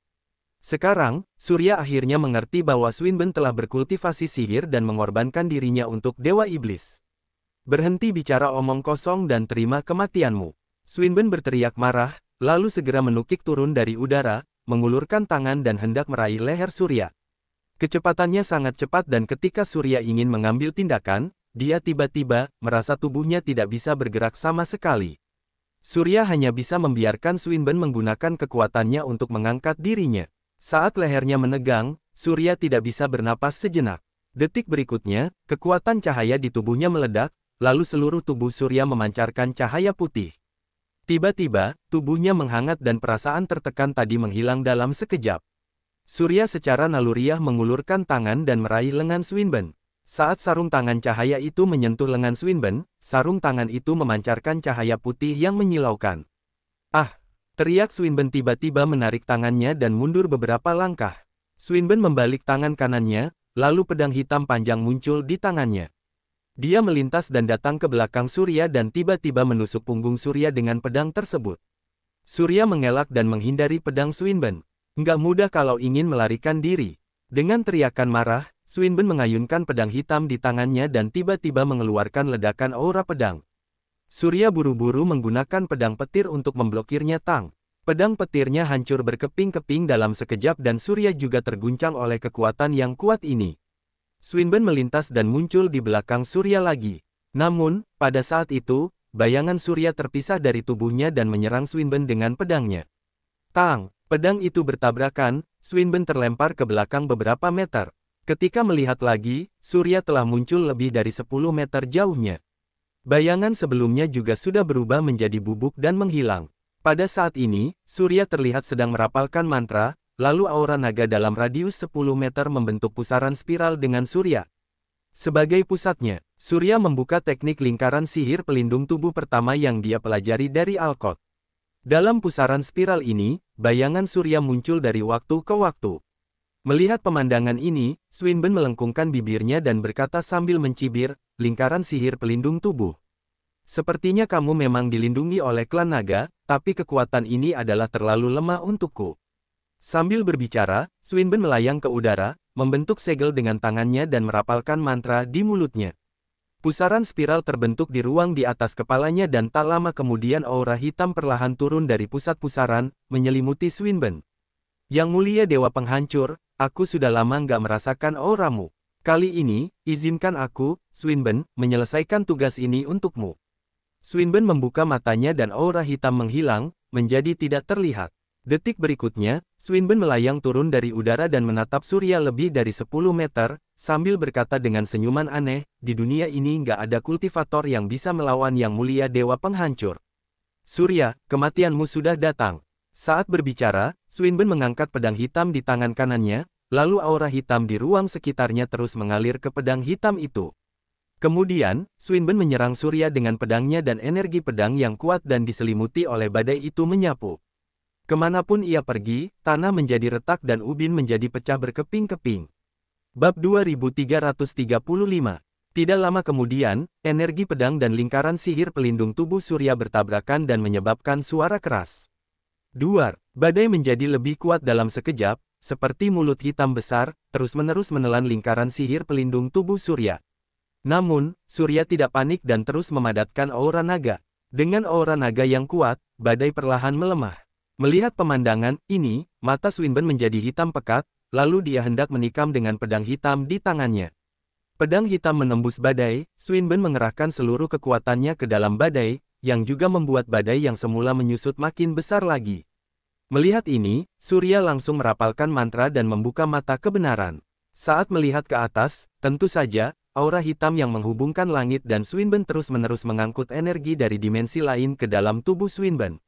Sekarang, Surya akhirnya mengerti bahwa Swinben telah berkultivasi sihir dan mengorbankan dirinya untuk Dewa Iblis. Berhenti bicara omong kosong dan terima kematianmu. Swinben berteriak marah, lalu segera menukik turun dari udara, mengulurkan tangan dan hendak meraih leher Surya. Kecepatannya sangat cepat dan ketika Surya ingin mengambil tindakan, dia tiba-tiba merasa tubuhnya tidak bisa bergerak sama sekali. Surya hanya bisa membiarkan Swinben menggunakan kekuatannya untuk mengangkat dirinya. Saat lehernya menegang, Surya tidak bisa bernapas sejenak. Detik berikutnya, kekuatan cahaya di tubuhnya meledak, lalu seluruh tubuh Surya memancarkan cahaya putih. Tiba-tiba, tubuhnya menghangat dan perasaan tertekan tadi menghilang dalam sekejap. Surya secara naluriah mengulurkan tangan dan meraih lengan Swinburne. Saat sarung tangan cahaya itu menyentuh lengan Swinburne, sarung tangan itu memancarkan cahaya putih yang menyilaukan. Ah, Teriak Swinben tiba-tiba menarik tangannya dan mundur beberapa langkah. Swinben membalik tangan kanannya, lalu pedang hitam panjang muncul di tangannya. Dia melintas dan datang ke belakang Surya dan tiba-tiba menusuk punggung Surya dengan pedang tersebut. Surya mengelak dan menghindari pedang Swinben. Nggak mudah kalau ingin melarikan diri. Dengan teriakan marah, Swinben mengayunkan pedang hitam di tangannya dan tiba-tiba mengeluarkan ledakan aura pedang. Surya buru-buru menggunakan pedang petir untuk memblokirnya Tang. Pedang petirnya hancur berkeping-keping dalam sekejap dan Surya juga terguncang oleh kekuatan yang kuat ini. Swinburne melintas dan muncul di belakang Surya lagi. Namun, pada saat itu, bayangan Surya terpisah dari tubuhnya dan menyerang Swinburne dengan pedangnya. Tang, pedang itu bertabrakan, Swinburne terlempar ke belakang beberapa meter. Ketika melihat lagi, Surya telah muncul lebih dari 10 meter jauhnya. Bayangan sebelumnya juga sudah berubah menjadi bubuk dan menghilang. Pada saat ini, Surya terlihat sedang merapalkan mantra, lalu aura naga dalam radius 10 meter membentuk pusaran spiral dengan Surya. Sebagai pusatnya, Surya membuka teknik lingkaran sihir pelindung tubuh pertama yang dia pelajari dari Alkot. Dalam pusaran spiral ini, bayangan Surya muncul dari waktu ke waktu. Melihat pemandangan ini, Swinburne melengkungkan bibirnya dan berkata sambil mencibir, lingkaran sihir pelindung tubuh. Sepertinya kamu memang dilindungi oleh klan naga, tapi kekuatan ini adalah terlalu lemah untukku. Sambil berbicara, Swinburne melayang ke udara, membentuk segel dengan tangannya dan merapalkan mantra di mulutnya. Pusaran spiral terbentuk di ruang di atas kepalanya dan tak lama kemudian aura hitam perlahan turun dari pusat pusaran, menyelimuti Swinburne. Yang mulia Dewa Penghancur, aku sudah lama nggak merasakan auramu. Kali ini, izinkan aku, Swinburne, menyelesaikan tugas ini untukmu. Swinburne membuka matanya dan aura hitam menghilang, menjadi tidak terlihat. Detik berikutnya, Swinburne melayang turun dari udara dan menatap surya lebih dari 10 meter, sambil berkata dengan senyuman aneh, di dunia ini nggak ada kultivator yang bisa melawan yang mulia dewa penghancur. Surya, kematianmu sudah datang. Saat berbicara, Swinburne mengangkat pedang hitam di tangan kanannya, lalu aura hitam di ruang sekitarnya terus mengalir ke pedang hitam itu. Kemudian, Swinburne menyerang Surya dengan pedangnya dan energi pedang yang kuat dan diselimuti oleh badai itu menyapu. Kemanapun ia pergi, tanah menjadi retak dan ubin menjadi pecah berkeping-keping. Bab 2335 Tidak lama kemudian, energi pedang dan lingkaran sihir pelindung tubuh Surya bertabrakan dan menyebabkan suara keras. Duar, badai menjadi lebih kuat dalam sekejap, seperti mulut hitam besar, terus-menerus menelan lingkaran sihir pelindung tubuh Surya. Namun, Surya tidak panik dan terus memadatkan aura naga. Dengan aura naga yang kuat, badai perlahan melemah. Melihat pemandangan ini, mata Swinburn menjadi hitam pekat, lalu dia hendak menikam dengan pedang hitam di tangannya. Pedang hitam menembus badai, Swinburn mengerahkan seluruh kekuatannya ke dalam badai, yang juga membuat badai yang semula menyusut makin besar lagi. Melihat ini, Surya langsung merapalkan mantra dan membuka mata kebenaran. Saat melihat ke atas, tentu saja, aura hitam yang menghubungkan langit dan Swinburne terus-menerus mengangkut energi dari dimensi lain ke dalam tubuh Swinburne.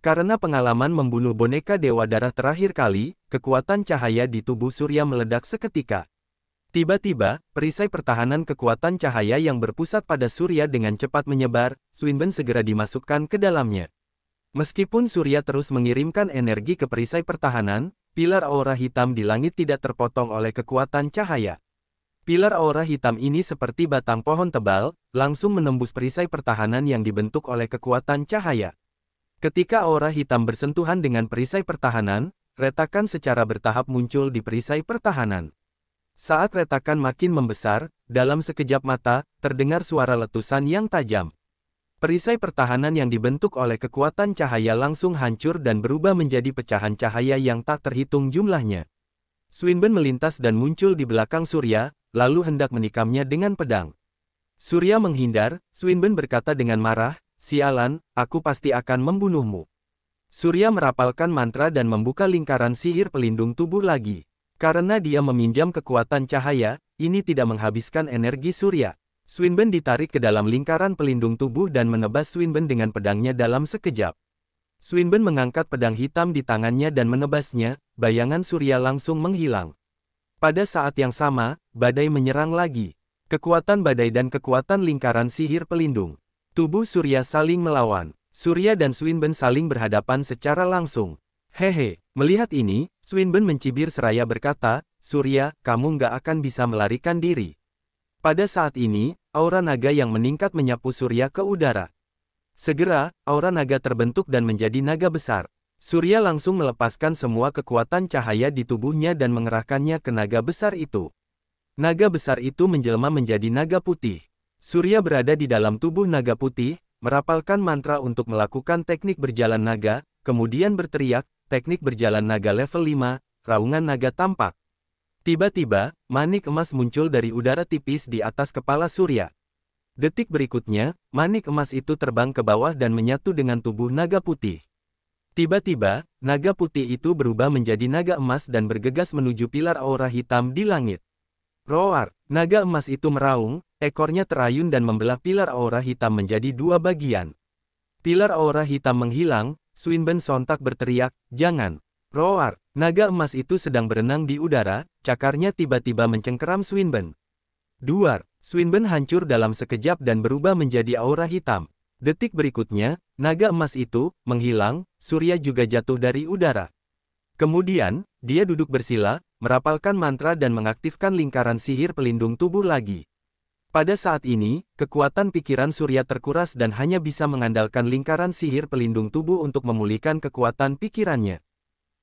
Karena pengalaman membunuh boneka Dewa Darah terakhir kali, kekuatan cahaya di tubuh Surya meledak seketika. Tiba-tiba, perisai pertahanan kekuatan cahaya yang berpusat pada Surya dengan cepat menyebar, Swinburne segera dimasukkan ke dalamnya. Meskipun Surya terus mengirimkan energi ke perisai pertahanan, pilar aura hitam di langit tidak terpotong oleh kekuatan cahaya. Pilar aura hitam ini seperti batang pohon tebal, langsung menembus perisai pertahanan yang dibentuk oleh kekuatan cahaya. Ketika aura hitam bersentuhan dengan perisai pertahanan, retakan secara bertahap muncul di perisai pertahanan. Saat retakan makin membesar, dalam sekejap mata, terdengar suara letusan yang tajam. Perisai pertahanan yang dibentuk oleh kekuatan cahaya langsung hancur dan berubah menjadi pecahan cahaya yang tak terhitung jumlahnya. Swinburne melintas dan muncul di belakang Surya, lalu hendak menikamnya dengan pedang. Surya menghindar, Swinburne berkata dengan marah, Sialan, aku pasti akan membunuhmu. Surya merapalkan mantra dan membuka lingkaran sihir pelindung tubuh lagi. Karena dia meminjam kekuatan cahaya, ini tidak menghabiskan energi Surya. Swinben ditarik ke dalam lingkaran pelindung tubuh dan menebas Swinben dengan pedangnya dalam sekejap. Swinben mengangkat pedang hitam di tangannya dan menebasnya, bayangan surya langsung menghilang. Pada saat yang sama, badai menyerang lagi. Kekuatan badai dan kekuatan lingkaran sihir pelindung. Tubuh surya saling melawan. Surya dan Swinben saling berhadapan secara langsung. Hehe, melihat ini, Swinben mencibir seraya berkata, Surya, kamu nggak akan bisa melarikan diri. Pada saat ini, aura naga yang meningkat menyapu surya ke udara. Segera, aura naga terbentuk dan menjadi naga besar. Surya langsung melepaskan semua kekuatan cahaya di tubuhnya dan mengerahkannya ke naga besar itu. Naga besar itu menjelma menjadi naga putih. Surya berada di dalam tubuh naga putih, merapalkan mantra untuk melakukan teknik berjalan naga, kemudian berteriak, teknik berjalan naga level 5, raungan naga tampak. Tiba-tiba, manik emas muncul dari udara tipis di atas kepala Surya. Detik berikutnya, manik emas itu terbang ke bawah dan menyatu dengan tubuh naga putih. Tiba-tiba, naga putih itu berubah menjadi naga emas dan bergegas menuju pilar aura hitam di langit. Roar, naga emas itu meraung, ekornya terayun dan membelah pilar aura hitam menjadi dua bagian. Pilar aura hitam menghilang, Swinburne sontak berteriak, jangan. Roar, Naga emas itu sedang berenang di udara, cakarnya tiba-tiba mencengkeram Swinburne. Duar, Swinburn hancur dalam sekejap dan berubah menjadi aura hitam. Detik berikutnya, naga emas itu menghilang, Surya juga jatuh dari udara. Kemudian, dia duduk bersila, merapalkan mantra dan mengaktifkan lingkaran sihir pelindung tubuh lagi. Pada saat ini, kekuatan pikiran Surya terkuras dan hanya bisa mengandalkan lingkaran sihir pelindung tubuh untuk memulihkan kekuatan pikirannya.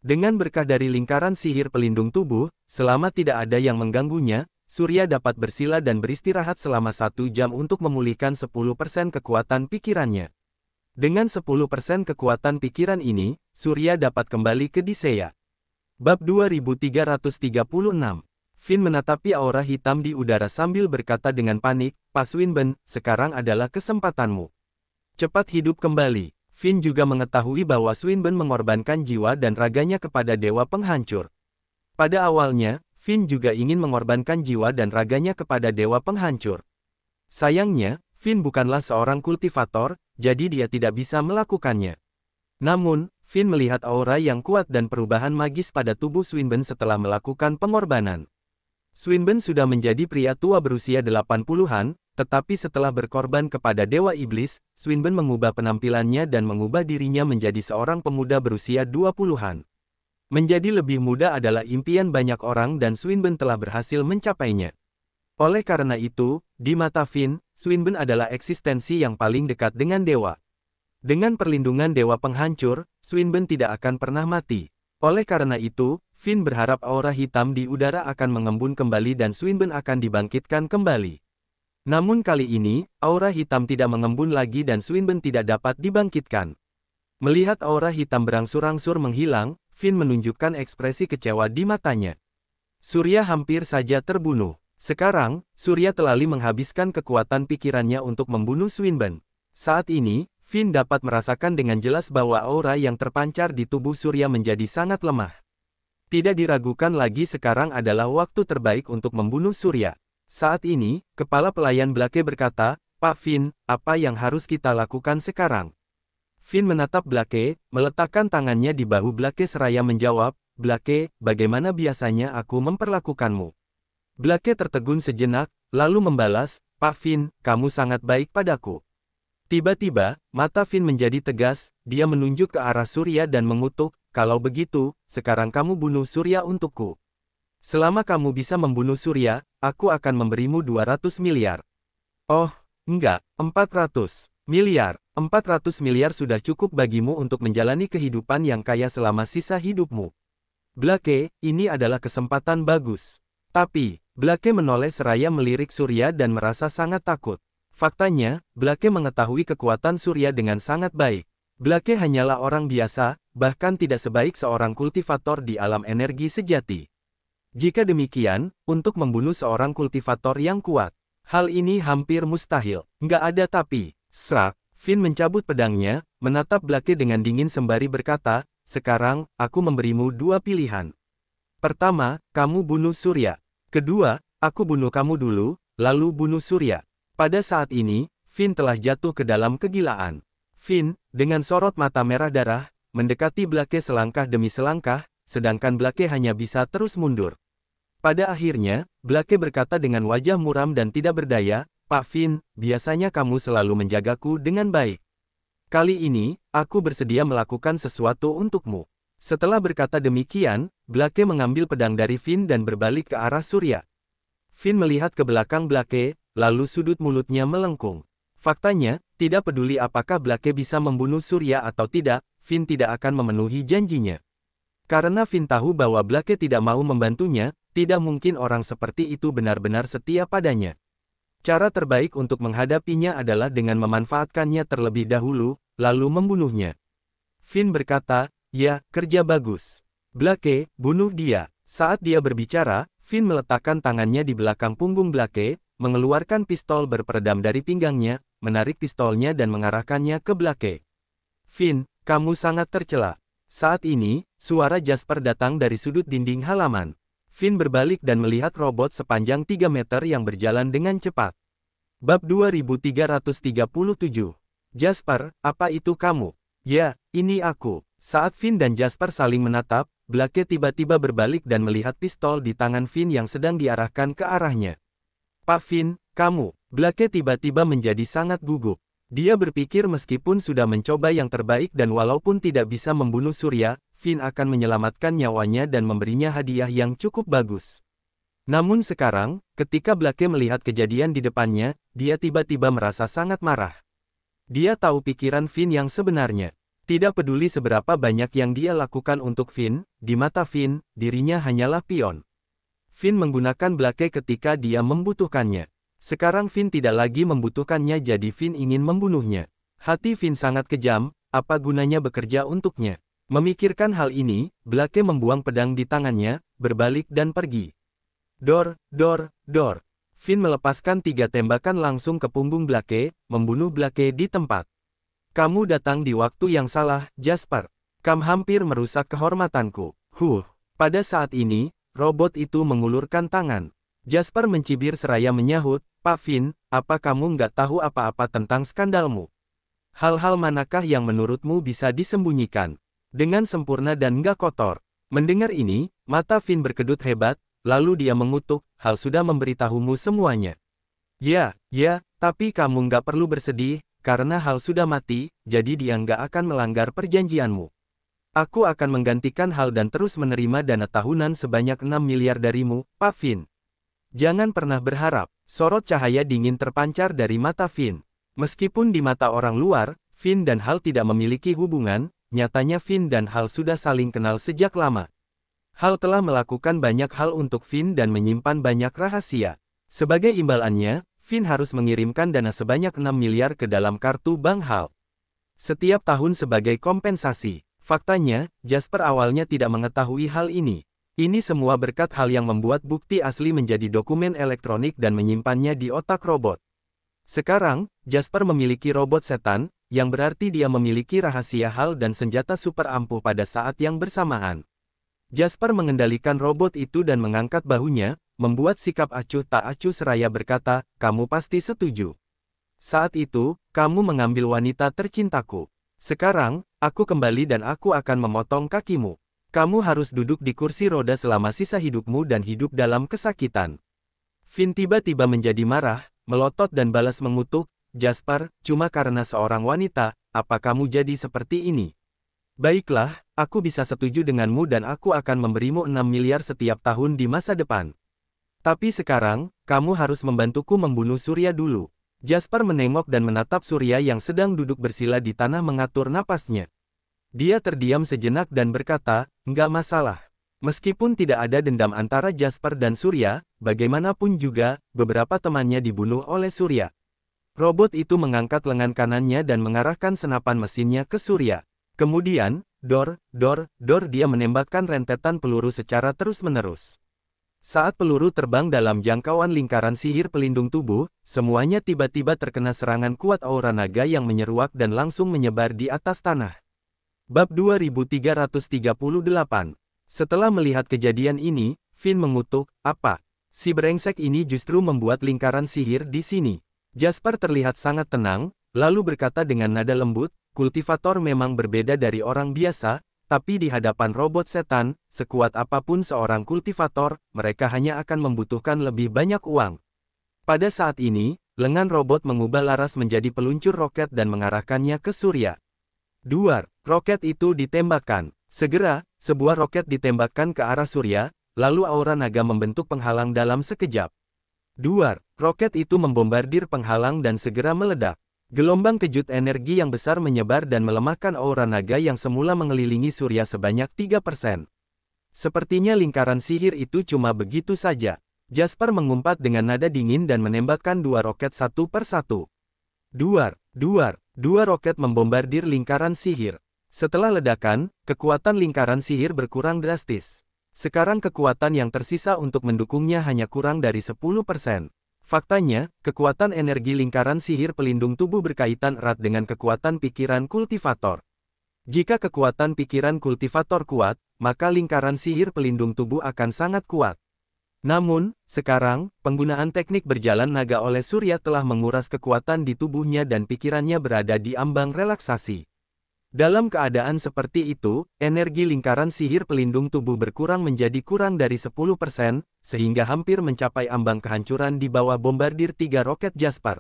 Dengan berkah dari lingkaran sihir pelindung tubuh, selama tidak ada yang mengganggunya, Surya dapat bersila dan beristirahat selama satu jam untuk memulihkan 10% kekuatan pikirannya. Dengan 10% kekuatan pikiran ini, Surya dapat kembali ke Disea. Bab 2336 Finn menatapi aura hitam di udara sambil berkata dengan panik, Pas Winben, sekarang adalah kesempatanmu. Cepat hidup kembali. Finn juga mengetahui bahwa Swinburn mengorbankan jiwa dan raganya kepada Dewa Penghancur. Pada awalnya, Finn juga ingin mengorbankan jiwa dan raganya kepada Dewa Penghancur. Sayangnya, Finn bukanlah seorang kultivator, jadi dia tidak bisa melakukannya. Namun, Finn melihat aura yang kuat dan perubahan magis pada tubuh Swinburn setelah melakukan pengorbanan. Swinburn sudah menjadi pria tua berusia 80-an, tetapi setelah berkorban kepada Dewa Iblis, Swinburn mengubah penampilannya dan mengubah dirinya menjadi seorang pemuda berusia 20-an. Menjadi lebih muda adalah impian banyak orang dan Swinburn telah berhasil mencapainya. Oleh karena itu, di mata Finn, Swinburn adalah eksistensi yang paling dekat dengan dewa. Dengan perlindungan dewa penghancur, Swinburn tidak akan pernah mati. Oleh karena itu, Finn berharap aura hitam di udara akan mengembun kembali dan Swinburn akan dibangkitkan kembali. Namun kali ini, aura hitam tidak mengembun lagi dan Swinben tidak dapat dibangkitkan. Melihat aura hitam berangsur-angsur menghilang, Finn menunjukkan ekspresi kecewa di matanya. Surya hampir saja terbunuh. Sekarang, Surya telali menghabiskan kekuatan pikirannya untuk membunuh Swinben. Saat ini, Finn dapat merasakan dengan jelas bahwa aura yang terpancar di tubuh Surya menjadi sangat lemah. Tidak diragukan lagi sekarang adalah waktu terbaik untuk membunuh Surya. Saat ini, kepala pelayan Blake berkata, Pak Finn, apa yang harus kita lakukan sekarang? Finn menatap Blake, meletakkan tangannya di bahu Blake seraya menjawab, Blake, bagaimana biasanya aku memperlakukanmu? Blake tertegun sejenak, lalu membalas, Pak Finn, kamu sangat baik padaku. Tiba-tiba, mata Finn menjadi tegas, dia menunjuk ke arah Surya dan mengutuk, kalau begitu, sekarang kamu bunuh Surya untukku. Selama kamu bisa membunuh Surya, aku akan memberimu 200 miliar. Oh, enggak, 400 miliar. 400 miliar sudah cukup bagimu untuk menjalani kehidupan yang kaya selama sisa hidupmu. Blake, ini adalah kesempatan bagus. Tapi, Blake menoleh seraya melirik Surya dan merasa sangat takut. Faktanya, Blake mengetahui kekuatan Surya dengan sangat baik. Blake hanyalah orang biasa, bahkan tidak sebaik seorang kultivator di alam energi sejati. Jika demikian, untuk membunuh seorang kultivator yang kuat, hal ini hampir mustahil. Nggak ada tapi, serak, Finn mencabut pedangnya, menatap Blake dengan dingin sembari berkata, sekarang, aku memberimu dua pilihan. Pertama, kamu bunuh Surya. Kedua, aku bunuh kamu dulu, lalu bunuh Surya. Pada saat ini, Finn telah jatuh ke dalam kegilaan. Finn, dengan sorot mata merah darah, mendekati Blake selangkah demi selangkah, sedangkan Blake hanya bisa terus mundur. Pada akhirnya, Blake berkata dengan wajah muram dan tidak berdaya, Pak Finn, biasanya kamu selalu menjagaku dengan baik. Kali ini, aku bersedia melakukan sesuatu untukmu. Setelah berkata demikian, Blake mengambil pedang dari Finn dan berbalik ke arah Surya. Finn melihat ke belakang Blake, lalu sudut mulutnya melengkung. Faktanya, tidak peduli apakah Blake bisa membunuh Surya atau tidak, Finn tidak akan memenuhi janjinya. Karena Vin tahu bahwa Blake tidak mau membantunya, tidak mungkin orang seperti itu benar-benar setia padanya. Cara terbaik untuk menghadapinya adalah dengan memanfaatkannya terlebih dahulu, lalu membunuhnya. Finn berkata, ya, kerja bagus. Blake, bunuh dia. Saat dia berbicara, Finn meletakkan tangannya di belakang punggung Blake, mengeluarkan pistol berperedam dari pinggangnya, menarik pistolnya dan mengarahkannya ke Blake. Finn, kamu sangat tercela. Saat ini, suara Jasper datang dari sudut dinding halaman. Finn berbalik dan melihat robot sepanjang 3 meter yang berjalan dengan cepat. Bab 2337 Jasper, apa itu kamu? Ya, ini aku. Saat Finn dan Jasper saling menatap, Blake tiba-tiba berbalik dan melihat pistol di tangan Finn yang sedang diarahkan ke arahnya. Pak Finn, kamu. Blake tiba-tiba menjadi sangat gugup. Dia berpikir meskipun sudah mencoba yang terbaik dan walaupun tidak bisa membunuh Surya, Finn akan menyelamatkan nyawanya dan memberinya hadiah yang cukup bagus. Namun sekarang, ketika Blake melihat kejadian di depannya, dia tiba-tiba merasa sangat marah. Dia tahu pikiran Finn yang sebenarnya. Tidak peduli seberapa banyak yang dia lakukan untuk Finn, di mata Finn, dirinya hanyalah pion. Finn menggunakan Blake ketika dia membutuhkannya. Sekarang Finn tidak lagi membutuhkannya jadi Finn ingin membunuhnya. Hati Finn sangat kejam, apa gunanya bekerja untuknya? Memikirkan hal ini, Blake membuang pedang di tangannya, berbalik dan pergi. Dor, dor, dor. Finn melepaskan tiga tembakan langsung ke punggung Blake, membunuh Blake di tempat. Kamu datang di waktu yang salah, Jasper. Kam hampir merusak kehormatanku. Huh. Pada saat ini, robot itu mengulurkan tangan. Jasper mencibir seraya menyahut, Pak Finn, apa kamu nggak tahu apa-apa tentang skandalmu? Hal-hal manakah yang menurutmu bisa disembunyikan? Dengan sempurna dan nggak kotor. Mendengar ini, mata Finn berkedut hebat, lalu dia mengutuk, hal sudah memberitahumu semuanya. Ya, ya, tapi kamu nggak perlu bersedih, karena hal sudah mati, jadi dia nggak akan melanggar perjanjianmu. Aku akan menggantikan hal dan terus menerima dana tahunan sebanyak 6 miliar darimu, Pak Finn. Jangan pernah berharap, sorot cahaya dingin terpancar dari mata Finn. Meskipun di mata orang luar, Finn dan Hal tidak memiliki hubungan, nyatanya Finn dan Hal sudah saling kenal sejak lama. Hal telah melakukan banyak hal untuk Finn dan menyimpan banyak rahasia. Sebagai imbalannya, Finn harus mengirimkan dana sebanyak 6 miliar ke dalam kartu Bank Hal. Setiap tahun sebagai kompensasi. Faktanya, Jasper awalnya tidak mengetahui hal ini. Ini semua berkat hal yang membuat bukti asli menjadi dokumen elektronik dan menyimpannya di otak robot. Sekarang, Jasper memiliki robot setan, yang berarti dia memiliki rahasia hal dan senjata super ampuh pada saat yang bersamaan. Jasper mengendalikan robot itu dan mengangkat bahunya, membuat sikap acuh tak acuh seraya berkata, kamu pasti setuju. Saat itu, kamu mengambil wanita tercintaku. Sekarang, aku kembali dan aku akan memotong kakimu. Kamu harus duduk di kursi roda selama sisa hidupmu dan hidup dalam kesakitan. Finn tiba-tiba menjadi marah, melotot dan balas mengutuk, Jasper, cuma karena seorang wanita, apa kamu jadi seperti ini? Baiklah, aku bisa setuju denganmu dan aku akan memberimu 6 miliar setiap tahun di masa depan. Tapi sekarang, kamu harus membantuku membunuh Surya dulu. Jasper menengok dan menatap Surya yang sedang duduk bersila di tanah mengatur napasnya. Dia terdiam sejenak dan berkata, nggak masalah. Meskipun tidak ada dendam antara Jasper dan Surya, bagaimanapun juga, beberapa temannya dibunuh oleh Surya. Robot itu mengangkat lengan kanannya dan mengarahkan senapan mesinnya ke Surya. Kemudian, dor, dor, dor dia menembakkan rentetan peluru secara terus-menerus. Saat peluru terbang dalam jangkauan lingkaran sihir pelindung tubuh, semuanya tiba-tiba terkena serangan kuat aura naga yang menyeruak dan langsung menyebar di atas tanah. Bab 2338 Setelah melihat kejadian ini, Finn mengutuk, apa? Si brengsek ini justru membuat lingkaran sihir di sini. Jasper terlihat sangat tenang, lalu berkata dengan nada lembut, kultivator memang berbeda dari orang biasa, tapi di hadapan robot setan, sekuat apapun seorang kultivator, mereka hanya akan membutuhkan lebih banyak uang. Pada saat ini, lengan robot mengubah laras menjadi peluncur roket dan mengarahkannya ke surya. Duar, Roket itu ditembakkan. Segera, sebuah roket ditembakkan ke arah surya, lalu aura naga membentuk penghalang dalam sekejap. Duar, roket itu membombardir penghalang dan segera meledak. Gelombang kejut energi yang besar menyebar dan melemahkan aura naga yang semula mengelilingi surya sebanyak 3%. Sepertinya lingkaran sihir itu cuma begitu saja. Jasper mengumpat dengan nada dingin dan menembakkan dua roket satu per satu. Duar, duar, dua roket membombardir lingkaran sihir. Setelah ledakan, kekuatan lingkaran sihir berkurang drastis. Sekarang kekuatan yang tersisa untuk mendukungnya hanya kurang dari 10%. Faktanya, kekuatan energi lingkaran sihir pelindung tubuh berkaitan erat dengan kekuatan pikiran kultivator. Jika kekuatan pikiran kultivator kuat, maka lingkaran sihir pelindung tubuh akan sangat kuat. Namun, sekarang, penggunaan teknik berjalan naga oleh Surya telah menguras kekuatan di tubuhnya dan pikirannya berada di ambang relaksasi. Dalam keadaan seperti itu, energi lingkaran sihir pelindung tubuh berkurang menjadi kurang dari 10%, sehingga hampir mencapai ambang kehancuran di bawah bombardir tiga roket Jasper.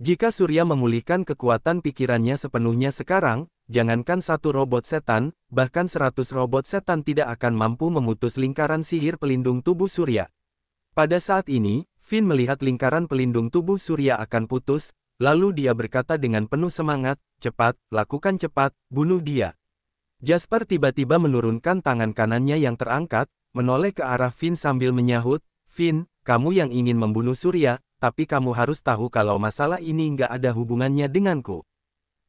Jika Surya memulihkan kekuatan pikirannya sepenuhnya sekarang, jangankan satu robot setan, bahkan 100 robot setan tidak akan mampu memutus lingkaran sihir pelindung tubuh Surya. Pada saat ini, Finn melihat lingkaran pelindung tubuh Surya akan putus, Lalu dia berkata dengan penuh semangat, cepat, lakukan cepat, bunuh dia. Jasper tiba-tiba menurunkan tangan kanannya yang terangkat, menoleh ke arah Finn sambil menyahut, Finn, kamu yang ingin membunuh Surya, tapi kamu harus tahu kalau masalah ini nggak ada hubungannya denganku.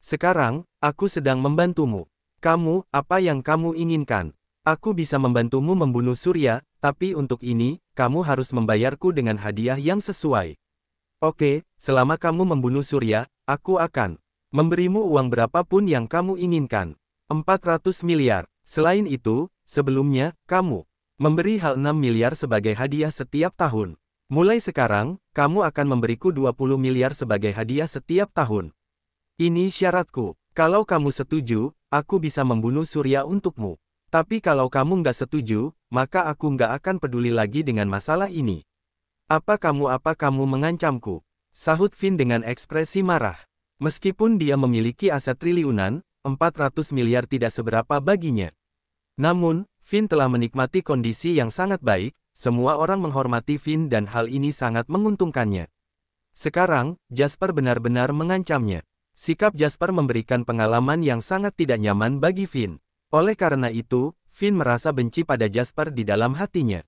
Sekarang, aku sedang membantumu. Kamu, apa yang kamu inginkan? Aku bisa membantumu membunuh Surya, tapi untuk ini, kamu harus membayarku dengan hadiah yang sesuai. Oke, selama kamu membunuh Surya, aku akan memberimu uang berapapun yang kamu inginkan. 400 miliar. Selain itu, sebelumnya, kamu memberi hal 6 miliar sebagai hadiah setiap tahun. Mulai sekarang, kamu akan memberiku 20 miliar sebagai hadiah setiap tahun. Ini syaratku. Kalau kamu setuju, aku bisa membunuh Surya untukmu. Tapi kalau kamu nggak setuju, maka aku nggak akan peduli lagi dengan masalah ini. Apa kamu apa kamu mengancamku? Sahut Finn dengan ekspresi marah. Meskipun dia memiliki aset triliunan, 400 miliar tidak seberapa baginya. Namun, Finn telah menikmati kondisi yang sangat baik, semua orang menghormati Finn dan hal ini sangat menguntungkannya. Sekarang, Jasper benar-benar mengancamnya. Sikap Jasper memberikan pengalaman yang sangat tidak nyaman bagi Finn. Oleh karena itu, Finn merasa benci pada Jasper di dalam hatinya.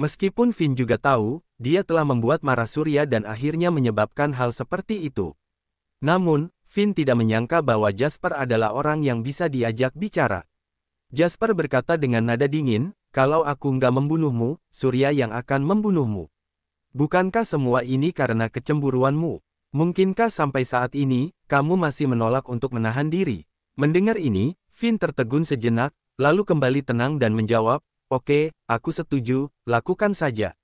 Meskipun Finn juga tahu, dia telah membuat marah Surya dan akhirnya menyebabkan hal seperti itu. Namun, Finn tidak menyangka bahwa Jasper adalah orang yang bisa diajak bicara. Jasper berkata dengan nada dingin, kalau aku nggak membunuhmu, Surya yang akan membunuhmu. Bukankah semua ini karena kecemburuanmu? Mungkinkah sampai saat ini, kamu masih menolak untuk menahan diri? Mendengar ini, Finn tertegun sejenak, lalu kembali tenang dan menjawab, Oke, aku setuju, lakukan saja.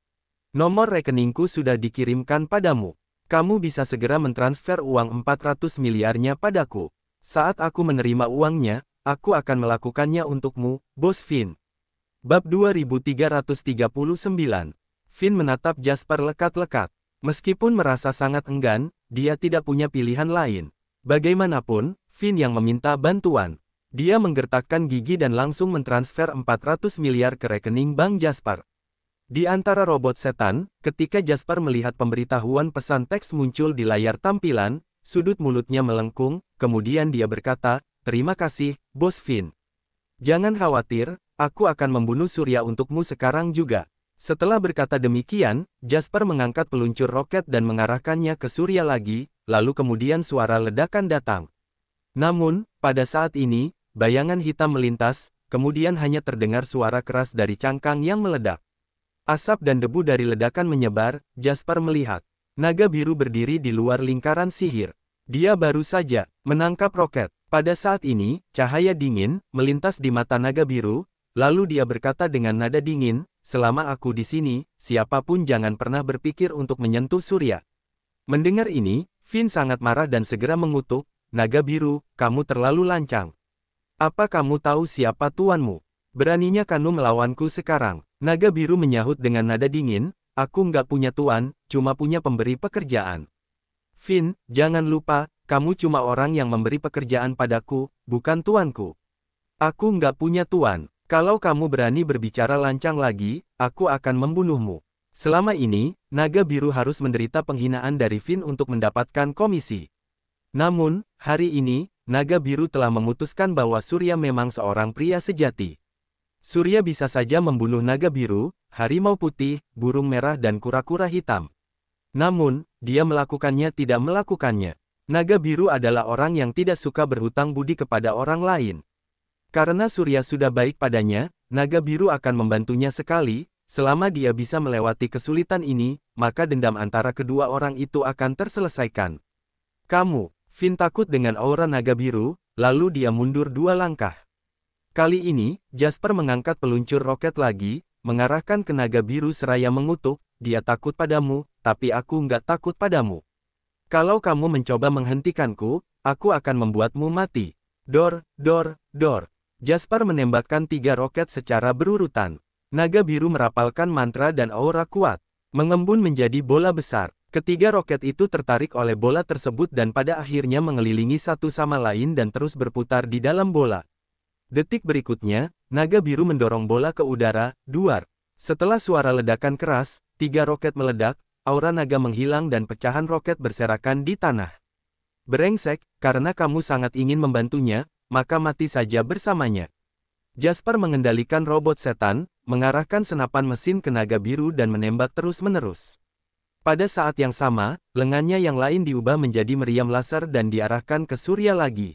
Nomor rekeningku sudah dikirimkan padamu. Kamu bisa segera mentransfer uang 400 miliarnya padaku. Saat aku menerima uangnya, aku akan melakukannya untukmu, Bos Finn. Bab 2339 Finn menatap Jasper lekat-lekat. Meskipun merasa sangat enggan, dia tidak punya pilihan lain. Bagaimanapun, Finn yang meminta bantuan. Dia menggertakkan gigi dan langsung mentransfer 400 miliar ke rekening Bank Jasper. Di antara robot setan, ketika Jasper melihat pemberitahuan pesan teks muncul di layar tampilan, sudut mulutnya melengkung, kemudian dia berkata, Terima kasih, Bos Finn. Jangan khawatir, aku akan membunuh Surya untukmu sekarang juga. Setelah berkata demikian, Jasper mengangkat peluncur roket dan mengarahkannya ke Surya lagi, lalu kemudian suara ledakan datang. Namun, pada saat ini, Bayangan hitam melintas, kemudian hanya terdengar suara keras dari cangkang yang meledak. Asap dan debu dari ledakan menyebar, Jasper melihat. Naga biru berdiri di luar lingkaran sihir. Dia baru saja menangkap roket. Pada saat ini, cahaya dingin melintas di mata naga biru, lalu dia berkata dengan nada dingin, selama aku di sini, siapapun jangan pernah berpikir untuk menyentuh surya. Mendengar ini, Finn sangat marah dan segera mengutuk, naga biru, kamu terlalu lancang. Apa kamu tahu siapa tuanmu? Beraninya kamu melawanku sekarang. Naga biru menyahut dengan nada dingin, aku nggak punya tuan, cuma punya pemberi pekerjaan. Finn, jangan lupa, kamu cuma orang yang memberi pekerjaan padaku, bukan tuanku. Aku nggak punya tuan. Kalau kamu berani berbicara lancang lagi, aku akan membunuhmu. Selama ini, naga biru harus menderita penghinaan dari Finn untuk mendapatkan komisi. Namun, hari ini, Naga Biru telah memutuskan bahwa Surya memang seorang pria sejati. Surya bisa saja membunuh Naga Biru, Harimau Putih, Burung Merah dan Kura-Kura Hitam. Namun, dia melakukannya tidak melakukannya. Naga Biru adalah orang yang tidak suka berhutang budi kepada orang lain. Karena Surya sudah baik padanya, Naga Biru akan membantunya sekali, selama dia bisa melewati kesulitan ini, maka dendam antara kedua orang itu akan terselesaikan. Kamu, Finn takut dengan aura naga biru, lalu dia mundur dua langkah. Kali ini, Jasper mengangkat peluncur roket lagi, mengarahkan ke naga biru seraya mengutuk, dia takut padamu, tapi aku nggak takut padamu. Kalau kamu mencoba menghentikanku, aku akan membuatmu mati. Dor, dor, dor. Jasper menembakkan tiga roket secara berurutan. Naga biru merapalkan mantra dan aura kuat. Mengembun menjadi bola besar. Ketiga roket itu tertarik oleh bola tersebut dan pada akhirnya mengelilingi satu sama lain dan terus berputar di dalam bola. Detik berikutnya, naga biru mendorong bola ke udara, duar. Setelah suara ledakan keras, tiga roket meledak, aura naga menghilang dan pecahan roket berserakan di tanah. Berengsek, karena kamu sangat ingin membantunya, maka mati saja bersamanya. Jasper mengendalikan robot setan, mengarahkan senapan mesin ke naga biru dan menembak terus-menerus. Pada saat yang sama, lengannya yang lain diubah menjadi meriam laser dan diarahkan ke surya lagi.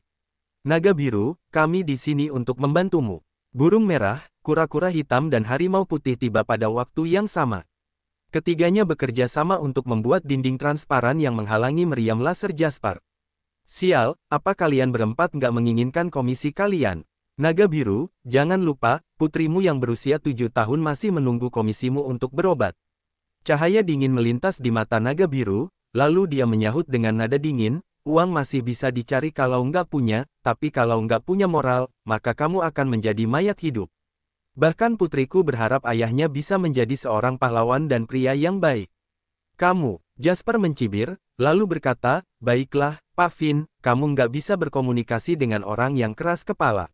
Naga biru, kami di sini untuk membantumu. Burung merah, kura-kura hitam dan harimau putih tiba pada waktu yang sama. Ketiganya bekerja sama untuk membuat dinding transparan yang menghalangi meriam laser Jasper. Sial, apa kalian berempat nggak menginginkan komisi kalian? Naga biru, jangan lupa, putrimu yang berusia tujuh tahun masih menunggu komisimu untuk berobat. Cahaya dingin melintas di mata naga biru, lalu dia menyahut dengan nada dingin, uang masih bisa dicari kalau nggak punya, tapi kalau nggak punya moral, maka kamu akan menjadi mayat hidup. Bahkan putriku berharap ayahnya bisa menjadi seorang pahlawan dan pria yang baik. Kamu, Jasper mencibir, lalu berkata, baiklah, Pak Finn, kamu nggak bisa berkomunikasi dengan orang yang keras kepala.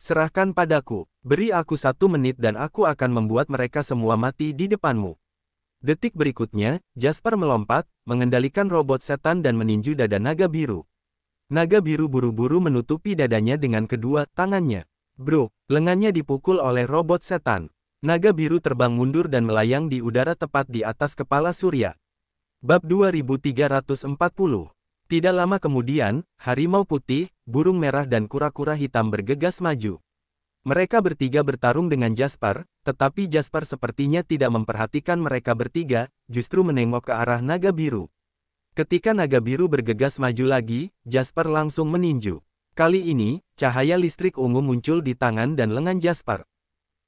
Serahkan padaku, beri aku satu menit dan aku akan membuat mereka semua mati di depanmu. Detik berikutnya, Jasper melompat, mengendalikan robot setan dan meninju dada naga biru. Naga biru buru-buru menutupi dadanya dengan kedua tangannya. Bro, lengannya dipukul oleh robot setan. Naga biru terbang mundur dan melayang di udara tepat di atas kepala Surya. Bab 2340 Tidak lama kemudian, harimau putih, burung merah dan kura-kura hitam bergegas maju. Mereka bertiga bertarung dengan Jasper, tetapi Jasper sepertinya tidak memperhatikan mereka bertiga, justru menengok ke arah naga biru. Ketika naga biru bergegas maju lagi, Jasper langsung meninju. Kali ini, cahaya listrik ungu muncul di tangan dan lengan Jasper.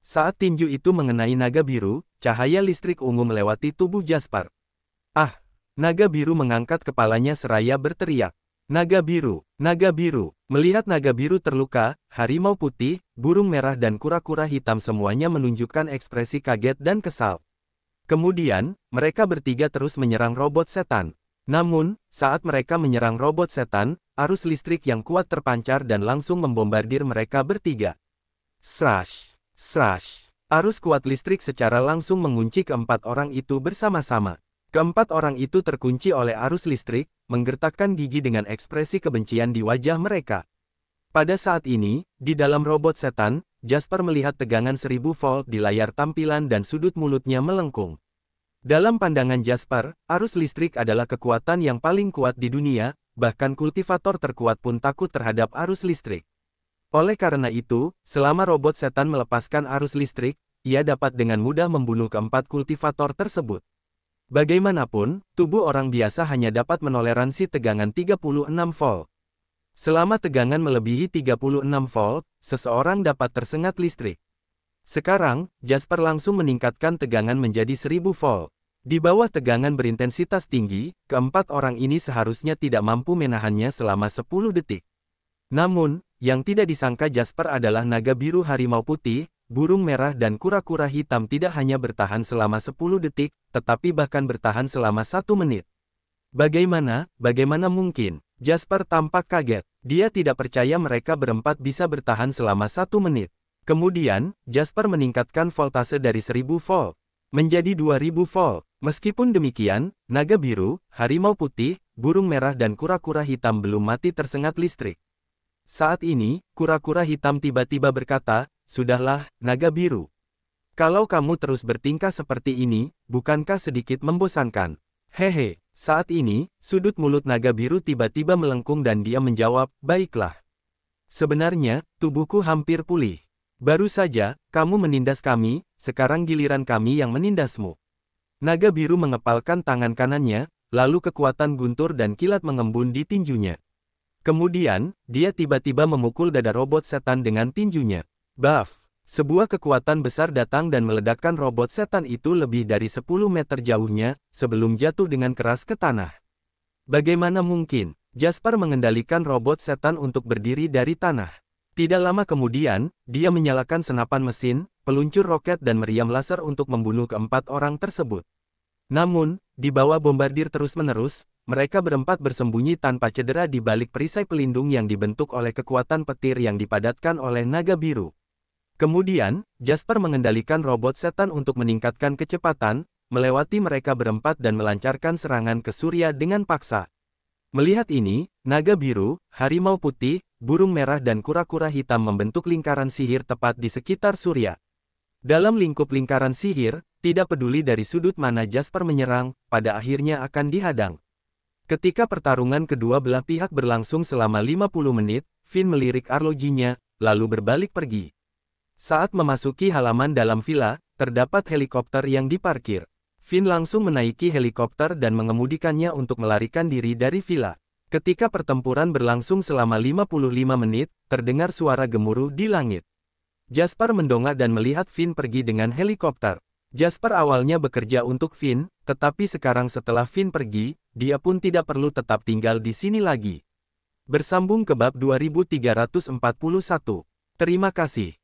Saat tinju itu mengenai naga biru, cahaya listrik ungu melewati tubuh Jasper. Ah! Naga biru mengangkat kepalanya seraya berteriak. Naga biru, naga biru. Melihat naga biru terluka, harimau putih, burung merah dan kura-kura hitam semuanya menunjukkan ekspresi kaget dan kesal. Kemudian, mereka bertiga terus menyerang robot setan. Namun, saat mereka menyerang robot setan, arus listrik yang kuat terpancar dan langsung membombardir mereka bertiga. Srash! Srash! Arus kuat listrik secara langsung mengunci keempat orang itu bersama-sama. Keempat orang itu terkunci oleh arus listrik, menggertakkan gigi dengan ekspresi kebencian di wajah mereka. Pada saat ini, di dalam robot setan, Jasper melihat tegangan seribu volt di layar tampilan dan sudut mulutnya melengkung. Dalam pandangan Jasper, arus listrik adalah kekuatan yang paling kuat di dunia, bahkan kultivator terkuat pun takut terhadap arus listrik. Oleh karena itu, selama robot setan melepaskan arus listrik, ia dapat dengan mudah membunuh keempat kultivator tersebut. Bagaimanapun, tubuh orang biasa hanya dapat menoleransi tegangan 36 volt. Selama tegangan melebihi 36 volt, seseorang dapat tersengat listrik. Sekarang, Jasper langsung meningkatkan tegangan menjadi 1000 volt. Di bawah tegangan berintensitas tinggi, keempat orang ini seharusnya tidak mampu menahannya selama 10 detik. Namun, yang tidak disangka Jasper adalah naga biru harimau putih, burung merah dan kura-kura hitam tidak hanya bertahan selama 10 detik, tetapi bahkan bertahan selama satu menit. Bagaimana, bagaimana mungkin? Jasper tampak kaget. Dia tidak percaya mereka berempat bisa bertahan selama satu menit. Kemudian, Jasper meningkatkan voltase dari 1000 volt menjadi 2000 volt. Meskipun demikian, naga biru, harimau putih, burung merah dan kura-kura hitam belum mati tersengat listrik. Saat ini, kura-kura hitam tiba-tiba berkata, Sudahlah, naga biru. Kalau kamu terus bertingkah seperti ini, bukankah sedikit membosankan? Hehe, saat ini, sudut mulut naga biru tiba-tiba melengkung dan dia menjawab, Baiklah. Sebenarnya, tubuhku hampir pulih. Baru saja, kamu menindas kami, sekarang giliran kami yang menindasmu. Naga biru mengepalkan tangan kanannya, lalu kekuatan guntur dan kilat mengembun di tinjunya. Kemudian, dia tiba-tiba memukul dada robot setan dengan tinjunya. Buff! Sebuah kekuatan besar datang dan meledakkan robot setan itu lebih dari 10 meter jauhnya, sebelum jatuh dengan keras ke tanah. Bagaimana mungkin, Jasper mengendalikan robot setan untuk berdiri dari tanah. Tidak lama kemudian, dia menyalakan senapan mesin, peluncur roket dan meriam laser untuk membunuh keempat orang tersebut. Namun, di bawah bombardir terus-menerus, mereka berempat bersembunyi tanpa cedera di balik perisai pelindung yang dibentuk oleh kekuatan petir yang dipadatkan oleh naga biru. Kemudian, Jasper mengendalikan robot setan untuk meningkatkan kecepatan, melewati mereka berempat dan melancarkan serangan ke Surya dengan paksa. Melihat ini, naga biru, harimau putih, burung merah dan kura-kura hitam membentuk lingkaran sihir tepat di sekitar Surya. Dalam lingkup lingkaran sihir, tidak peduli dari sudut mana Jasper menyerang, pada akhirnya akan dihadang. Ketika pertarungan kedua belah pihak berlangsung selama 50 menit, Finn melirik arlojinya, lalu berbalik pergi. Saat memasuki halaman dalam villa, terdapat helikopter yang diparkir. Finn langsung menaiki helikopter dan mengemudikannya untuk melarikan diri dari villa. Ketika pertempuran berlangsung selama 55 menit, terdengar suara gemuruh di langit. Jasper mendongak dan melihat Finn pergi dengan helikopter. Jasper awalnya bekerja untuk Finn, tetapi sekarang setelah Finn pergi, dia pun tidak perlu tetap tinggal di sini lagi. Bersambung ke bab 2341. Terima kasih.